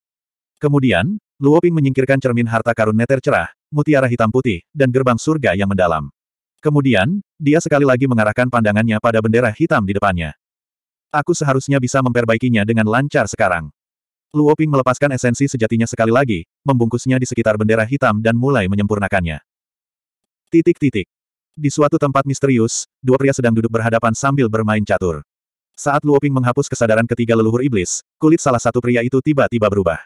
Kemudian, Luoping menyingkirkan cermin harta karun neter cerah, mutiara hitam putih, dan gerbang surga yang mendalam. Kemudian, dia sekali lagi mengarahkan pandangannya pada bendera hitam di depannya. Aku seharusnya bisa memperbaikinya dengan lancar sekarang. Luo Ping melepaskan esensi sejatinya sekali lagi, membungkusnya di sekitar bendera hitam dan mulai menyempurnakannya. Titik-titik. Di suatu tempat misterius, dua pria sedang duduk berhadapan sambil bermain catur. Saat Luo Ping menghapus kesadaran ketiga leluhur iblis, kulit salah satu pria itu tiba-tiba berubah.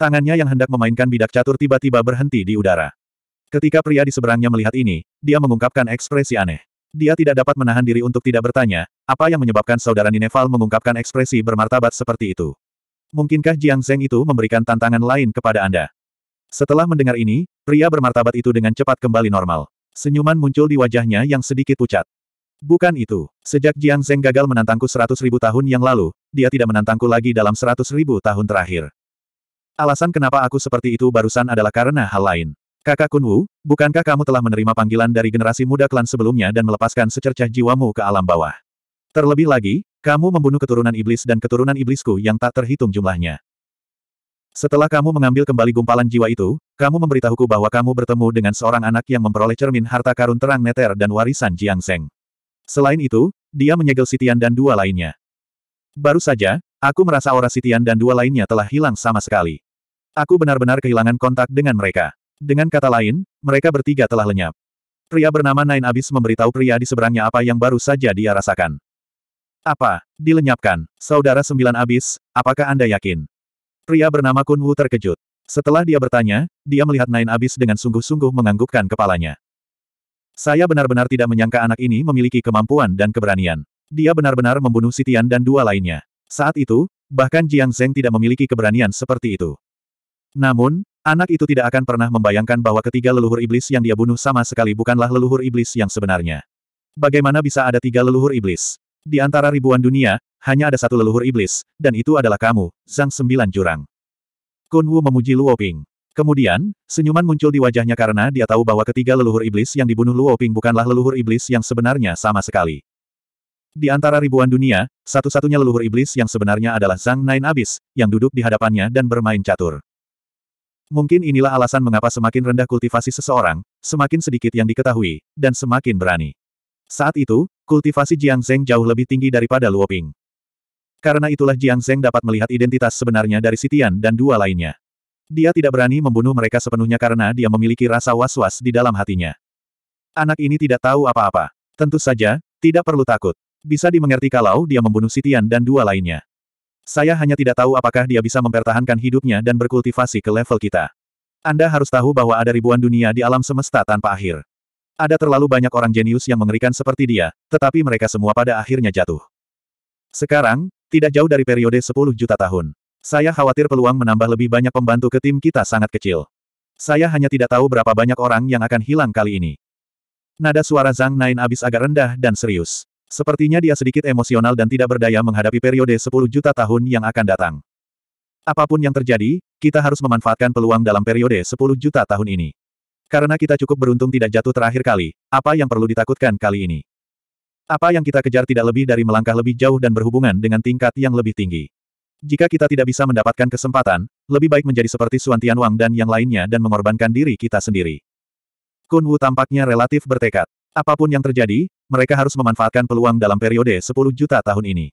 Tangannya yang hendak memainkan bidak catur tiba-tiba berhenti di udara. Ketika pria di seberangnya melihat ini, dia mengungkapkan ekspresi aneh. Dia tidak dapat menahan diri untuk tidak bertanya, apa yang menyebabkan saudara Nineval mengungkapkan ekspresi bermartabat seperti itu. Mungkinkah Jiang Zeng itu memberikan tantangan lain kepada Anda? Setelah mendengar ini, pria bermartabat itu dengan cepat kembali normal. Senyuman muncul di wajahnya yang sedikit pucat. Bukan itu. Sejak Jiang Zeng gagal menantangku seratus ribu tahun yang lalu, dia tidak menantangku lagi dalam seratus ribu tahun terakhir. Alasan kenapa aku seperti itu barusan adalah karena hal lain. Kakak Kunwu, bukankah kamu telah menerima panggilan dari generasi muda klan sebelumnya dan melepaskan secercah jiwamu ke alam bawah? Terlebih lagi, kamu membunuh keturunan iblis dan keturunan iblisku yang tak terhitung jumlahnya. Setelah kamu mengambil kembali gumpalan jiwa itu, kamu memberitahuku bahwa kamu bertemu dengan seorang anak yang memperoleh cermin harta karun terang neter dan warisan Jiang Zeng. Selain itu, dia menyegel Sitian dan dua lainnya. Baru saja, aku merasa aura Sitian dan dua lainnya telah hilang sama sekali. Aku benar-benar kehilangan kontak dengan mereka. Dengan kata lain, mereka bertiga telah lenyap. Pria bernama Nain Abis memberitahu pria di seberangnya apa yang baru saja dia rasakan. Apa? Dilenyapkan. Saudara sembilan abis, apakah Anda yakin? Pria bernama Kun Wu terkejut. Setelah dia bertanya, dia melihat Nain abis dengan sungguh-sungguh menganggukkan kepalanya. Saya benar-benar tidak menyangka anak ini memiliki kemampuan dan keberanian. Dia benar-benar membunuh Sitian dan dua lainnya. Saat itu, bahkan Jiang Zeng tidak memiliki keberanian seperti itu. Namun, anak itu tidak akan pernah membayangkan bahwa ketiga leluhur iblis yang dia bunuh sama sekali bukanlah leluhur iblis yang sebenarnya. Bagaimana bisa ada tiga leluhur iblis? Di antara ribuan dunia, hanya ada satu leluhur iblis, dan itu adalah kamu, Zhang Sembilan Jurang. Kun Wu memuji Ping. Kemudian, senyuman muncul di wajahnya karena dia tahu bahwa ketiga leluhur iblis yang dibunuh Luo Ping bukanlah leluhur iblis yang sebenarnya sama sekali. Di antara ribuan dunia, satu-satunya leluhur iblis yang sebenarnya adalah Zhang Nain Abis, yang duduk di hadapannya dan bermain catur. Mungkin inilah alasan mengapa semakin rendah kultivasi seseorang, semakin sedikit yang diketahui, dan semakin berani. Saat itu, Kultivasi Jiang Zeng jauh lebih tinggi daripada Luoping. Karena itulah Jiang Zeng dapat melihat identitas sebenarnya dari Sitian dan dua lainnya. Dia tidak berani membunuh mereka sepenuhnya karena dia memiliki rasa was-was di dalam hatinya. Anak ini tidak tahu apa-apa. Tentu saja, tidak perlu takut. Bisa dimengerti kalau dia membunuh Sitian dan dua lainnya. Saya hanya tidak tahu apakah dia bisa mempertahankan hidupnya dan berkultivasi ke level kita. Anda harus tahu bahwa ada ribuan dunia di alam semesta tanpa akhir. Ada terlalu banyak orang jenius yang mengerikan seperti dia, tetapi mereka semua pada akhirnya jatuh. Sekarang, tidak jauh dari periode 10 juta tahun. Saya khawatir peluang menambah lebih banyak pembantu ke tim kita sangat kecil. Saya hanya tidak tahu berapa banyak orang yang akan hilang kali ini. Nada suara Zhang Nain abis agak rendah dan serius. Sepertinya dia sedikit emosional dan tidak berdaya menghadapi periode 10 juta tahun yang akan datang. Apapun yang terjadi, kita harus memanfaatkan peluang dalam periode 10 juta tahun ini. Karena kita cukup beruntung tidak jatuh terakhir kali, apa yang perlu ditakutkan kali ini? Apa yang kita kejar tidak lebih dari melangkah lebih jauh dan berhubungan dengan tingkat yang lebih tinggi. Jika kita tidak bisa mendapatkan kesempatan, lebih baik menjadi seperti Suan Tianwang dan yang lainnya dan mengorbankan diri kita sendiri. Kun Wu tampaknya relatif bertekad. Apapun yang terjadi, mereka harus memanfaatkan peluang dalam periode 10 juta tahun ini.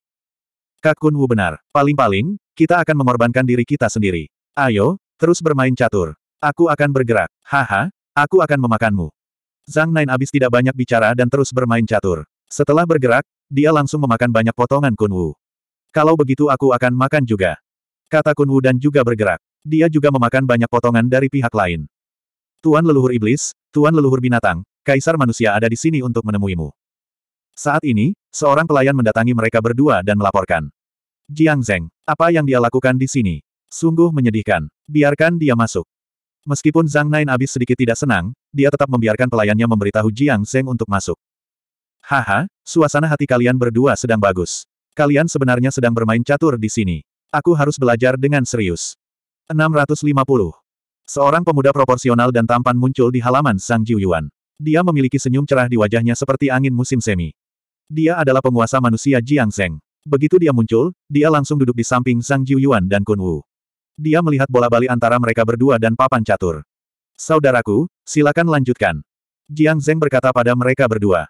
Kak Kun Wu benar. Paling-paling, kita akan mengorbankan diri kita sendiri. Ayo, terus bermain catur. Aku akan bergerak. Haha, Aku akan memakanmu. Zhang Nain abis tidak banyak bicara dan terus bermain catur. Setelah bergerak, dia langsung memakan banyak potongan Kunwu. Kalau begitu aku akan makan juga. Kata Kunwu dan juga bergerak. Dia juga memakan banyak potongan dari pihak lain. Tuan leluhur iblis, tuan leluhur binatang, kaisar manusia ada di sini untuk menemuimu. Saat ini, seorang pelayan mendatangi mereka berdua dan melaporkan. Jiang Zeng, apa yang dia lakukan di sini? Sungguh menyedihkan. Biarkan dia masuk. Meskipun Zhang Nain abis sedikit tidak senang, dia tetap membiarkan pelayannya memberitahu Jiang Zeng untuk masuk. Haha, suasana hati kalian berdua sedang bagus. Kalian sebenarnya sedang bermain catur di sini. Aku harus belajar dengan serius. 650. Seorang pemuda proporsional dan tampan muncul di halaman Sang Jiuyuan. Dia memiliki senyum cerah di wajahnya seperti angin musim semi. Dia adalah penguasa manusia Jiang Zeng. Begitu dia muncul, dia langsung duduk di samping Sang Jiuyuan dan Kun Wu. Dia melihat bola bali antara mereka berdua dan papan catur. Saudaraku, silakan lanjutkan. Jiang Zeng berkata pada mereka berdua.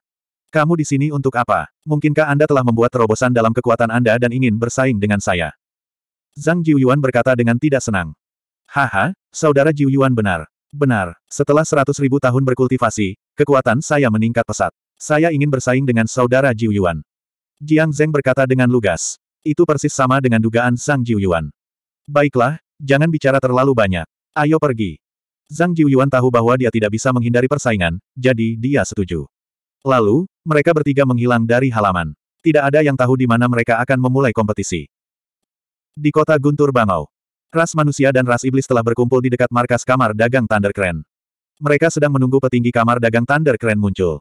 Kamu di sini untuk apa? Mungkinkah Anda telah membuat terobosan dalam kekuatan Anda dan ingin bersaing dengan saya? Zhang Jiuyuan berkata dengan tidak senang. Haha, saudara Jiuyuan benar. Benar, setelah seratus ribu tahun berkultivasi, kekuatan saya meningkat pesat. Saya ingin bersaing dengan saudara Jiuyuan. Jiang Zeng berkata dengan lugas. Itu persis sama dengan dugaan Zhang Jiuyuan. Baiklah, jangan bicara terlalu banyak. Ayo pergi. Zhang Jiuyuan tahu bahwa dia tidak bisa menghindari persaingan, jadi dia setuju. Lalu, mereka bertiga menghilang dari halaman. Tidak ada yang tahu di mana mereka akan memulai kompetisi. Di kota Guntur Bangau, ras manusia dan ras iblis telah berkumpul di dekat markas kamar dagang Thunder Crane. Mereka sedang menunggu petinggi kamar dagang Thunder Crane muncul.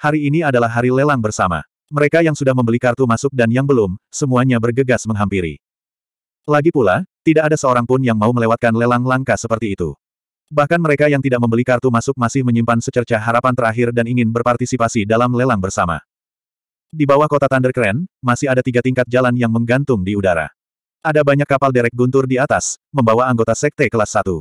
Hari ini adalah hari lelang bersama. Mereka yang sudah membeli kartu masuk dan yang belum, semuanya bergegas menghampiri. Lagi pula, tidak ada seorang pun yang mau melewatkan lelang langka seperti itu. Bahkan mereka yang tidak membeli kartu masuk masih menyimpan secerca harapan terakhir dan ingin berpartisipasi dalam lelang bersama. Di bawah kota Thundercran, masih ada tiga tingkat jalan yang menggantung di udara. Ada banyak kapal derek guntur di atas, membawa anggota sekte kelas 1.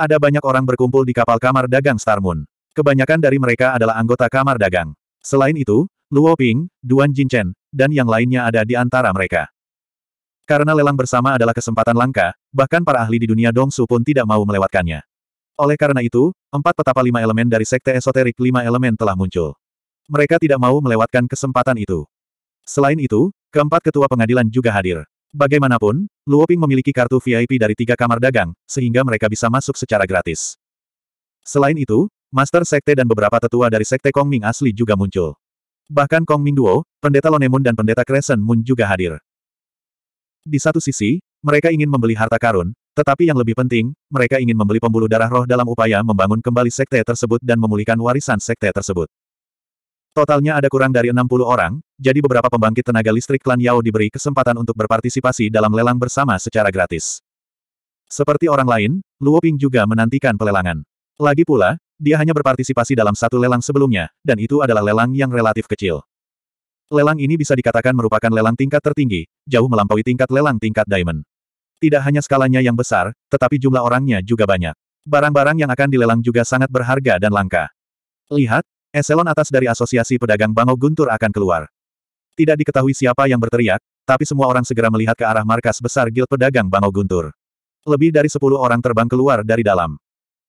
Ada banyak orang berkumpul di kapal kamar dagang Star Moon. Kebanyakan dari mereka adalah anggota kamar dagang. Selain itu, Luo Ping, Duan Jinchen, dan yang lainnya ada di antara mereka. Karena lelang bersama adalah kesempatan langka, bahkan para ahli di dunia Dongsu pun tidak mau melewatkannya. Oleh karena itu, empat petapa lima elemen dari sekte esoterik lima elemen telah muncul. Mereka tidak mau melewatkan kesempatan itu. Selain itu, keempat ketua pengadilan juga hadir. Bagaimanapun, Luoping memiliki kartu VIP dari tiga kamar dagang, sehingga mereka bisa masuk secara gratis. Selain itu, Master Sekte dan beberapa tetua dari Sekte Kongming asli juga muncul. Bahkan Kongming Duo, Pendeta Lonemun dan Pendeta Crescent Moon juga hadir. Di satu sisi, mereka ingin membeli harta karun, tetapi yang lebih penting, mereka ingin membeli pembuluh darah roh dalam upaya membangun kembali sekte tersebut dan memulihkan warisan sekte tersebut. Totalnya ada kurang dari 60 orang, jadi beberapa pembangkit tenaga listrik klan Yao diberi kesempatan untuk berpartisipasi dalam lelang bersama secara gratis. Seperti orang lain, Luo Ping juga menantikan pelelangan. Lagi pula, dia hanya berpartisipasi dalam satu lelang sebelumnya, dan itu adalah lelang yang relatif kecil. Lelang ini bisa dikatakan merupakan lelang tingkat tertinggi, jauh melampaui tingkat lelang tingkat diamond. Tidak hanya skalanya yang besar, tetapi jumlah orangnya juga banyak. Barang-barang yang akan dilelang juga sangat berharga dan langka. Lihat, eselon atas dari Asosiasi Pedagang Bango Guntur akan keluar. Tidak diketahui siapa yang berteriak, tapi semua orang segera melihat ke arah markas besar Guild Pedagang Bango Guntur. Lebih dari sepuluh orang terbang keluar dari dalam.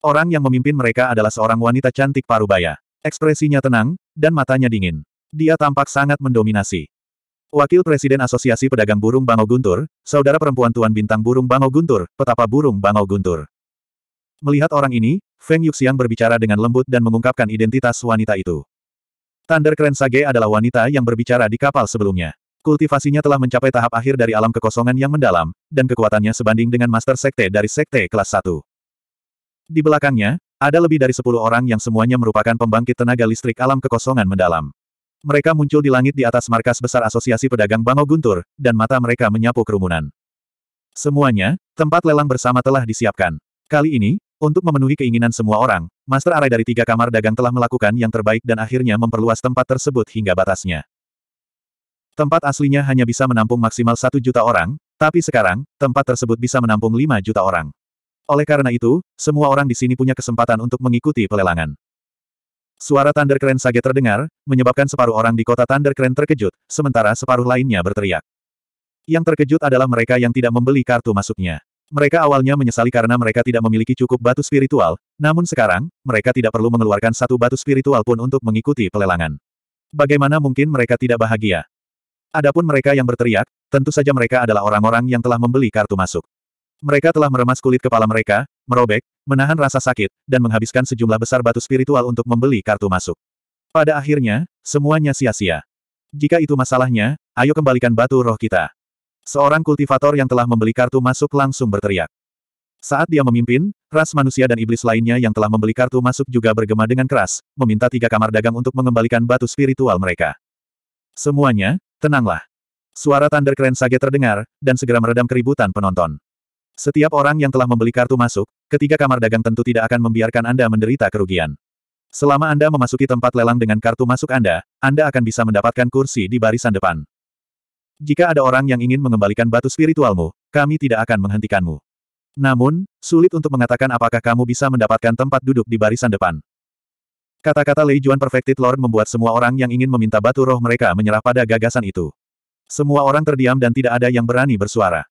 Orang yang memimpin mereka adalah seorang wanita cantik parubaya. Ekspresinya tenang, dan matanya dingin. Dia tampak sangat mendominasi. Wakil Presiden Asosiasi Pedagang Burung Bangau Guntur, saudara perempuan Tuan Bintang Burung Bangau Guntur, petapa Burung Bangau Guntur. Melihat orang ini, Feng Yuxiang berbicara dengan lembut dan mengungkapkan identitas wanita itu. Thunder Keren Sage adalah wanita yang berbicara di kapal sebelumnya. Kultivasinya telah mencapai tahap akhir dari alam kekosongan yang mendalam, dan kekuatannya sebanding dengan Master Sekte dari Sekte Kelas 1. Di belakangnya, ada lebih dari 10 orang yang semuanya merupakan pembangkit tenaga listrik alam kekosongan mendalam. Mereka muncul di langit di atas markas besar Asosiasi Pedagang Bangau Guntur, dan mata mereka menyapu kerumunan. Semuanya, tempat lelang bersama telah disiapkan. Kali ini, untuk memenuhi keinginan semua orang, Master Arai dari tiga kamar dagang telah melakukan yang terbaik dan akhirnya memperluas tempat tersebut hingga batasnya. Tempat aslinya hanya bisa menampung maksimal satu juta orang, tapi sekarang, tempat tersebut bisa menampung lima juta orang. Oleh karena itu, semua orang di sini punya kesempatan untuk mengikuti pelelangan. Suara Thunder Keren Sage terdengar, menyebabkan separuh orang di kota Thunder Keren terkejut, sementara separuh lainnya berteriak. Yang terkejut adalah mereka yang tidak membeli kartu masuknya. Mereka awalnya menyesali karena mereka tidak memiliki cukup batu spiritual, namun sekarang, mereka tidak perlu mengeluarkan satu batu spiritual pun untuk mengikuti pelelangan. Bagaimana mungkin mereka tidak bahagia? Adapun mereka yang berteriak, tentu saja mereka adalah orang-orang yang telah membeli kartu masuk. Mereka telah meremas kulit kepala mereka, merobek, menahan rasa sakit, dan menghabiskan sejumlah besar batu spiritual untuk membeli kartu masuk. Pada akhirnya, semuanya sia-sia. Jika itu masalahnya, ayo kembalikan batu roh kita. Seorang kultivator yang telah membeli kartu masuk langsung berteriak. Saat dia memimpin, ras manusia dan iblis lainnya yang telah membeli kartu masuk juga bergema dengan keras, meminta tiga kamar dagang untuk mengembalikan batu spiritual mereka. Semuanya, tenanglah. Suara Thunder keren sage terdengar, dan segera meredam keributan penonton. Setiap orang yang telah membeli kartu masuk, ketiga kamar dagang tentu tidak akan membiarkan Anda menderita kerugian. Selama Anda memasuki tempat lelang dengan kartu masuk Anda, Anda akan bisa mendapatkan kursi di barisan depan. Jika ada orang yang ingin mengembalikan batu spiritualmu, kami tidak akan menghentikanmu. Namun, sulit untuk mengatakan apakah kamu bisa mendapatkan tempat duduk di barisan depan. Kata-kata Lei Juan Perfected Lord membuat semua orang yang ingin meminta batu roh mereka menyerah pada gagasan itu. Semua orang terdiam dan tidak ada yang berani bersuara.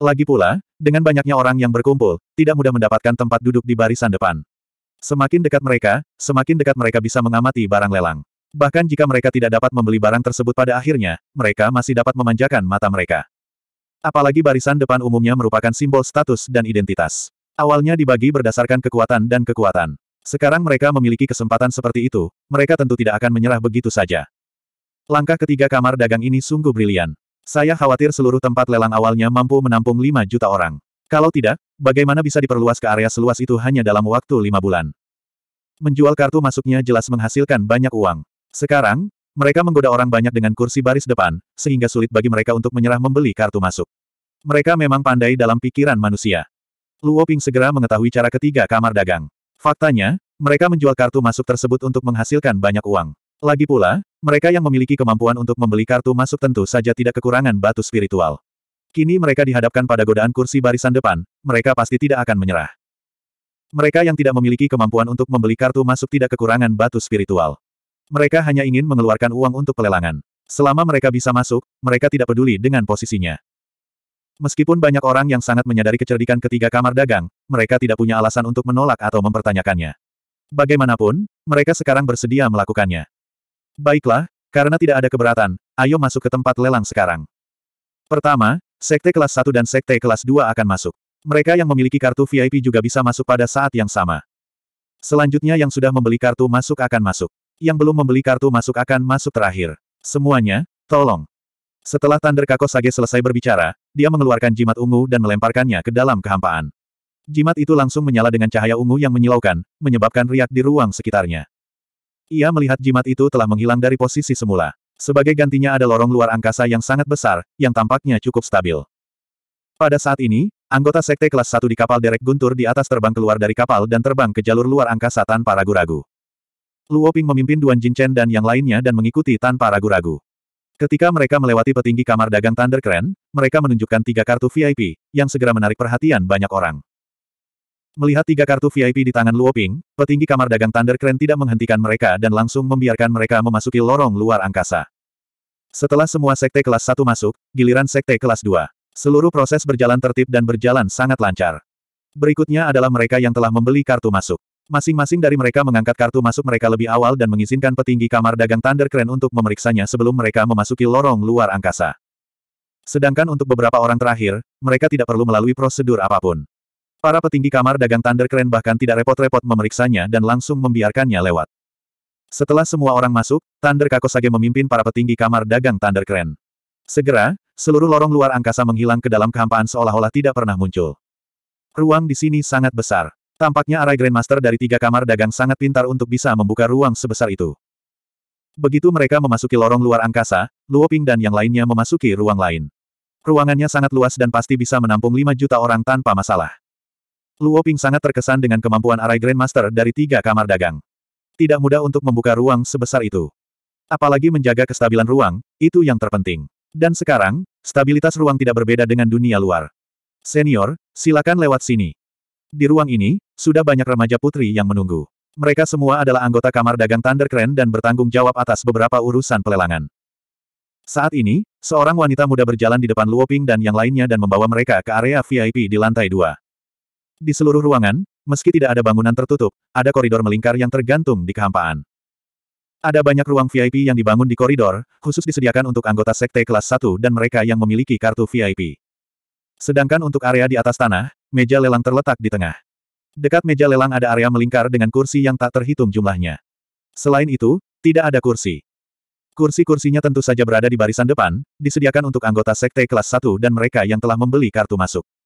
Lagi pula, dengan banyaknya orang yang berkumpul, tidak mudah mendapatkan tempat duduk di barisan depan. Semakin dekat mereka, semakin dekat mereka bisa mengamati barang lelang. Bahkan jika mereka tidak dapat membeli barang tersebut pada akhirnya, mereka masih dapat memanjakan mata mereka. Apalagi barisan depan umumnya merupakan simbol status dan identitas. Awalnya dibagi berdasarkan kekuatan dan kekuatan. Sekarang mereka memiliki kesempatan seperti itu, mereka tentu tidak akan menyerah begitu saja. Langkah ketiga kamar dagang ini sungguh brilian. Saya khawatir seluruh tempat lelang awalnya mampu menampung 5 juta orang. Kalau tidak, bagaimana bisa diperluas ke area seluas itu hanya dalam waktu 5 bulan? Menjual kartu masuknya jelas menghasilkan banyak uang. Sekarang, mereka menggoda orang banyak dengan kursi baris depan, sehingga sulit bagi mereka untuk menyerah membeli kartu masuk. Mereka memang pandai dalam pikiran manusia. Luo Ping segera mengetahui cara ketiga kamar dagang. Faktanya, mereka menjual kartu masuk tersebut untuk menghasilkan banyak uang. Lagi pula, mereka yang memiliki kemampuan untuk membeli kartu masuk tentu saja tidak kekurangan batu spiritual. Kini mereka dihadapkan pada godaan kursi barisan depan, mereka pasti tidak akan menyerah. Mereka yang tidak memiliki kemampuan untuk membeli kartu masuk tidak kekurangan batu spiritual. Mereka hanya ingin mengeluarkan uang untuk pelelangan. Selama mereka bisa masuk, mereka tidak peduli dengan posisinya. Meskipun banyak orang yang sangat menyadari kecerdikan ketiga kamar dagang, mereka tidak punya alasan untuk menolak atau mempertanyakannya. Bagaimanapun, mereka sekarang bersedia melakukannya. Baiklah, karena tidak ada keberatan, ayo masuk ke tempat lelang sekarang. Pertama, Sekte kelas 1 dan Sekte kelas 2 akan masuk. Mereka yang memiliki kartu VIP juga bisa masuk pada saat yang sama. Selanjutnya yang sudah membeli kartu masuk akan masuk. Yang belum membeli kartu masuk akan masuk terakhir. Semuanya, tolong. Setelah Thunder Kakosage selesai berbicara, dia mengeluarkan jimat ungu dan melemparkannya ke dalam kehampaan. Jimat itu langsung menyala dengan cahaya ungu yang menyilaukan, menyebabkan riak di ruang sekitarnya. Ia melihat jimat itu telah menghilang dari posisi semula. Sebagai gantinya ada lorong luar angkasa yang sangat besar, yang tampaknya cukup stabil. Pada saat ini, anggota sekte kelas 1 di kapal derek guntur di atas terbang keluar dari kapal dan terbang ke jalur luar angkasa tanpa ragu-ragu. Luo Ping memimpin Duan Jinchen dan yang lainnya dan mengikuti tanpa ragu-ragu. Ketika mereka melewati petinggi kamar dagang Thunder Crane, mereka menunjukkan tiga kartu VIP, yang segera menarik perhatian banyak orang. Melihat tiga kartu VIP di tangan Luo Ping, petinggi kamar dagang Thunder Crane tidak menghentikan mereka dan langsung membiarkan mereka memasuki lorong luar angkasa. Setelah semua sekte kelas 1 masuk, giliran sekte kelas 2. Seluruh proses berjalan tertib dan berjalan sangat lancar. Berikutnya adalah mereka yang telah membeli kartu masuk. Masing-masing dari mereka mengangkat kartu masuk mereka lebih awal dan mengizinkan petinggi kamar dagang Thunder Crane untuk memeriksanya sebelum mereka memasuki lorong luar angkasa. Sedangkan untuk beberapa orang terakhir, mereka tidak perlu melalui prosedur apapun. Para petinggi kamar dagang Thunder Keren bahkan tidak repot-repot memeriksanya dan langsung membiarkannya lewat. Setelah semua orang masuk, Thunder Kakosage memimpin para petinggi kamar dagang Thunder Keren. Segera, seluruh lorong luar angkasa menghilang ke dalam kehampaan seolah-olah tidak pernah muncul. Ruang di sini sangat besar. Tampaknya arai Grandmaster dari tiga kamar dagang sangat pintar untuk bisa membuka ruang sebesar itu. Begitu mereka memasuki lorong luar angkasa, Luo Ping dan yang lainnya memasuki ruang lain. Ruangannya sangat luas dan pasti bisa menampung lima juta orang tanpa masalah. Luo Ping sangat terkesan dengan kemampuan arai Grandmaster dari tiga kamar dagang. Tidak mudah untuk membuka ruang sebesar itu. Apalagi menjaga kestabilan ruang, itu yang terpenting. Dan sekarang, stabilitas ruang tidak berbeda dengan dunia luar. Senior, silakan lewat sini. Di ruang ini, sudah banyak remaja putri yang menunggu. Mereka semua adalah anggota kamar dagang Thunder Crane dan bertanggung jawab atas beberapa urusan pelelangan. Saat ini, seorang wanita muda berjalan di depan Luoping dan yang lainnya dan membawa mereka ke area VIP di lantai dua. Di seluruh ruangan, meski tidak ada bangunan tertutup, ada koridor melingkar yang tergantung di kehampaan. Ada banyak ruang VIP yang dibangun di koridor, khusus disediakan untuk anggota sekte kelas 1 dan mereka yang memiliki kartu VIP. Sedangkan untuk area di atas tanah, meja lelang terletak di tengah. Dekat meja lelang ada area melingkar dengan kursi yang tak terhitung jumlahnya. Selain itu, tidak ada kursi. Kursi-kursinya tentu saja berada di barisan depan, disediakan untuk anggota sekte kelas 1 dan mereka yang telah membeli kartu masuk.